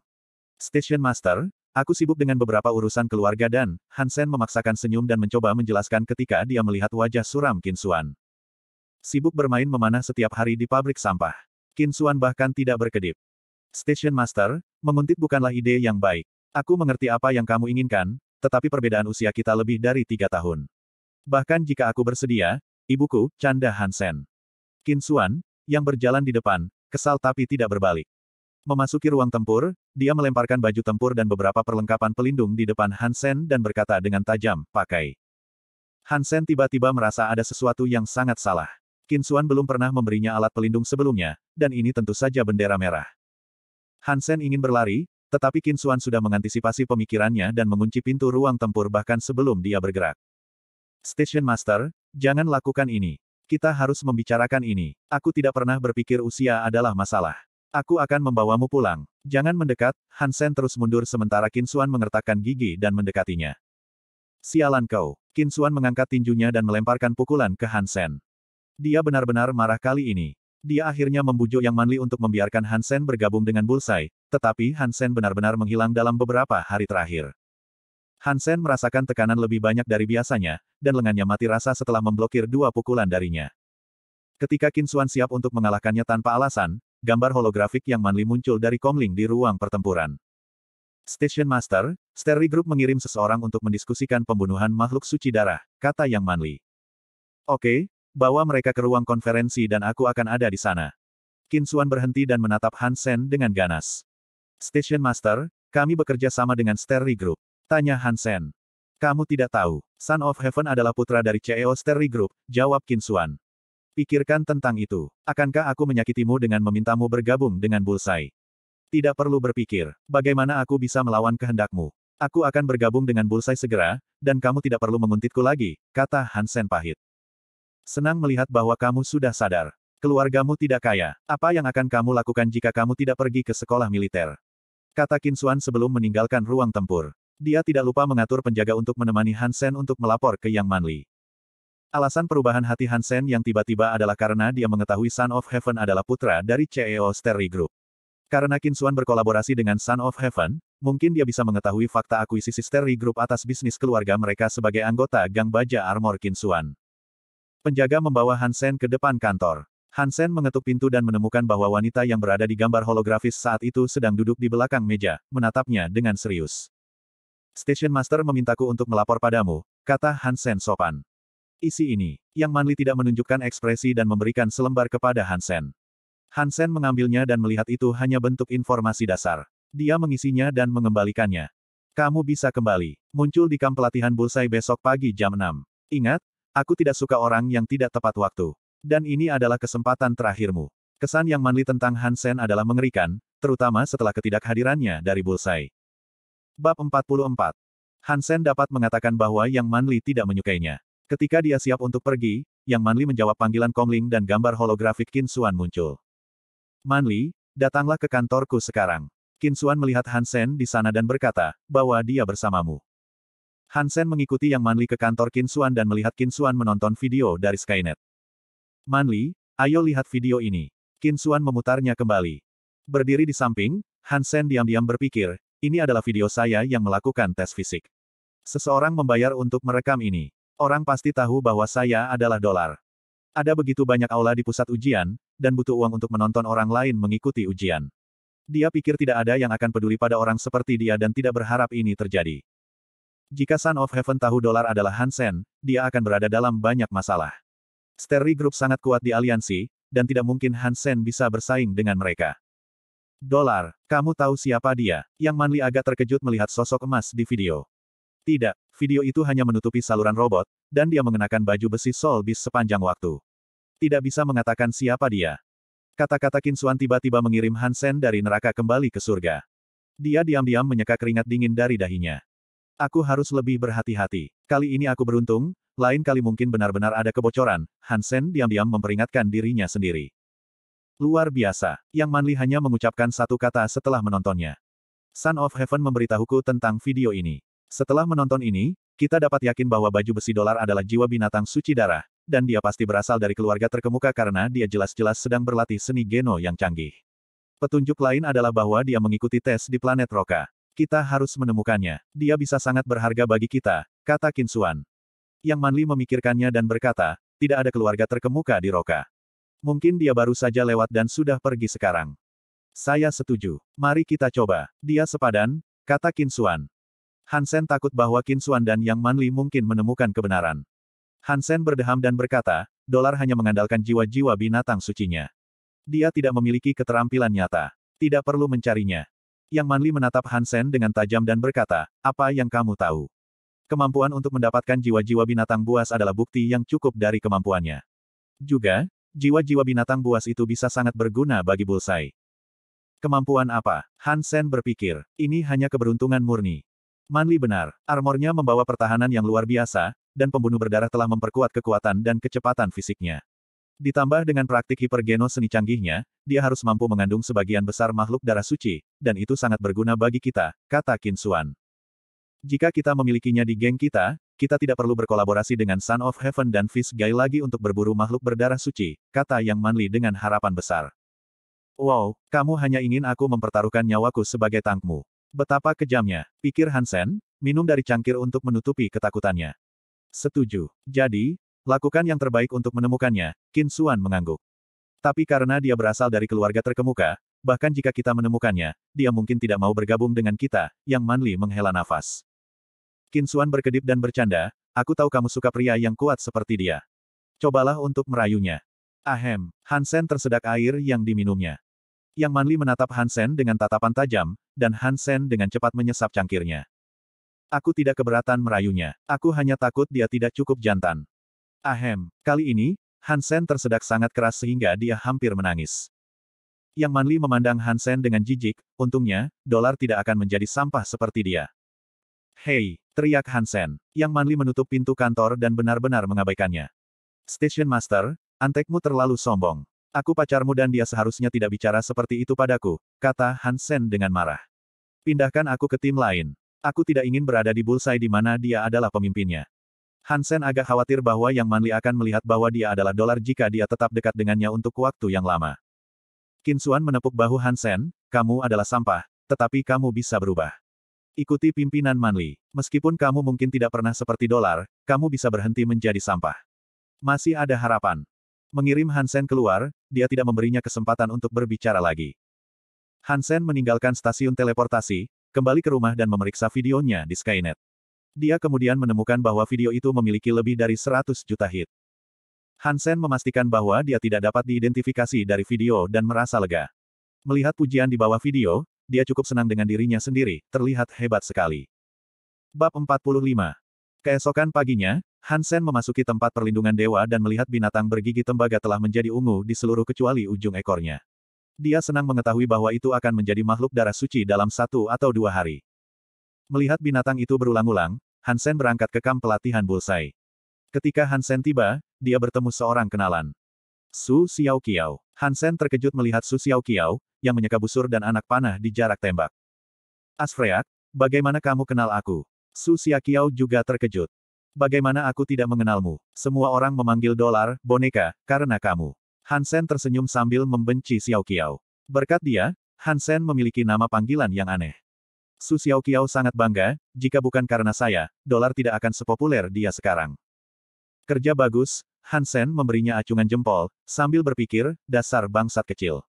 Station Master, aku sibuk dengan beberapa urusan keluarga dan, Hansen memaksakan senyum dan mencoba menjelaskan ketika dia melihat wajah suram Qin Xuan. Sibuk bermain memanah setiap hari di pabrik sampah. Qin Xuan bahkan tidak berkedip. Station Master, menguntit bukanlah ide yang baik. Aku mengerti apa yang kamu inginkan, tetapi perbedaan usia kita lebih dari tiga tahun. Bahkan jika aku bersedia, ibuku, canda Hansen. Qin Xuan, yang berjalan di depan, kesal tapi tidak berbalik. Memasuki ruang tempur, dia melemparkan baju tempur dan beberapa perlengkapan pelindung di depan Hansen dan berkata dengan tajam, pakai. Hansen tiba-tiba merasa ada sesuatu yang sangat salah. Kinsuan belum pernah memberinya alat pelindung sebelumnya, dan ini tentu saja bendera merah. Hansen ingin berlari, tetapi Kinsuan sudah mengantisipasi pemikirannya dan mengunci pintu ruang tempur bahkan sebelum dia bergerak. Station Master, jangan lakukan ini. Kita harus membicarakan ini. Aku tidak pernah berpikir usia adalah masalah. Aku akan membawamu pulang. Jangan mendekat, Hansen terus mundur sementara Kinsuan mengertakkan gigi dan mendekatinya. Sialan kau. Kinsuan mengangkat tinjunya dan melemparkan pukulan ke Hansen. Dia benar-benar marah kali ini. Dia akhirnya membujuk Yang Manli untuk membiarkan Hansen bergabung dengan Bulsai, tetapi Hansen benar-benar menghilang dalam beberapa hari terakhir. Hansen merasakan tekanan lebih banyak dari biasanya, dan lengannya mati rasa setelah memblokir dua pukulan darinya. Ketika Kinsuan siap untuk mengalahkannya tanpa alasan, gambar holografik yang Manly muncul dari Komling di ruang pertempuran. Station Master, Sterry Group mengirim seseorang untuk mendiskusikan pembunuhan makhluk suci darah, kata Yang Manli. Oke, bawa mereka ke ruang konferensi dan aku akan ada di sana. Kinsuan berhenti dan menatap Hansen dengan ganas. Station Master, kami bekerja sama dengan Sterry Group. Tanya Hansen. Kamu tidak tahu, Son of Heaven adalah putra dari CEO Sterling Group, jawab Kinsuan. Pikirkan tentang itu. Akankah aku menyakitimu dengan memintamu bergabung dengan Bulsai? Tidak perlu berpikir, bagaimana aku bisa melawan kehendakmu. Aku akan bergabung dengan Bulsai segera, dan kamu tidak perlu menguntitku lagi, kata Hansen pahit. Senang melihat bahwa kamu sudah sadar. Keluargamu tidak kaya. Apa yang akan kamu lakukan jika kamu tidak pergi ke sekolah militer? Kata Kinsuan sebelum meninggalkan ruang tempur. Dia tidak lupa mengatur penjaga untuk menemani Hansen untuk melapor ke Yang Manli. Alasan perubahan hati Hansen yang tiba-tiba adalah karena dia mengetahui Son of Heaven adalah putra dari CEO Sterry Group. Karena Kinsuan berkolaborasi dengan Son of Heaven, mungkin dia bisa mengetahui fakta akuisisi Sterry Group atas bisnis keluarga mereka sebagai anggota Gang Baja Armor Kinsuan. Penjaga membawa Hansen ke depan kantor. Hansen mengetuk pintu dan menemukan bahwa wanita yang berada di gambar holografis saat itu sedang duduk di belakang meja, menatapnya dengan serius. Station Master memintaku untuk melapor padamu, kata Hansen sopan. Isi ini, yang Manli tidak menunjukkan ekspresi dan memberikan selembar kepada Hansen. Hansen mengambilnya dan melihat itu hanya bentuk informasi dasar. Dia mengisinya dan mengembalikannya. Kamu bisa kembali. Muncul di kamp pelatihan Bullseye besok pagi jam 6. Ingat, aku tidak suka orang yang tidak tepat waktu. Dan ini adalah kesempatan terakhirmu. Kesan yang Manli tentang Hansen adalah mengerikan, terutama setelah ketidakhadirannya dari Bullseye. Bab 44. Hansen dapat mengatakan bahwa Yang Manli tidak menyukainya. Ketika dia siap untuk pergi, Yang Manli menjawab panggilan Kongling dan gambar holografik Qin Suan muncul. Manli, datanglah ke kantorku sekarang. Qin Suan melihat Hansen di sana dan berkata, bahwa dia bersamamu. Hansen mengikuti Yang Manli ke kantor Qin Suan dan melihat Qin Suan menonton video dari Skynet. Manli, ayo lihat video ini. Qin Suan memutarnya kembali. Berdiri di samping, Hansen diam-diam berpikir, ini adalah video saya yang melakukan tes fisik. Seseorang membayar untuk merekam ini. Orang pasti tahu bahwa saya adalah dolar. Ada begitu banyak aula di pusat ujian, dan butuh uang untuk menonton orang lain mengikuti ujian. Dia pikir tidak ada yang akan peduli pada orang seperti dia dan tidak berharap ini terjadi. Jika Son of Heaven tahu dolar adalah Hansen, dia akan berada dalam banyak masalah. Steri Group sangat kuat di aliansi, dan tidak mungkin Hansen bisa bersaing dengan mereka. Dolar, kamu tahu siapa dia? Yang Manli agak terkejut melihat sosok emas di video. Tidak, video itu hanya menutupi saluran robot, dan dia mengenakan baju besi solbis sepanjang waktu. Tidak bisa mengatakan siapa dia. Kata-kata Kinsuan tiba-tiba mengirim Hansen dari neraka kembali ke surga. Dia diam-diam menyeka keringat dingin dari dahinya. Aku harus lebih berhati-hati. Kali ini aku beruntung, lain kali mungkin benar-benar ada kebocoran, Hansen diam-diam memperingatkan dirinya sendiri. Luar biasa, yang Manli hanya mengucapkan satu kata setelah menontonnya. Son of Heaven memberitahuku tentang video ini. Setelah menonton ini, kita dapat yakin bahwa baju besi dolar adalah jiwa binatang suci darah, dan dia pasti berasal dari keluarga terkemuka karena dia jelas-jelas sedang berlatih seni geno yang canggih. Petunjuk lain adalah bahwa dia mengikuti tes di planet Roka. Kita harus menemukannya. Dia bisa sangat berharga bagi kita, kata Kinsuan. Yang Manli memikirkannya dan berkata, tidak ada keluarga terkemuka di Roka. Mungkin dia baru saja lewat dan sudah pergi sekarang. Saya setuju. Mari kita coba. Dia sepadan, kata Kinsuan. Hansen takut bahwa Kinsuan dan Yang Manli mungkin menemukan kebenaran. Hansen berdeham dan berkata, dolar hanya mengandalkan jiwa-jiwa binatang sucinya. Dia tidak memiliki keterampilan nyata. Tidak perlu mencarinya. Yang Manli menatap Hansen dengan tajam dan berkata, apa yang kamu tahu? Kemampuan untuk mendapatkan jiwa-jiwa binatang buas adalah bukti yang cukup dari kemampuannya. Juga, jiwa-jiwa binatang buas itu bisa sangat berguna bagi Bulsai. Kemampuan apa? Hansen berpikir, ini hanya keberuntungan murni. Manli benar, armornya membawa pertahanan yang luar biasa, dan pembunuh berdarah telah memperkuat kekuatan dan kecepatan fisiknya. Ditambah dengan praktik hipergeno seni canggihnya, dia harus mampu mengandung sebagian besar makhluk darah suci, dan itu sangat berguna bagi kita, kata Kinsuan. Jika kita memilikinya di geng kita, kita tidak perlu berkolaborasi dengan Son of Heaven dan Fish Guy lagi untuk berburu makhluk berdarah suci, kata Yang Manli dengan harapan besar. Wow, kamu hanya ingin aku mempertaruhkan nyawaku sebagai tangkmu. Betapa kejamnya, pikir Hansen, minum dari cangkir untuk menutupi ketakutannya. Setuju. Jadi, lakukan yang terbaik untuk menemukannya, Qin Suan mengangguk. Tapi karena dia berasal dari keluarga terkemuka, bahkan jika kita menemukannya, dia mungkin tidak mau bergabung dengan kita, Yang Manli menghela nafas. Kin Suan berkedip dan bercanda, aku tahu kamu suka pria yang kuat seperti dia. Cobalah untuk merayunya. Ahem, Hansen tersedak air yang diminumnya. Yang Manli menatap Hansen dengan tatapan tajam, dan Hansen dengan cepat menyesap cangkirnya. Aku tidak keberatan merayunya. Aku hanya takut dia tidak cukup jantan. Ahem, kali ini, Hansen tersedak sangat keras sehingga dia hampir menangis. Yang Manli memandang Hansen dengan jijik, untungnya, dolar tidak akan menjadi sampah seperti dia. Hei, teriak Hansen, yang Manli menutup pintu kantor dan benar-benar mengabaikannya. Station Master, antekmu terlalu sombong. Aku pacarmu dan dia seharusnya tidak bicara seperti itu padaku, kata Hansen dengan marah. Pindahkan aku ke tim lain. Aku tidak ingin berada di bullseye di mana dia adalah pemimpinnya. Hansen agak khawatir bahwa Yang Manli akan melihat bahwa dia adalah dolar jika dia tetap dekat dengannya untuk waktu yang lama. Kinsuan menepuk bahu Hansen, kamu adalah sampah, tetapi kamu bisa berubah. Ikuti pimpinan Manli. Meskipun kamu mungkin tidak pernah seperti dolar, kamu bisa berhenti menjadi sampah. Masih ada harapan. Mengirim Hansen keluar, dia tidak memberinya kesempatan untuk berbicara lagi. Hansen meninggalkan stasiun teleportasi, kembali ke rumah dan memeriksa videonya di Skynet. Dia kemudian menemukan bahwa video itu memiliki lebih dari 100 juta hit. Hansen memastikan bahwa dia tidak dapat diidentifikasi dari video dan merasa lega. Melihat pujian di bawah video, dia cukup senang dengan dirinya sendiri, terlihat hebat sekali. Bab 45 Keesokan paginya, Hansen memasuki tempat perlindungan dewa dan melihat binatang bergigi tembaga telah menjadi ungu di seluruh kecuali ujung ekornya. Dia senang mengetahui bahwa itu akan menjadi makhluk darah suci dalam satu atau dua hari. Melihat binatang itu berulang-ulang, Hansen berangkat ke kamp pelatihan Bullseye. Ketika Hansen tiba, dia bertemu seorang kenalan. Su Xiao Hansen terkejut melihat Su Xiao yang menyeka busur dan anak panah di jarak tembak. Asfreak, bagaimana kamu kenal aku? Su Xiaqiao juga terkejut. Bagaimana aku tidak mengenalmu? Semua orang memanggil dolar, boneka, karena kamu. Hansen tersenyum sambil membenci Xiao Qiao. Berkat dia, Hansen memiliki nama panggilan yang aneh. Su Xiaoqiao sangat bangga, jika bukan karena saya, dolar tidak akan sepopuler dia sekarang. Kerja bagus, Hansen memberinya acungan jempol, sambil berpikir, dasar bangsat kecil.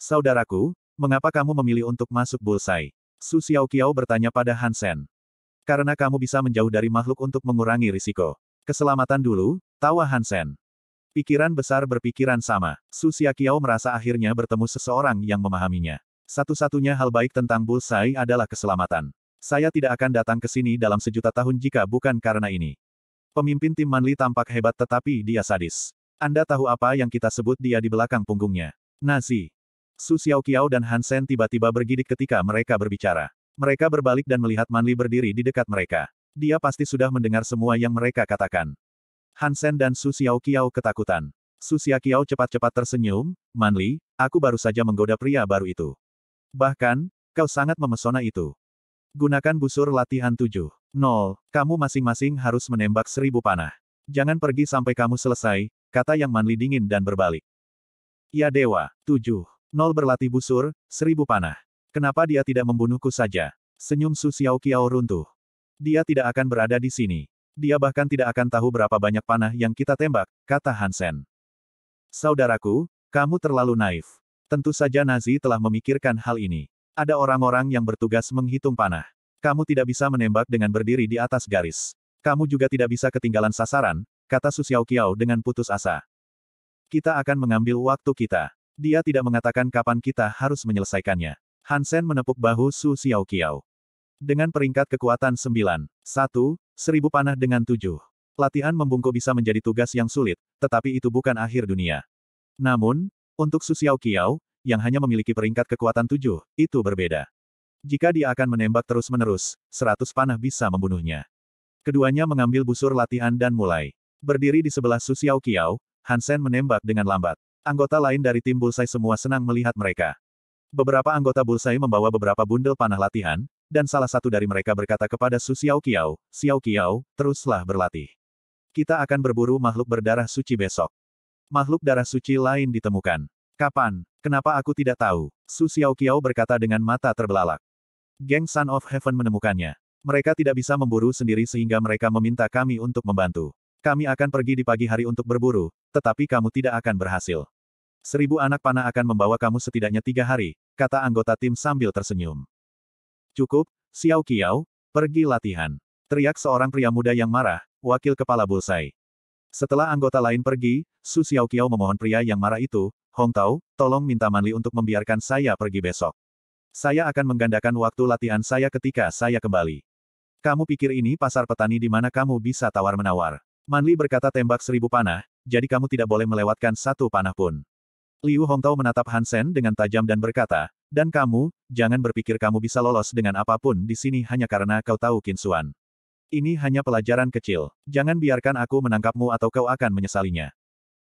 Saudaraku, mengapa kamu memilih untuk masuk bulsai? Su Xiaoqiao bertanya pada Hansen. Karena kamu bisa menjauh dari makhluk untuk mengurangi risiko. Keselamatan dulu, tawa Hansen. Pikiran besar berpikiran sama. Su Xiaoqiao merasa akhirnya bertemu seseorang yang memahaminya. Satu-satunya hal baik tentang bulsai adalah keselamatan. Saya tidak akan datang ke sini dalam sejuta tahun jika bukan karena ini. Pemimpin tim Manli tampak hebat tetapi dia sadis. Anda tahu apa yang kita sebut dia di belakang punggungnya. Nazi. Su Xiaoqiao dan Han Sen tiba-tiba bergidik ketika mereka berbicara. Mereka berbalik dan melihat Manli berdiri di dekat mereka. Dia pasti sudah mendengar semua yang mereka katakan. Han Sen dan Su Xiaoqiao ketakutan. Su Xiaoqiao cepat-cepat tersenyum, Manli, aku baru saja menggoda pria baru itu. Bahkan, kau sangat memesona itu. Gunakan busur latihan tujuh. 0. Kamu masing-masing harus menembak seribu panah. Jangan pergi sampai kamu selesai, kata yang Manli dingin dan berbalik. Ya Dewa, tujuh. Nol berlatih busur, seribu panah. Kenapa dia tidak membunuhku saja? Senyum Su Xiao Qiao runtuh. Dia tidak akan berada di sini. Dia bahkan tidak akan tahu berapa banyak panah yang kita tembak, kata Hansen. Saudaraku, kamu terlalu naif. Tentu saja Nazi telah memikirkan hal ini. Ada orang-orang yang bertugas menghitung panah. Kamu tidak bisa menembak dengan berdiri di atas garis. Kamu juga tidak bisa ketinggalan sasaran, kata Su Xiao Qiao dengan putus asa. Kita akan mengambil waktu kita. Dia tidak mengatakan kapan kita harus menyelesaikannya. Hansen menepuk bahu Su Xiao Dengan peringkat kekuatan 9, 1, 1000 panah dengan tujuh, Latihan membungkuk bisa menjadi tugas yang sulit, tetapi itu bukan akhir dunia. Namun, untuk Su Xiao yang hanya memiliki peringkat kekuatan tujuh, itu berbeda. Jika dia akan menembak terus-menerus, seratus panah bisa membunuhnya. Keduanya mengambil busur latihan dan mulai. Berdiri di sebelah Su Xiao Hansen menembak dengan lambat. Anggota lain dari tim Bullseye semua senang melihat mereka. Beberapa anggota Bullseye membawa beberapa bundel panah latihan, dan salah satu dari mereka berkata kepada Su Xiao Kiao, Xiao Kiao, teruslah berlatih. Kita akan berburu makhluk berdarah suci besok. Makhluk darah suci lain ditemukan. Kapan? Kenapa aku tidak tahu? Su Xiao Kiao berkata dengan mata terbelalak. Geng Sun of Heaven menemukannya. Mereka tidak bisa memburu sendiri sehingga mereka meminta kami untuk membantu. Kami akan pergi di pagi hari untuk berburu, tetapi kamu tidak akan berhasil. Seribu anak panah akan membawa kamu setidaknya tiga hari, kata anggota tim sambil tersenyum. Cukup, Xiao Qiao, pergi latihan. Teriak seorang pria muda yang marah, wakil kepala Bulsai. Setelah anggota lain pergi, Su Xiao Qiao memohon pria yang marah itu, Hong Tao, tolong minta Manli untuk membiarkan saya pergi besok. Saya akan menggandakan waktu latihan saya ketika saya kembali. Kamu pikir ini pasar petani di mana kamu bisa tawar-menawar. Manli berkata tembak seribu panah, jadi kamu tidak boleh melewatkan satu panah pun. Liu Hongtao menatap Han Sen dengan tajam dan berkata, dan kamu, jangan berpikir kamu bisa lolos dengan apapun di sini hanya karena kau tahu Kinsuan. Ini hanya pelajaran kecil. Jangan biarkan aku menangkapmu atau kau akan menyesalinya.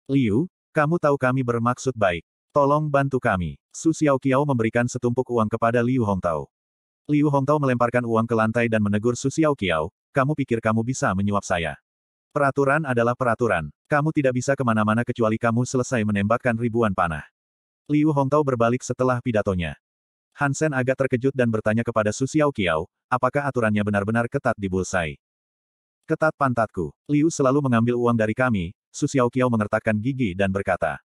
Liu, kamu tahu kami bermaksud baik. Tolong bantu kami. Su Xiao memberikan setumpuk uang kepada Liu Hongtao. Liu Hongtao melemparkan uang ke lantai dan menegur Su Xiao kamu pikir kamu bisa menyuap saya. Peraturan adalah peraturan. Kamu tidak bisa kemana-mana kecuali kamu selesai menembakkan ribuan panah. Liu Hongtao berbalik setelah pidatonya. Hansen agak terkejut dan bertanya kepada Su Xiaokiao, apakah aturannya benar-benar ketat di Bulsai? Ketat pantatku. Liu selalu mengambil uang dari kami, Su Xiaokiao mengertakkan gigi dan berkata.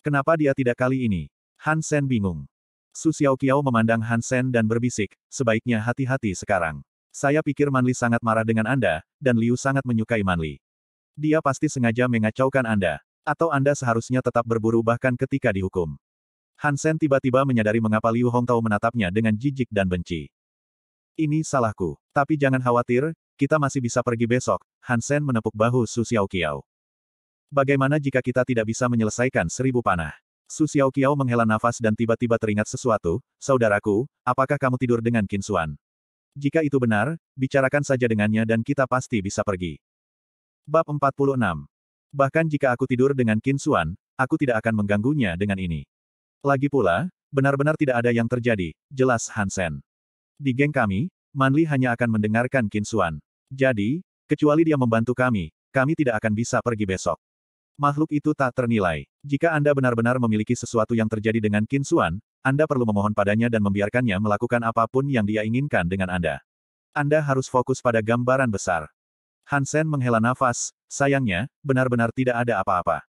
Kenapa dia tidak kali ini? Hansen bingung. Su Xiaokiao memandang Hansen dan berbisik, sebaiknya hati-hati sekarang. Saya pikir Manli sangat marah dengan Anda, dan Liu sangat menyukai Manli. Dia pasti sengaja mengacaukan Anda. Atau Anda seharusnya tetap berburu bahkan ketika dihukum. Hansen tiba-tiba menyadari mengapa Liu Hongtao menatapnya dengan jijik dan benci. Ini salahku. Tapi jangan khawatir, kita masih bisa pergi besok, Hansen menepuk bahu Su Xiaokiao. Bagaimana jika kita tidak bisa menyelesaikan seribu panah? Su Xiaokiao menghela nafas dan tiba-tiba teringat sesuatu, Saudaraku, apakah kamu tidur dengan Kinsuan? Jika itu benar, bicarakan saja dengannya dan kita pasti bisa pergi. Bab 46 Bahkan jika aku tidur dengan Qin Xuan, aku tidak akan mengganggunya dengan ini. Lagi pula, benar-benar tidak ada yang terjadi, jelas Hansen. Di geng kami, Manli hanya akan mendengarkan Qin Xuan. Jadi, kecuali dia membantu kami, kami tidak akan bisa pergi besok. Makhluk itu tak ternilai. Jika Anda benar-benar memiliki sesuatu yang terjadi dengan Qin Xuan, anda perlu memohon padanya dan membiarkannya melakukan apapun yang dia inginkan dengan Anda. Anda harus fokus pada gambaran besar. Hansen menghela nafas, sayangnya, benar-benar tidak ada apa-apa.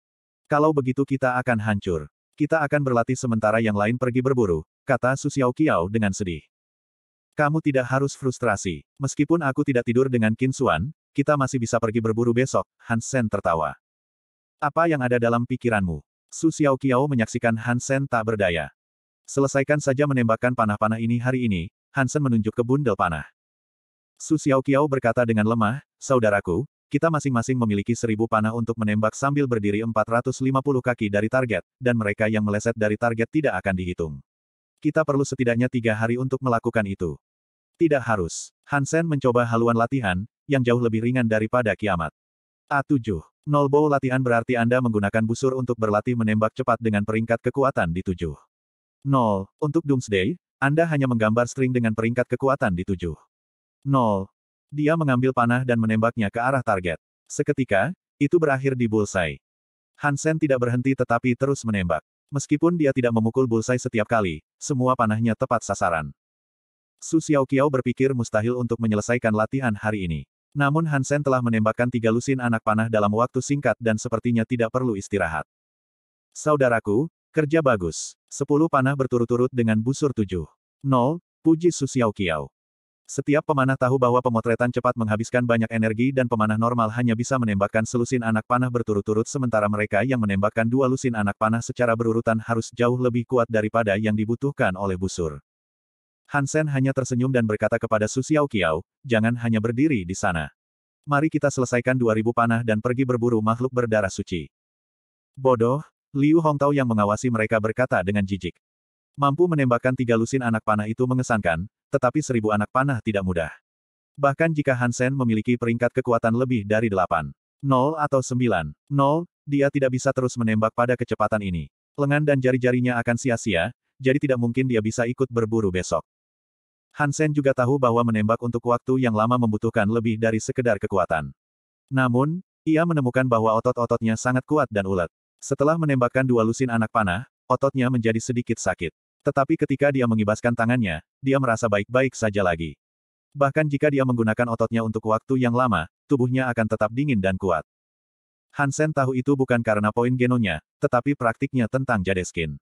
Kalau begitu kita akan hancur. Kita akan berlatih sementara yang lain pergi berburu, kata Su Xiao dengan sedih. Kamu tidak harus frustrasi. Meskipun aku tidak tidur dengan Qin Xuan, kita masih bisa pergi berburu besok, Hansen tertawa. Apa yang ada dalam pikiranmu? Su Xiao menyaksikan Hansen tak berdaya. Selesaikan saja menembakkan panah-panah ini hari ini, Hansen menunjuk ke bundel panah. Su Xiaoqiao berkata dengan lemah, Saudaraku, kita masing-masing memiliki seribu panah untuk menembak sambil berdiri 450 kaki dari target, dan mereka yang meleset dari target tidak akan dihitung. Kita perlu setidaknya tiga hari untuk melakukan itu. Tidak harus. Hansen mencoba haluan latihan, yang jauh lebih ringan daripada kiamat. A7. Nolbow latihan berarti Anda menggunakan busur untuk berlatih menembak cepat dengan peringkat kekuatan di tujuh. 0. Untuk Doomsday, Anda hanya menggambar string dengan peringkat kekuatan di 7. 0. Dia mengambil panah dan menembaknya ke arah target. Seketika, itu berakhir di bullseye. Hansen tidak berhenti tetapi terus menembak. Meskipun dia tidak memukul bullseye setiap kali, semua panahnya tepat sasaran. Su Xiaoqiao berpikir mustahil untuk menyelesaikan latihan hari ini. Namun Hansen telah menembakkan tiga lusin anak panah dalam waktu singkat dan sepertinya tidak perlu istirahat. Saudaraku, Kerja bagus. Sepuluh panah berturut-turut dengan busur tujuh. Nol, Puji Xiao Kiao. Setiap pemanah tahu bahwa pemotretan cepat menghabiskan banyak energi dan pemanah normal hanya bisa menembakkan selusin anak panah berturut-turut sementara mereka yang menembakkan dua lusin anak panah secara berurutan harus jauh lebih kuat daripada yang dibutuhkan oleh busur. Hansen hanya tersenyum dan berkata kepada Su Xiao Qiao, jangan hanya berdiri di sana. Mari kita selesaikan 2000 panah dan pergi berburu makhluk berdarah suci. Bodoh, Liu Hongtao yang mengawasi mereka berkata dengan jijik. Mampu menembakkan tiga lusin anak panah itu mengesankan, tetapi seribu anak panah tidak mudah. Bahkan jika Hansen memiliki peringkat kekuatan lebih dari 8, 0 atau 9, 0, dia tidak bisa terus menembak pada kecepatan ini. Lengan dan jari-jarinya akan sia-sia, jadi tidak mungkin dia bisa ikut berburu besok. Hansen juga tahu bahwa menembak untuk waktu yang lama membutuhkan lebih dari sekedar kekuatan. Namun, ia menemukan bahwa otot-ototnya sangat kuat dan ulet. Setelah menembakkan dua lusin anak panah, ototnya menjadi sedikit sakit. Tetapi ketika dia mengibaskan tangannya, dia merasa baik-baik saja lagi. Bahkan jika dia menggunakan ototnya untuk waktu yang lama, tubuhnya akan tetap dingin dan kuat. Hansen tahu itu bukan karena poin genonya, tetapi praktiknya tentang Jadeskin.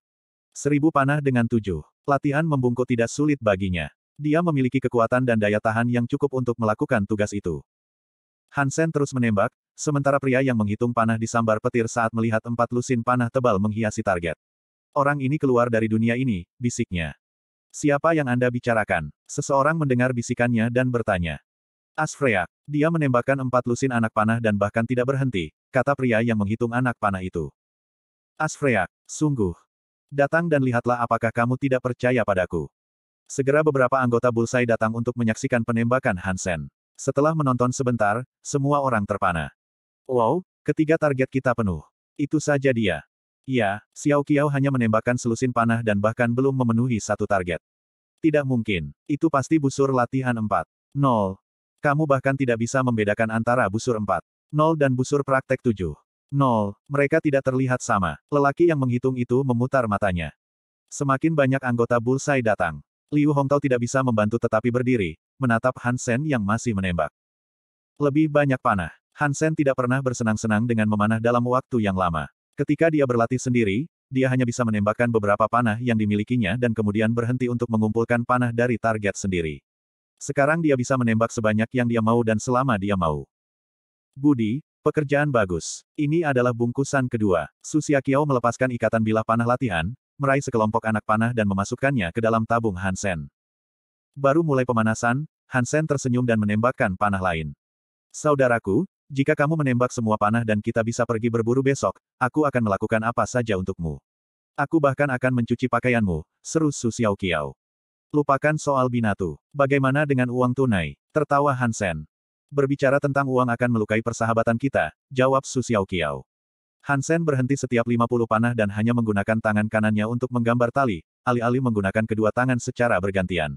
Seribu panah dengan tujuh. Latihan membungkuk tidak sulit baginya. Dia memiliki kekuatan dan daya tahan yang cukup untuk melakukan tugas itu. Hansen terus menembak, sementara pria yang menghitung panah disambar petir saat melihat empat lusin panah tebal menghiasi target. Orang ini keluar dari dunia ini, bisiknya. Siapa yang Anda bicarakan? Seseorang mendengar bisikannya dan bertanya. Asfreak, dia menembakkan empat lusin anak panah dan bahkan tidak berhenti, kata pria yang menghitung anak panah itu. Asfreak, sungguh. Datang dan lihatlah apakah kamu tidak percaya padaku. Segera beberapa anggota Bulsai datang untuk menyaksikan penembakan Hansen. Setelah menonton sebentar, semua orang terpana. Wow, ketiga target kita penuh. Itu saja dia. Ya, Xiao Qiao hanya menembakkan selusin panah dan bahkan belum memenuhi satu target. Tidak mungkin. Itu pasti busur latihan 4. 0. Kamu bahkan tidak bisa membedakan antara busur 4. 0 dan busur praktek 7. 0. Mereka tidak terlihat sama. Lelaki yang menghitung itu memutar matanya. Semakin banyak anggota bulsai datang. Liu Hongtao tidak bisa membantu tetapi berdiri, menatap Hansen yang masih menembak. Lebih banyak panah. Hansen tidak pernah bersenang-senang dengan memanah dalam waktu yang lama. Ketika dia berlatih sendiri, dia hanya bisa menembakkan beberapa panah yang dimilikinya dan kemudian berhenti untuk mengumpulkan panah dari target sendiri. Sekarang dia bisa menembak sebanyak yang dia mau dan selama dia mau. Budi, pekerjaan bagus. Ini adalah bungkusan kedua. Susiakiao melepaskan ikatan bilah panah latihan, meraih sekelompok anak panah dan memasukkannya ke dalam tabung Hansen. Baru mulai pemanasan, Hansen tersenyum dan menembakkan panah lain. Saudaraku, jika kamu menembak semua panah dan kita bisa pergi berburu besok, aku akan melakukan apa saja untukmu. Aku bahkan akan mencuci pakaianmu, seru Su Xiao Lupakan soal Binatu. Bagaimana dengan uang tunai? Tertawa Hansen. Berbicara tentang uang akan melukai persahabatan kita, jawab Su Xiao Hansen berhenti setiap 50 panah dan hanya menggunakan tangan kanannya untuk menggambar tali, alih-alih menggunakan kedua tangan secara bergantian.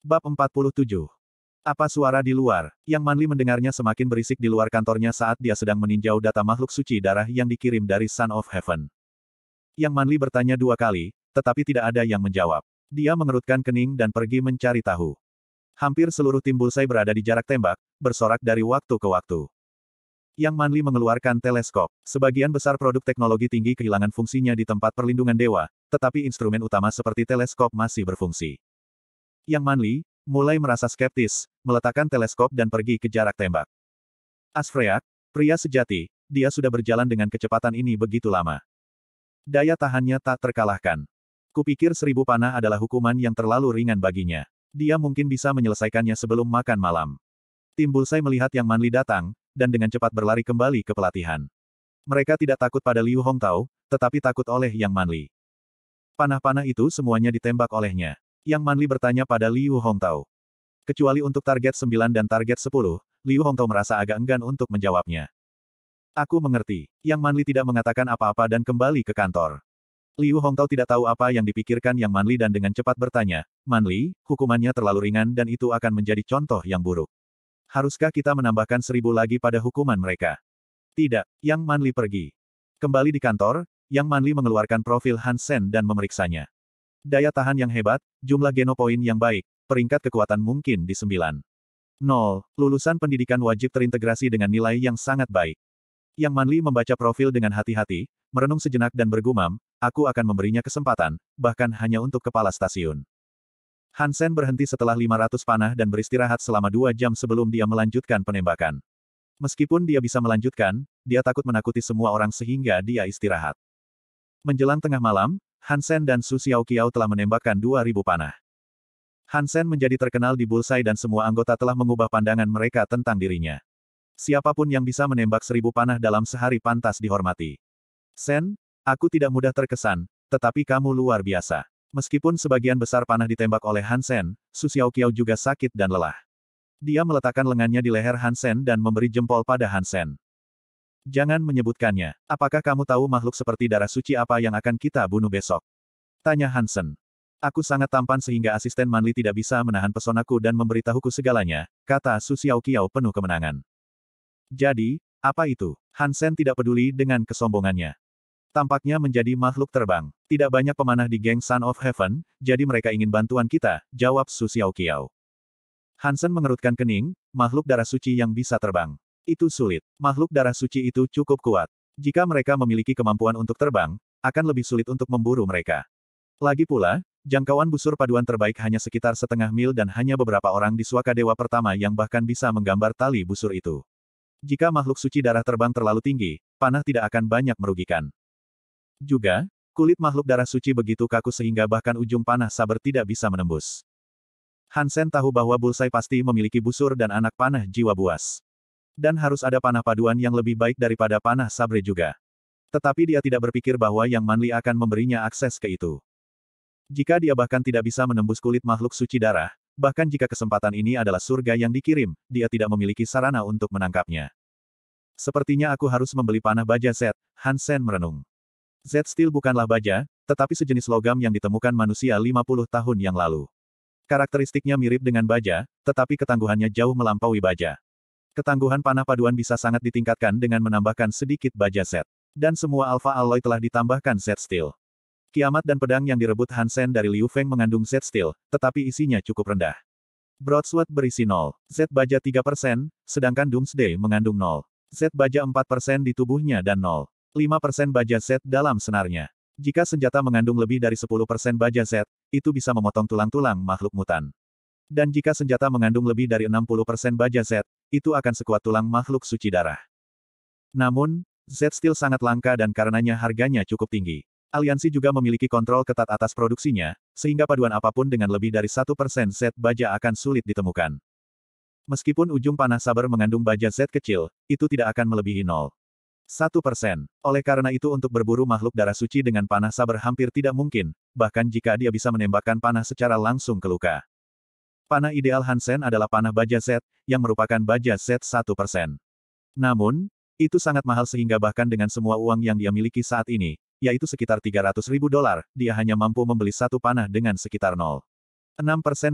Bab 47 apa suara di luar? Yang Manli mendengarnya semakin berisik di luar kantornya saat dia sedang meninjau data makhluk suci darah yang dikirim dari Sun of Heaven. Yang Manli bertanya dua kali, tetapi tidak ada yang menjawab. Dia mengerutkan kening dan pergi mencari tahu. Hampir seluruh tim bulsai berada di jarak tembak, bersorak dari waktu ke waktu. Yang Manli mengeluarkan teleskop. Sebagian besar produk teknologi tinggi kehilangan fungsinya di tempat perlindungan dewa, tetapi instrumen utama seperti teleskop masih berfungsi. Yang Manli, mulai merasa skeptis, meletakkan teleskop dan pergi ke jarak tembak. Asfreak, pria sejati, dia sudah berjalan dengan kecepatan ini begitu lama. Daya tahannya tak terkalahkan. Kupikir seribu panah adalah hukuman yang terlalu ringan baginya. Dia mungkin bisa menyelesaikannya sebelum makan malam. Timbul saya melihat Yang Manli datang, dan dengan cepat berlari kembali ke pelatihan. Mereka tidak takut pada Liu Hongtao, tetapi takut oleh Yang Manli. Panah-panah itu semuanya ditembak olehnya. Yang Manli bertanya pada Liu Hongtao. Kecuali untuk target 9 dan target 10, Liu Hongtao merasa agak enggan untuk menjawabnya. Aku mengerti. Yang Manli tidak mengatakan apa-apa dan kembali ke kantor. Liu Hongtao tidak tahu apa yang dipikirkan Yang Manli dan dengan cepat bertanya, Manli, hukumannya terlalu ringan dan itu akan menjadi contoh yang buruk. Haruskah kita menambahkan seribu lagi pada hukuman mereka? Tidak, Yang Manli pergi. Kembali di kantor, Yang Manli mengeluarkan profil Hansen dan memeriksanya. Daya tahan yang hebat, jumlah genopoin yang baik, peringkat kekuatan mungkin di 9. 0. Lulusan pendidikan wajib terintegrasi dengan nilai yang sangat baik. Yang Manli membaca profil dengan hati-hati, merenung sejenak dan bergumam, aku akan memberinya kesempatan, bahkan hanya untuk kepala stasiun. Hansen berhenti setelah 500 panah dan beristirahat selama dua jam sebelum dia melanjutkan penembakan. Meskipun dia bisa melanjutkan, dia takut menakuti semua orang sehingga dia istirahat. Menjelang tengah malam, Hansen dan Su Kiao telah menembakkan 2.000 panah. Hansen menjadi terkenal di Bullseye dan semua anggota telah mengubah pandangan mereka tentang dirinya. Siapapun yang bisa menembak seribu panah dalam sehari pantas dihormati. Sen, aku tidak mudah terkesan, tetapi kamu luar biasa. Meskipun sebagian besar panah ditembak oleh Hansen, Su Kiao juga sakit dan lelah. Dia meletakkan lengannya di leher Hansen dan memberi jempol pada Hansen. Jangan menyebutkannya. Apakah kamu tahu makhluk seperti darah suci apa yang akan kita bunuh besok? Tanya Hansen. Aku sangat tampan sehingga asisten Manli tidak bisa menahan pesonaku dan memberitahuku segalanya, kata Su Xiao Kiao penuh kemenangan. Jadi, apa itu? Hansen tidak peduli dengan kesombongannya. Tampaknya menjadi makhluk terbang. Tidak banyak pemanah di geng Sun of Heaven, jadi mereka ingin bantuan kita, jawab Su Xiao Kiao. Hansen mengerutkan kening, makhluk darah suci yang bisa terbang. Itu sulit. Makhluk darah suci itu cukup kuat. Jika mereka memiliki kemampuan untuk terbang, akan lebih sulit untuk memburu mereka. Lagi pula, jangkauan busur paduan terbaik hanya sekitar setengah mil dan hanya beberapa orang di suaka dewa pertama yang bahkan bisa menggambar tali busur itu. Jika makhluk suci darah terbang terlalu tinggi, panah tidak akan banyak merugikan. Juga, kulit makhluk darah suci begitu kaku sehingga bahkan ujung panah saber tidak bisa menembus. Hansen tahu bahwa Bullseye pasti memiliki busur dan anak panah jiwa buas. Dan harus ada panah paduan yang lebih baik daripada panah sabre juga. Tetapi dia tidak berpikir bahwa Yang Manli akan memberinya akses ke itu. Jika dia bahkan tidak bisa menembus kulit makhluk suci darah, bahkan jika kesempatan ini adalah surga yang dikirim, dia tidak memiliki sarana untuk menangkapnya. Sepertinya aku harus membeli panah baja Z, Hansen merenung. Z Steel bukanlah baja, tetapi sejenis logam yang ditemukan manusia 50 tahun yang lalu. Karakteristiknya mirip dengan baja, tetapi ketangguhannya jauh melampaui baja. Ketangguhan panah paduan bisa sangat ditingkatkan dengan menambahkan sedikit baja set. Dan semua alfa alloy telah ditambahkan set steel. Kiamat dan pedang yang direbut Hansen dari Liu Feng mengandung set steel, tetapi isinya cukup rendah. Broadsword berisi 0, Z baja 3%, sedangkan Doomsday mengandung 0. Z baja 4% di tubuhnya dan 0. 5% baja Z dalam senarnya. Jika senjata mengandung lebih dari 10% baja Z, itu bisa memotong tulang-tulang makhluk mutan. Dan jika senjata mengandung lebih dari 60% baja Z, itu akan sekuat tulang makhluk suci darah. Namun, Z Steel sangat langka dan karenanya harganya cukup tinggi. Aliansi juga memiliki kontrol ketat atas produksinya, sehingga paduan apapun dengan lebih dari satu persen set baja akan sulit ditemukan. Meskipun ujung panah saber mengandung baja Z kecil, itu tidak akan melebihi nol. Satu Oleh karena itu untuk berburu makhluk darah suci dengan panah saber hampir tidak mungkin, bahkan jika dia bisa menembakkan panah secara langsung ke luka. Panah ideal Hansen adalah panah baja set, yang merupakan baja Z 1%. Namun, itu sangat mahal sehingga bahkan dengan semua uang yang dia miliki saat ini, yaitu sekitar 300 ribu dolar, dia hanya mampu membeli satu panah dengan sekitar 0,6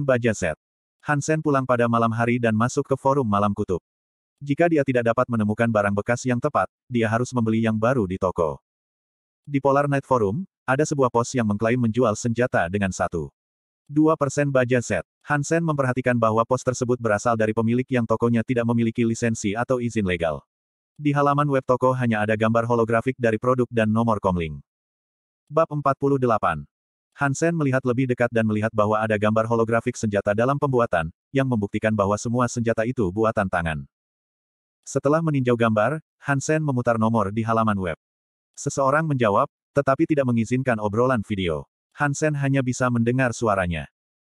baja set. Hansen pulang pada malam hari dan masuk ke forum malam kutub. Jika dia tidak dapat menemukan barang bekas yang tepat, dia harus membeli yang baru di toko. Di Polar Night Forum, ada sebuah pos yang mengklaim menjual senjata dengan satu 2% baja set. Hansen memperhatikan bahwa pos tersebut berasal dari pemilik yang tokonya tidak memiliki lisensi atau izin legal. Di halaman web toko hanya ada gambar holografik dari produk dan nomor komling. Bab 48. Hansen melihat lebih dekat dan melihat bahwa ada gambar holografik senjata dalam pembuatan, yang membuktikan bahwa semua senjata itu buatan tangan. Setelah meninjau gambar, Hansen memutar nomor di halaman web. Seseorang menjawab, tetapi tidak mengizinkan obrolan video. Hansen hanya bisa mendengar suaranya.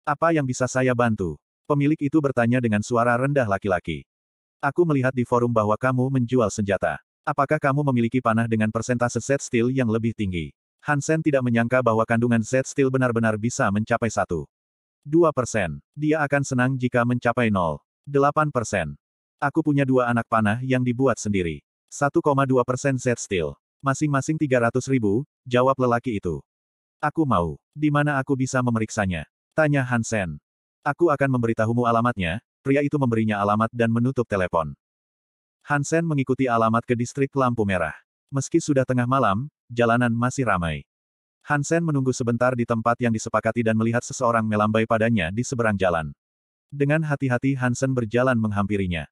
Apa yang bisa saya bantu? Pemilik itu bertanya dengan suara rendah laki-laki. Aku melihat di forum bahwa kamu menjual senjata. Apakah kamu memiliki panah dengan persentase set steel yang lebih tinggi? Hansen tidak menyangka bahwa kandungan set steel benar-benar bisa mencapai satu. 2 persen. Dia akan senang jika mencapai nol. 8 persen. Aku punya dua anak panah yang dibuat sendiri. 1,2 persen set steel. Masing-masing 300 ribu, jawab lelaki itu. Aku mau. Di mana aku bisa memeriksanya? Tanya Hansen. Aku akan memberitahumu alamatnya, pria itu memberinya alamat dan menutup telepon. Hansen mengikuti alamat ke distrik lampu merah. Meski sudah tengah malam, jalanan masih ramai. Hansen menunggu sebentar di tempat yang disepakati dan melihat seseorang melambai padanya di seberang jalan. Dengan hati-hati Hansen berjalan menghampirinya.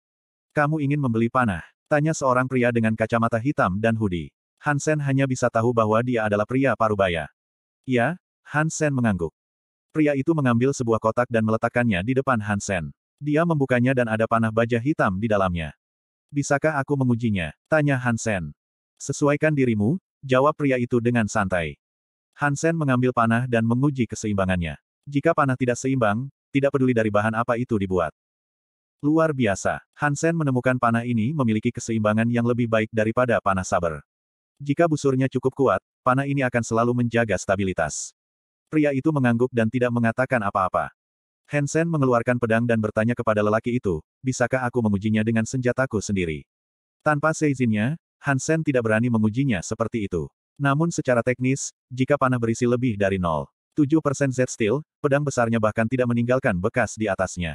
Kamu ingin membeli panah? Tanya seorang pria dengan kacamata hitam dan hoodie. Hansen hanya bisa tahu bahwa dia adalah pria parubaya. Ya, Hansen mengangguk. Pria itu mengambil sebuah kotak dan meletakkannya di depan Hansen. Dia membukanya dan ada panah baja hitam di dalamnya. Bisakah aku mengujinya? Tanya Hansen. Sesuaikan dirimu, jawab pria itu dengan santai. Hansen mengambil panah dan menguji keseimbangannya. Jika panah tidak seimbang, tidak peduli dari bahan apa itu dibuat. Luar biasa, Hansen menemukan panah ini memiliki keseimbangan yang lebih baik daripada panah saber. Jika busurnya cukup kuat, panah ini akan selalu menjaga stabilitas. Pria itu mengangguk dan tidak mengatakan apa-apa. Hansen mengeluarkan pedang dan bertanya kepada lelaki itu, bisakah aku mengujinya dengan senjataku sendiri? Tanpa seizinnya, Hansen tidak berani mengujinya seperti itu. Namun secara teknis, jika panah berisi lebih dari 0,7% Z-steel, pedang besarnya bahkan tidak meninggalkan bekas di atasnya.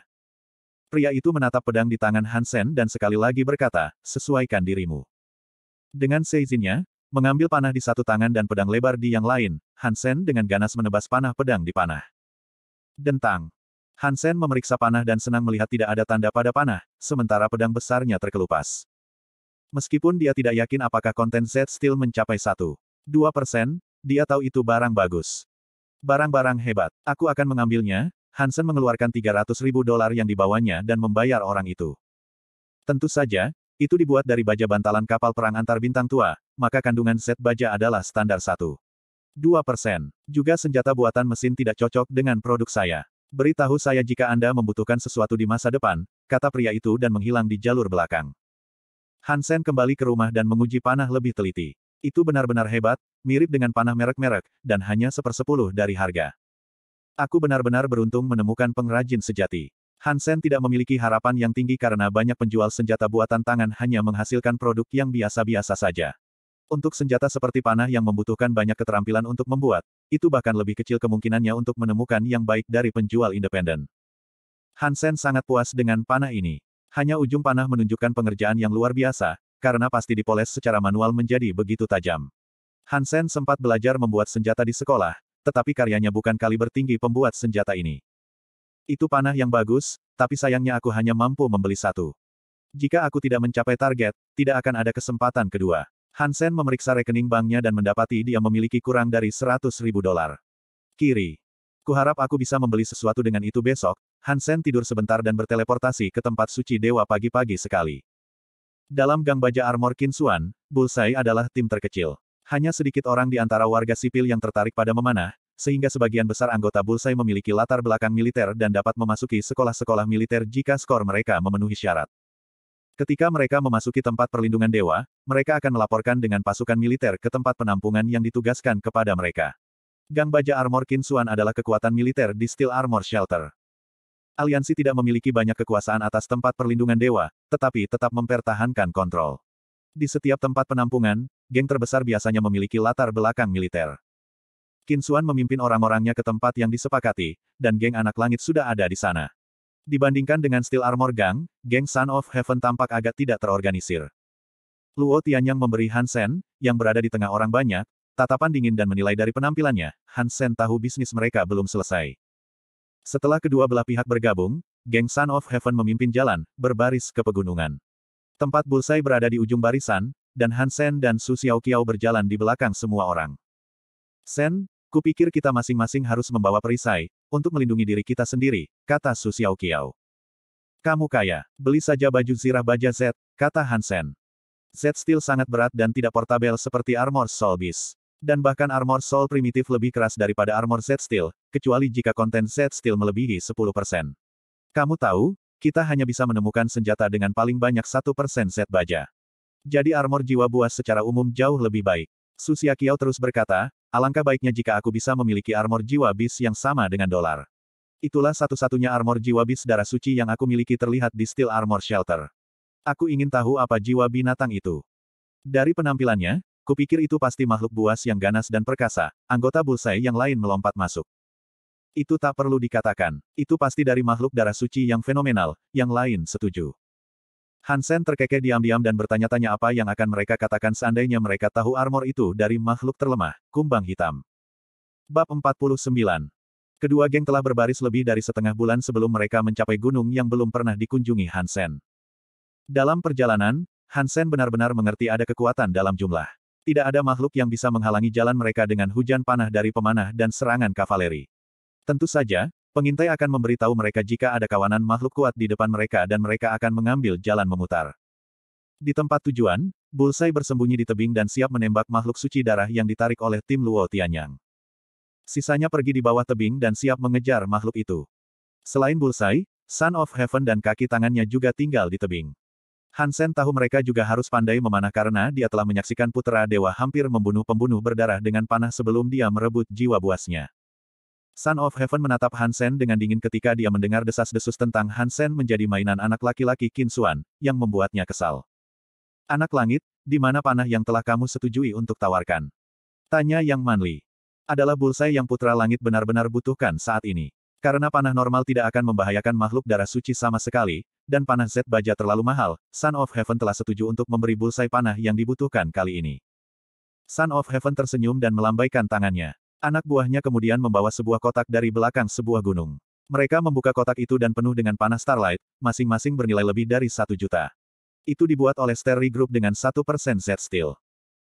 Pria itu menatap pedang di tangan Hansen dan sekali lagi berkata, sesuaikan dirimu. Dengan seizinnya, Mengambil panah di satu tangan dan pedang lebar di yang lain, Hansen dengan ganas menebas panah pedang di panah. Dentang. Hansen memeriksa panah dan senang melihat tidak ada tanda pada panah, sementara pedang besarnya terkelupas. Meskipun dia tidak yakin apakah konten set Steel mencapai 1,2 persen, dia tahu itu barang bagus. Barang-barang hebat. Aku akan mengambilnya, Hansen mengeluarkan 300 ribu dolar yang dibawanya dan membayar orang itu. Tentu saja, itu dibuat dari baja bantalan kapal perang antar bintang tua, maka kandungan zat baja adalah standar 1,2%. persen. Juga senjata buatan mesin tidak cocok dengan produk saya. Beritahu saya jika Anda membutuhkan sesuatu di masa depan, kata pria itu dan menghilang di jalur belakang. Hansen kembali ke rumah dan menguji panah lebih teliti. Itu benar-benar hebat, mirip dengan panah merek-merek, dan hanya sepersepuluh dari harga. Aku benar-benar beruntung menemukan pengrajin sejati. Hansen tidak memiliki harapan yang tinggi karena banyak penjual senjata buatan tangan hanya menghasilkan produk yang biasa-biasa saja. Untuk senjata seperti panah yang membutuhkan banyak keterampilan untuk membuat, itu bahkan lebih kecil kemungkinannya untuk menemukan yang baik dari penjual independen. Hansen sangat puas dengan panah ini. Hanya ujung panah menunjukkan pengerjaan yang luar biasa, karena pasti dipoles secara manual menjadi begitu tajam. Hansen sempat belajar membuat senjata di sekolah, tetapi karyanya bukan kaliber tinggi pembuat senjata ini. Itu panah yang bagus, tapi sayangnya aku hanya mampu membeli satu. Jika aku tidak mencapai target, tidak akan ada kesempatan kedua. Hansen memeriksa rekening banknya dan mendapati dia memiliki kurang dari 100 ribu dolar. Kiri. Kuharap aku bisa membeli sesuatu dengan itu besok. Hansen tidur sebentar dan berteleportasi ke tempat suci dewa pagi-pagi sekali. Dalam gang baja Armor Kinsuan, Bullseye adalah tim terkecil. Hanya sedikit orang di antara warga sipil yang tertarik pada memanah, sehingga sebagian besar anggota Bullseye memiliki latar belakang militer dan dapat memasuki sekolah-sekolah militer jika skor mereka memenuhi syarat. Ketika mereka memasuki tempat perlindungan dewa, mereka akan melaporkan dengan pasukan militer ke tempat penampungan yang ditugaskan kepada mereka. Gang Baja Armor Kinsuan adalah kekuatan militer di Steel Armor Shelter. Aliansi tidak memiliki banyak kekuasaan atas tempat perlindungan dewa, tetapi tetap mempertahankan kontrol. Di setiap tempat penampungan, geng terbesar biasanya memiliki latar belakang militer. Kinsuan memimpin orang-orangnya ke tempat yang disepakati, dan geng anak langit sudah ada di sana. Dibandingkan dengan Steel Armor Gang, geng Sun of Heaven tampak agak tidak terorganisir. Luo Tianyang memberi Hansen, yang berada di tengah orang banyak, tatapan dingin dan menilai dari penampilannya, Hansen tahu bisnis mereka belum selesai. Setelah kedua belah pihak bergabung, geng Sun of Heaven memimpin jalan, berbaris ke pegunungan. Tempat bulsai berada di ujung barisan, dan Hansen dan Su Xiaoqiao berjalan di belakang semua orang. Sen, Kupikir kita masing-masing harus membawa perisai, untuk melindungi diri kita sendiri, kata Su Kiao. Kamu kaya, beli saja baju zirah baja Z, kata Hansen. Z Steel sangat berat dan tidak portabel seperti Armor Soul Beast. Dan bahkan Armor Soul primitif lebih keras daripada Armor Z Steel, kecuali jika konten Z Steel melebihi 10%. Kamu tahu, kita hanya bisa menemukan senjata dengan paling banyak 1% Z baja. Jadi armor jiwa buas secara umum jauh lebih baik. Kiao terus berkata, Alangkah baiknya jika aku bisa memiliki armor jiwa bis yang sama dengan dolar. Itulah satu-satunya armor jiwa bis darah suci yang aku miliki terlihat di Steel Armor Shelter. Aku ingin tahu apa jiwa binatang itu. Dari penampilannya, kupikir itu pasti makhluk buas yang ganas dan perkasa, anggota bulsai yang lain melompat masuk. Itu tak perlu dikatakan, itu pasti dari makhluk darah suci yang fenomenal, yang lain setuju. Hansen terkekeh diam-diam dan bertanya-tanya apa yang akan mereka katakan seandainya mereka tahu armor itu dari makhluk terlemah, kumbang hitam. Bab 49 Kedua geng telah berbaris lebih dari setengah bulan sebelum mereka mencapai gunung yang belum pernah dikunjungi Hansen. Dalam perjalanan, Hansen benar-benar mengerti ada kekuatan dalam jumlah. Tidak ada makhluk yang bisa menghalangi jalan mereka dengan hujan panah dari pemanah dan serangan kavaleri. Tentu saja, Pengintai akan memberitahu mereka jika ada kawanan makhluk kuat di depan mereka dan mereka akan mengambil jalan memutar. Di tempat tujuan, Bullseye bersembunyi di tebing dan siap menembak makhluk suci darah yang ditarik oleh tim Luo Tianyang. Sisanya pergi di bawah tebing dan siap mengejar makhluk itu. Selain Bullseye, Son of Heaven dan kaki tangannya juga tinggal di tebing. Hansen tahu mereka juga harus pandai memanah karena dia telah menyaksikan putra dewa hampir membunuh pembunuh berdarah dengan panah sebelum dia merebut jiwa buasnya. Son of Heaven menatap Hansen dengan dingin ketika dia mendengar desas-desus tentang Hansen menjadi mainan anak laki-laki Kinsuan, yang membuatnya kesal. Anak langit, di mana panah yang telah kamu setujui untuk tawarkan? Tanya Yang Manli. Adalah bulsai yang putra langit benar-benar butuhkan saat ini. Karena panah normal tidak akan membahayakan makhluk darah suci sama sekali, dan panah Z baja terlalu mahal, Son of Heaven telah setuju untuk memberi bulsai panah yang dibutuhkan kali ini. Son of Heaven tersenyum dan melambaikan tangannya. Anak buahnya kemudian membawa sebuah kotak dari belakang sebuah gunung. Mereka membuka kotak itu dan penuh dengan panah Starlight, masing-masing bernilai lebih dari satu juta. Itu dibuat oleh Sterry Group dengan satu persen Z-Steel.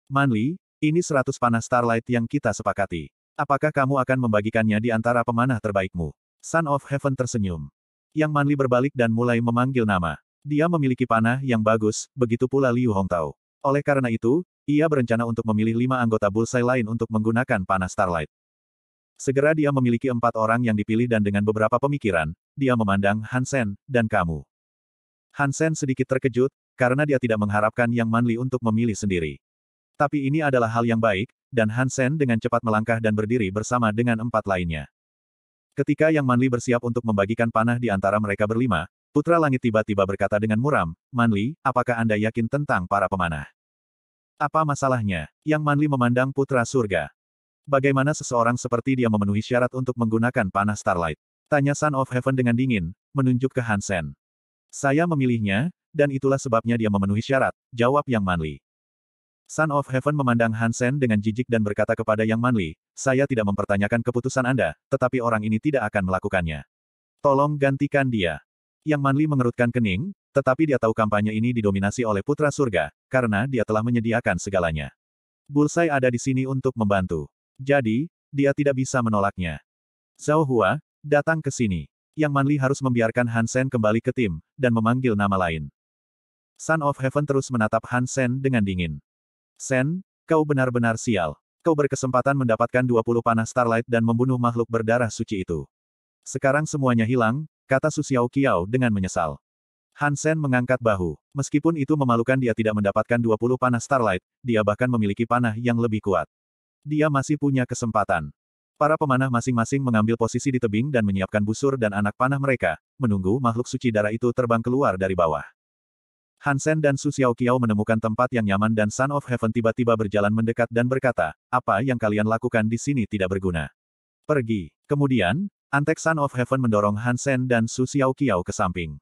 Manli, ini 100 panah Starlight yang kita sepakati. Apakah kamu akan membagikannya di antara pemanah terbaikmu? Son of Heaven tersenyum. Yang Manli berbalik dan mulai memanggil nama. Dia memiliki panah yang bagus, begitu pula Liu Hongtao. Oleh karena itu, ia berencana untuk memilih lima anggota Bullseye lain untuk menggunakan panah Starlight. Segera dia memiliki empat orang yang dipilih dan dengan beberapa pemikiran, dia memandang Hansen, dan kamu. Hansen sedikit terkejut, karena dia tidak mengharapkan Yang Manli untuk memilih sendiri. Tapi ini adalah hal yang baik, dan Hansen dengan cepat melangkah dan berdiri bersama dengan empat lainnya. Ketika Yang Manli bersiap untuk membagikan panah di antara mereka berlima, Putra Langit tiba-tiba berkata dengan muram, Manli, apakah Anda yakin tentang para pemanah? Apa masalahnya? Yang Manli memandang Putra Surga. Bagaimana seseorang seperti dia memenuhi syarat untuk menggunakan panah Starlight? Tanya Son of Heaven dengan dingin, menunjuk ke Hansen. Saya memilihnya, dan itulah sebabnya dia memenuhi syarat, jawab Yang Manli. Son of Heaven memandang Hansen dengan jijik dan berkata kepada Yang Manli, saya tidak mempertanyakan keputusan Anda, tetapi orang ini tidak akan melakukannya. Tolong gantikan dia yang Manli mengerutkan kening, tetapi dia tahu kampanye ini didominasi oleh Putra Surga, karena dia telah menyediakan segalanya. Bulsai ada di sini untuk membantu. Jadi, dia tidak bisa menolaknya. Zhao Hua, datang ke sini. Yang Manli harus membiarkan Hansen kembali ke tim, dan memanggil nama lain. Son of Heaven terus menatap Hansen dengan dingin. Sen, kau benar-benar sial. Kau berkesempatan mendapatkan 20 panah Starlight dan membunuh makhluk berdarah suci itu. Sekarang semuanya hilang, kata Su Xiao Qiao dengan menyesal. Hansen mengangkat bahu. Meskipun itu memalukan dia tidak mendapatkan 20 panah Starlight, dia bahkan memiliki panah yang lebih kuat. Dia masih punya kesempatan. Para pemanah masing-masing mengambil posisi di tebing dan menyiapkan busur dan anak panah mereka, menunggu makhluk suci darah itu terbang keluar dari bawah. Hansen dan Su Xiao Qiao menemukan tempat yang nyaman dan Son of Heaven tiba-tiba berjalan mendekat dan berkata, apa yang kalian lakukan di sini tidak berguna. Pergi. Kemudian, Antek Sun of Heaven mendorong Hansen dan Su Xiaoqiao ke samping.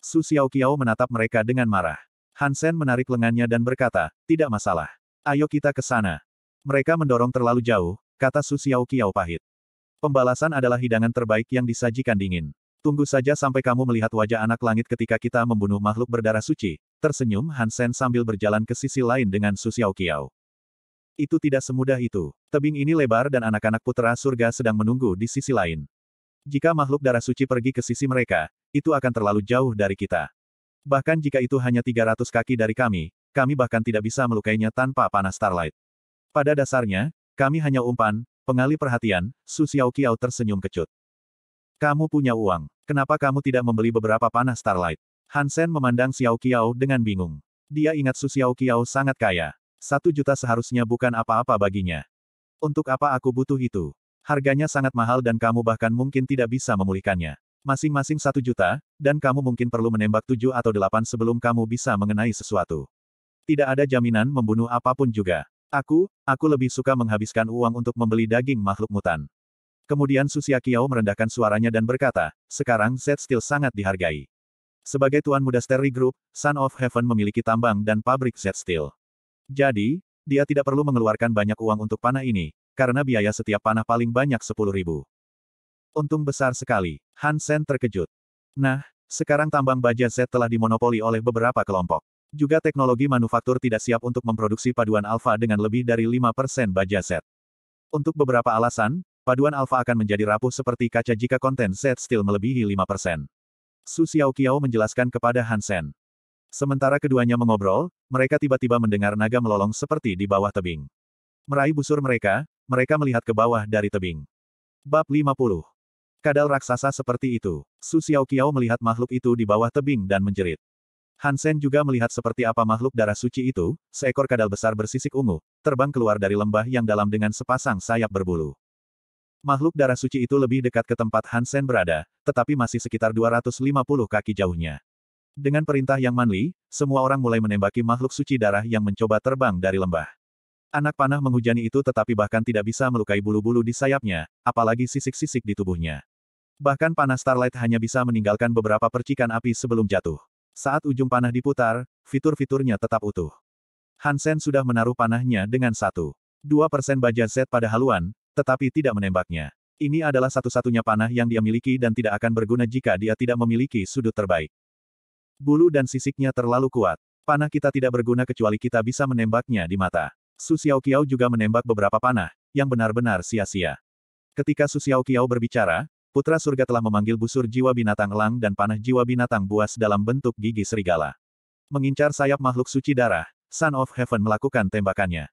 Su Xiaoqiao menatap mereka dengan marah. Hansen menarik lengannya dan berkata, tidak masalah. Ayo kita ke sana. Mereka mendorong terlalu jauh, kata Su Xiaoqiao pahit. Pembalasan adalah hidangan terbaik yang disajikan dingin. Tunggu saja sampai kamu melihat wajah anak langit ketika kita membunuh makhluk berdarah suci, tersenyum Hansen sambil berjalan ke sisi lain dengan Su Xiaoqiao. Itu tidak semudah itu. Tebing ini lebar dan anak-anak putra surga sedang menunggu di sisi lain. Jika makhluk darah suci pergi ke sisi mereka, itu akan terlalu jauh dari kita. Bahkan jika itu hanya 300 kaki dari kami, kami bahkan tidak bisa melukainya tanpa panas Starlight. Pada dasarnya, kami hanya umpan, pengali perhatian, Su Xiao Qiao tersenyum kecut. Kamu punya uang, kenapa kamu tidak membeli beberapa panah Starlight? Hansen memandang Xiao Qiao dengan bingung. Dia ingat Su Xiao Qiao sangat kaya. Satu juta seharusnya bukan apa-apa baginya. Untuk apa aku butuh itu? Harganya sangat mahal dan kamu bahkan mungkin tidak bisa memulihkannya. Masing-masing satu juta, dan kamu mungkin perlu menembak tujuh atau delapan sebelum kamu bisa mengenai sesuatu. Tidak ada jaminan membunuh apapun juga. Aku, aku lebih suka menghabiskan uang untuk membeli daging makhluk mutan. Kemudian Susia Kiao merendahkan suaranya dan berkata, sekarang Zed Steel sangat dihargai. Sebagai tuan muda Sterry Group, Son of Heaven memiliki tambang dan pabrik Zed Steel. Jadi, dia tidak perlu mengeluarkan banyak uang untuk panah ini, karena biaya setiap panah paling banyak 10 ribu. Untung besar sekali, Hansen terkejut. Nah, sekarang tambang baja Z telah dimonopoli oleh beberapa kelompok. Juga teknologi manufaktur tidak siap untuk memproduksi paduan alfa dengan lebih dari 5% baja Z. Untuk beberapa alasan, paduan alfa akan menjadi rapuh seperti kaca jika konten Z still melebihi 5%. Su Xiaoqiao menjelaskan kepada Hansen. Sementara keduanya mengobrol, mereka tiba-tiba mendengar naga melolong seperti di bawah tebing. Meraih busur mereka, mereka melihat ke bawah dari tebing. Bab 50 Kadal raksasa seperti itu. Su Xiaoqiao melihat makhluk itu di bawah tebing dan menjerit. Hansen juga melihat seperti apa makhluk darah suci itu, seekor kadal besar bersisik ungu, terbang keluar dari lembah yang dalam dengan sepasang sayap berbulu. Makhluk darah suci itu lebih dekat ke tempat Hansen berada, tetapi masih sekitar 250 kaki jauhnya. Dengan perintah yang manli, semua orang mulai menembaki makhluk suci darah yang mencoba terbang dari lembah. Anak panah menghujani itu tetapi bahkan tidak bisa melukai bulu-bulu di sayapnya, apalagi sisik-sisik di tubuhnya. Bahkan panah Starlight hanya bisa meninggalkan beberapa percikan api sebelum jatuh. Saat ujung panah diputar, fitur-fiturnya tetap utuh. Hansen sudah menaruh panahnya dengan satu. Dua persen baja Z pada haluan, tetapi tidak menembaknya. Ini adalah satu-satunya panah yang dia miliki dan tidak akan berguna jika dia tidak memiliki sudut terbaik. Bulu dan sisiknya terlalu kuat. Panah kita tidak berguna kecuali kita bisa menembaknya di mata. Su Xiaoqiao juga menembak beberapa panah, yang benar-benar sia-sia. Ketika Su Xiaoqiao berbicara, Putra Surga telah memanggil busur jiwa binatang elang dan panah jiwa binatang buas dalam bentuk gigi serigala. Mengincar sayap makhluk suci darah, Son of Heaven melakukan tembakannya.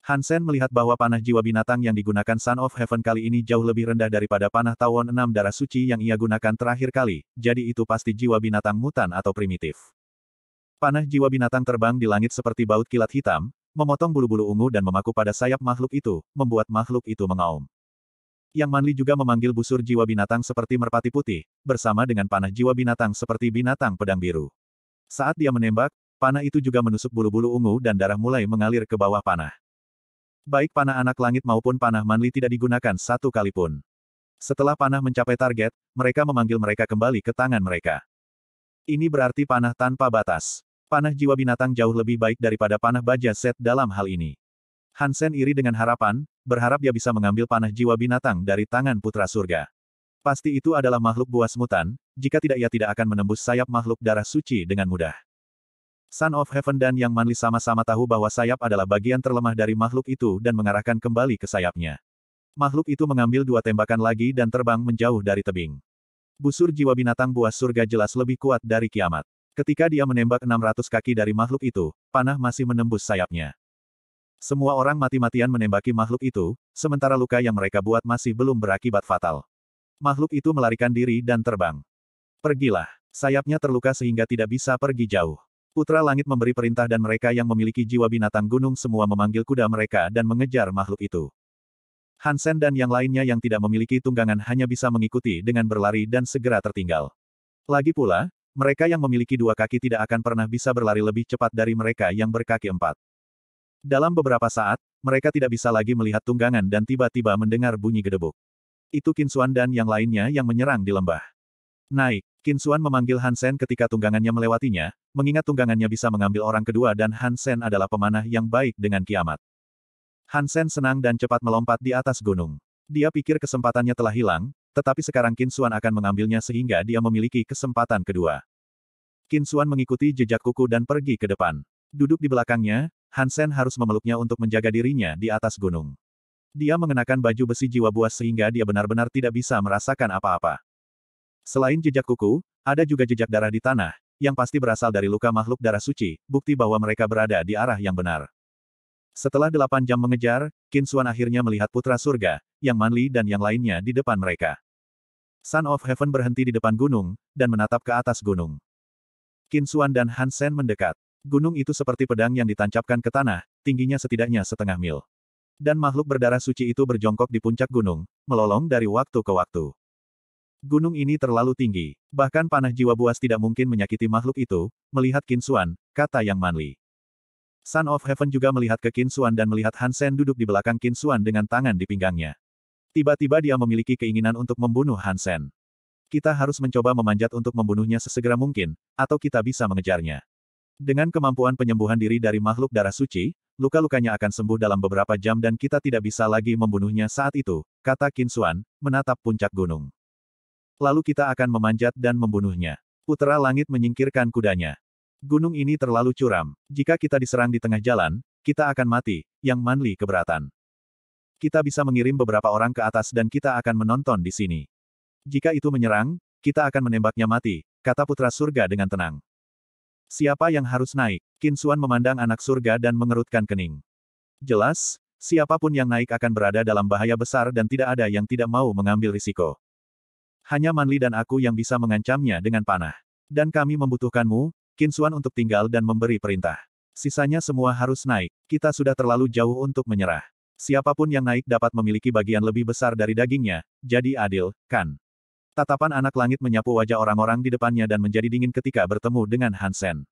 Hansen melihat bahwa panah jiwa binatang yang digunakan Sun of Heaven kali ini jauh lebih rendah daripada panah tawon enam darah suci yang ia gunakan terakhir kali, jadi itu pasti jiwa binatang mutan atau primitif. Panah jiwa binatang terbang di langit seperti baut kilat hitam, memotong bulu-bulu ungu dan memaku pada sayap makhluk itu, membuat makhluk itu mengaum. Yang Manli juga memanggil busur jiwa binatang seperti merpati putih, bersama dengan panah jiwa binatang seperti binatang pedang biru. Saat dia menembak, panah itu juga menusuk bulu-bulu ungu dan darah mulai mengalir ke bawah panah. Baik panah anak langit maupun panah Manli tidak digunakan satu kali pun. Setelah panah mencapai target, mereka memanggil mereka kembali ke tangan mereka. Ini berarti panah tanpa batas. Panah jiwa binatang jauh lebih baik daripada panah baja set dalam hal ini. Hansen iri dengan harapan, berharap dia bisa mengambil panah jiwa binatang dari tangan putra surga. Pasti itu adalah makhluk buas mutan, jika tidak ia tidak akan menembus sayap makhluk darah suci dengan mudah. Son of Heaven dan Yang Manli sama-sama tahu bahwa sayap adalah bagian terlemah dari makhluk itu dan mengarahkan kembali ke sayapnya. Makhluk itu mengambil dua tembakan lagi dan terbang menjauh dari tebing. Busur jiwa binatang buas surga jelas lebih kuat dari kiamat. Ketika dia menembak 600 kaki dari makhluk itu, panah masih menembus sayapnya. Semua orang mati-matian menembaki makhluk itu, sementara luka yang mereka buat masih belum berakibat fatal. Makhluk itu melarikan diri dan terbang. Pergilah, sayapnya terluka sehingga tidak bisa pergi jauh. Putra Langit memberi perintah dan mereka yang memiliki jiwa binatang gunung semua memanggil kuda mereka dan mengejar makhluk itu. Hansen dan yang lainnya yang tidak memiliki tunggangan hanya bisa mengikuti dengan berlari dan segera tertinggal. Lagi pula, mereka yang memiliki dua kaki tidak akan pernah bisa berlari lebih cepat dari mereka yang berkaki empat. Dalam beberapa saat, mereka tidak bisa lagi melihat tunggangan dan tiba-tiba mendengar bunyi gedebuk. Itu Kinsuan dan yang lainnya yang menyerang di lembah. Naik, Kinsuan memanggil Hansen ketika tunggangannya melewatinya, mengingat tunggangannya bisa mengambil orang kedua dan Hansen adalah pemanah yang baik dengan kiamat. Hansen senang dan cepat melompat di atas gunung. Dia pikir kesempatannya telah hilang, tetapi sekarang Kinsuan akan mengambilnya sehingga dia memiliki kesempatan kedua. Kinsuan mengikuti jejak kuku dan pergi ke depan. Duduk di belakangnya, Hansen harus memeluknya untuk menjaga dirinya di atas gunung. Dia mengenakan baju besi jiwa buas sehingga dia benar-benar tidak bisa merasakan apa-apa. Selain jejak kuku, ada juga jejak darah di tanah, yang pasti berasal dari luka makhluk darah suci, bukti bahwa mereka berada di arah yang benar. Setelah delapan jam mengejar, Qin Xuan akhirnya melihat putra surga, yang Manli dan yang lainnya di depan mereka. Sun of Heaven berhenti di depan gunung, dan menatap ke atas gunung. Qin Xuan dan Han Sen mendekat. Gunung itu seperti pedang yang ditancapkan ke tanah, tingginya setidaknya setengah mil. Dan makhluk berdarah suci itu berjongkok di puncak gunung, melolong dari waktu ke waktu. Gunung ini terlalu tinggi. Bahkan panah jiwa buas tidak mungkin menyakiti makhluk itu, melihat Kinsuan, kata Yang Manli. Son of Heaven juga melihat ke Kinsuan dan melihat Hansen duduk di belakang Kinsuan dengan tangan di pinggangnya. Tiba-tiba dia memiliki keinginan untuk membunuh Hansen. Kita harus mencoba memanjat untuk membunuhnya sesegera mungkin, atau kita bisa mengejarnya. Dengan kemampuan penyembuhan diri dari makhluk darah suci, luka-lukanya akan sembuh dalam beberapa jam dan kita tidak bisa lagi membunuhnya saat itu, kata Kinsuan, menatap puncak gunung. Lalu kita akan memanjat dan membunuhnya. Putra Langit menyingkirkan kudanya. Gunung ini terlalu curam. Jika kita diserang di tengah jalan, kita akan mati, yang Manli keberatan. Kita bisa mengirim beberapa orang ke atas dan kita akan menonton di sini. Jika itu menyerang, kita akan menembaknya mati, kata Putra Surga dengan tenang. Siapa yang harus naik? Kinsuan memandang anak surga dan mengerutkan kening. Jelas, siapapun yang naik akan berada dalam bahaya besar dan tidak ada yang tidak mau mengambil risiko hanya Manli dan aku yang bisa mengancamnya dengan panah. Dan kami membutuhkanmu, Kinsuan untuk tinggal dan memberi perintah. Sisanya semua harus naik, kita sudah terlalu jauh untuk menyerah. Siapapun yang naik dapat memiliki bagian lebih besar dari dagingnya, jadi adil, kan? Tatapan anak langit menyapu wajah orang-orang di depannya dan menjadi dingin ketika bertemu dengan Hansen.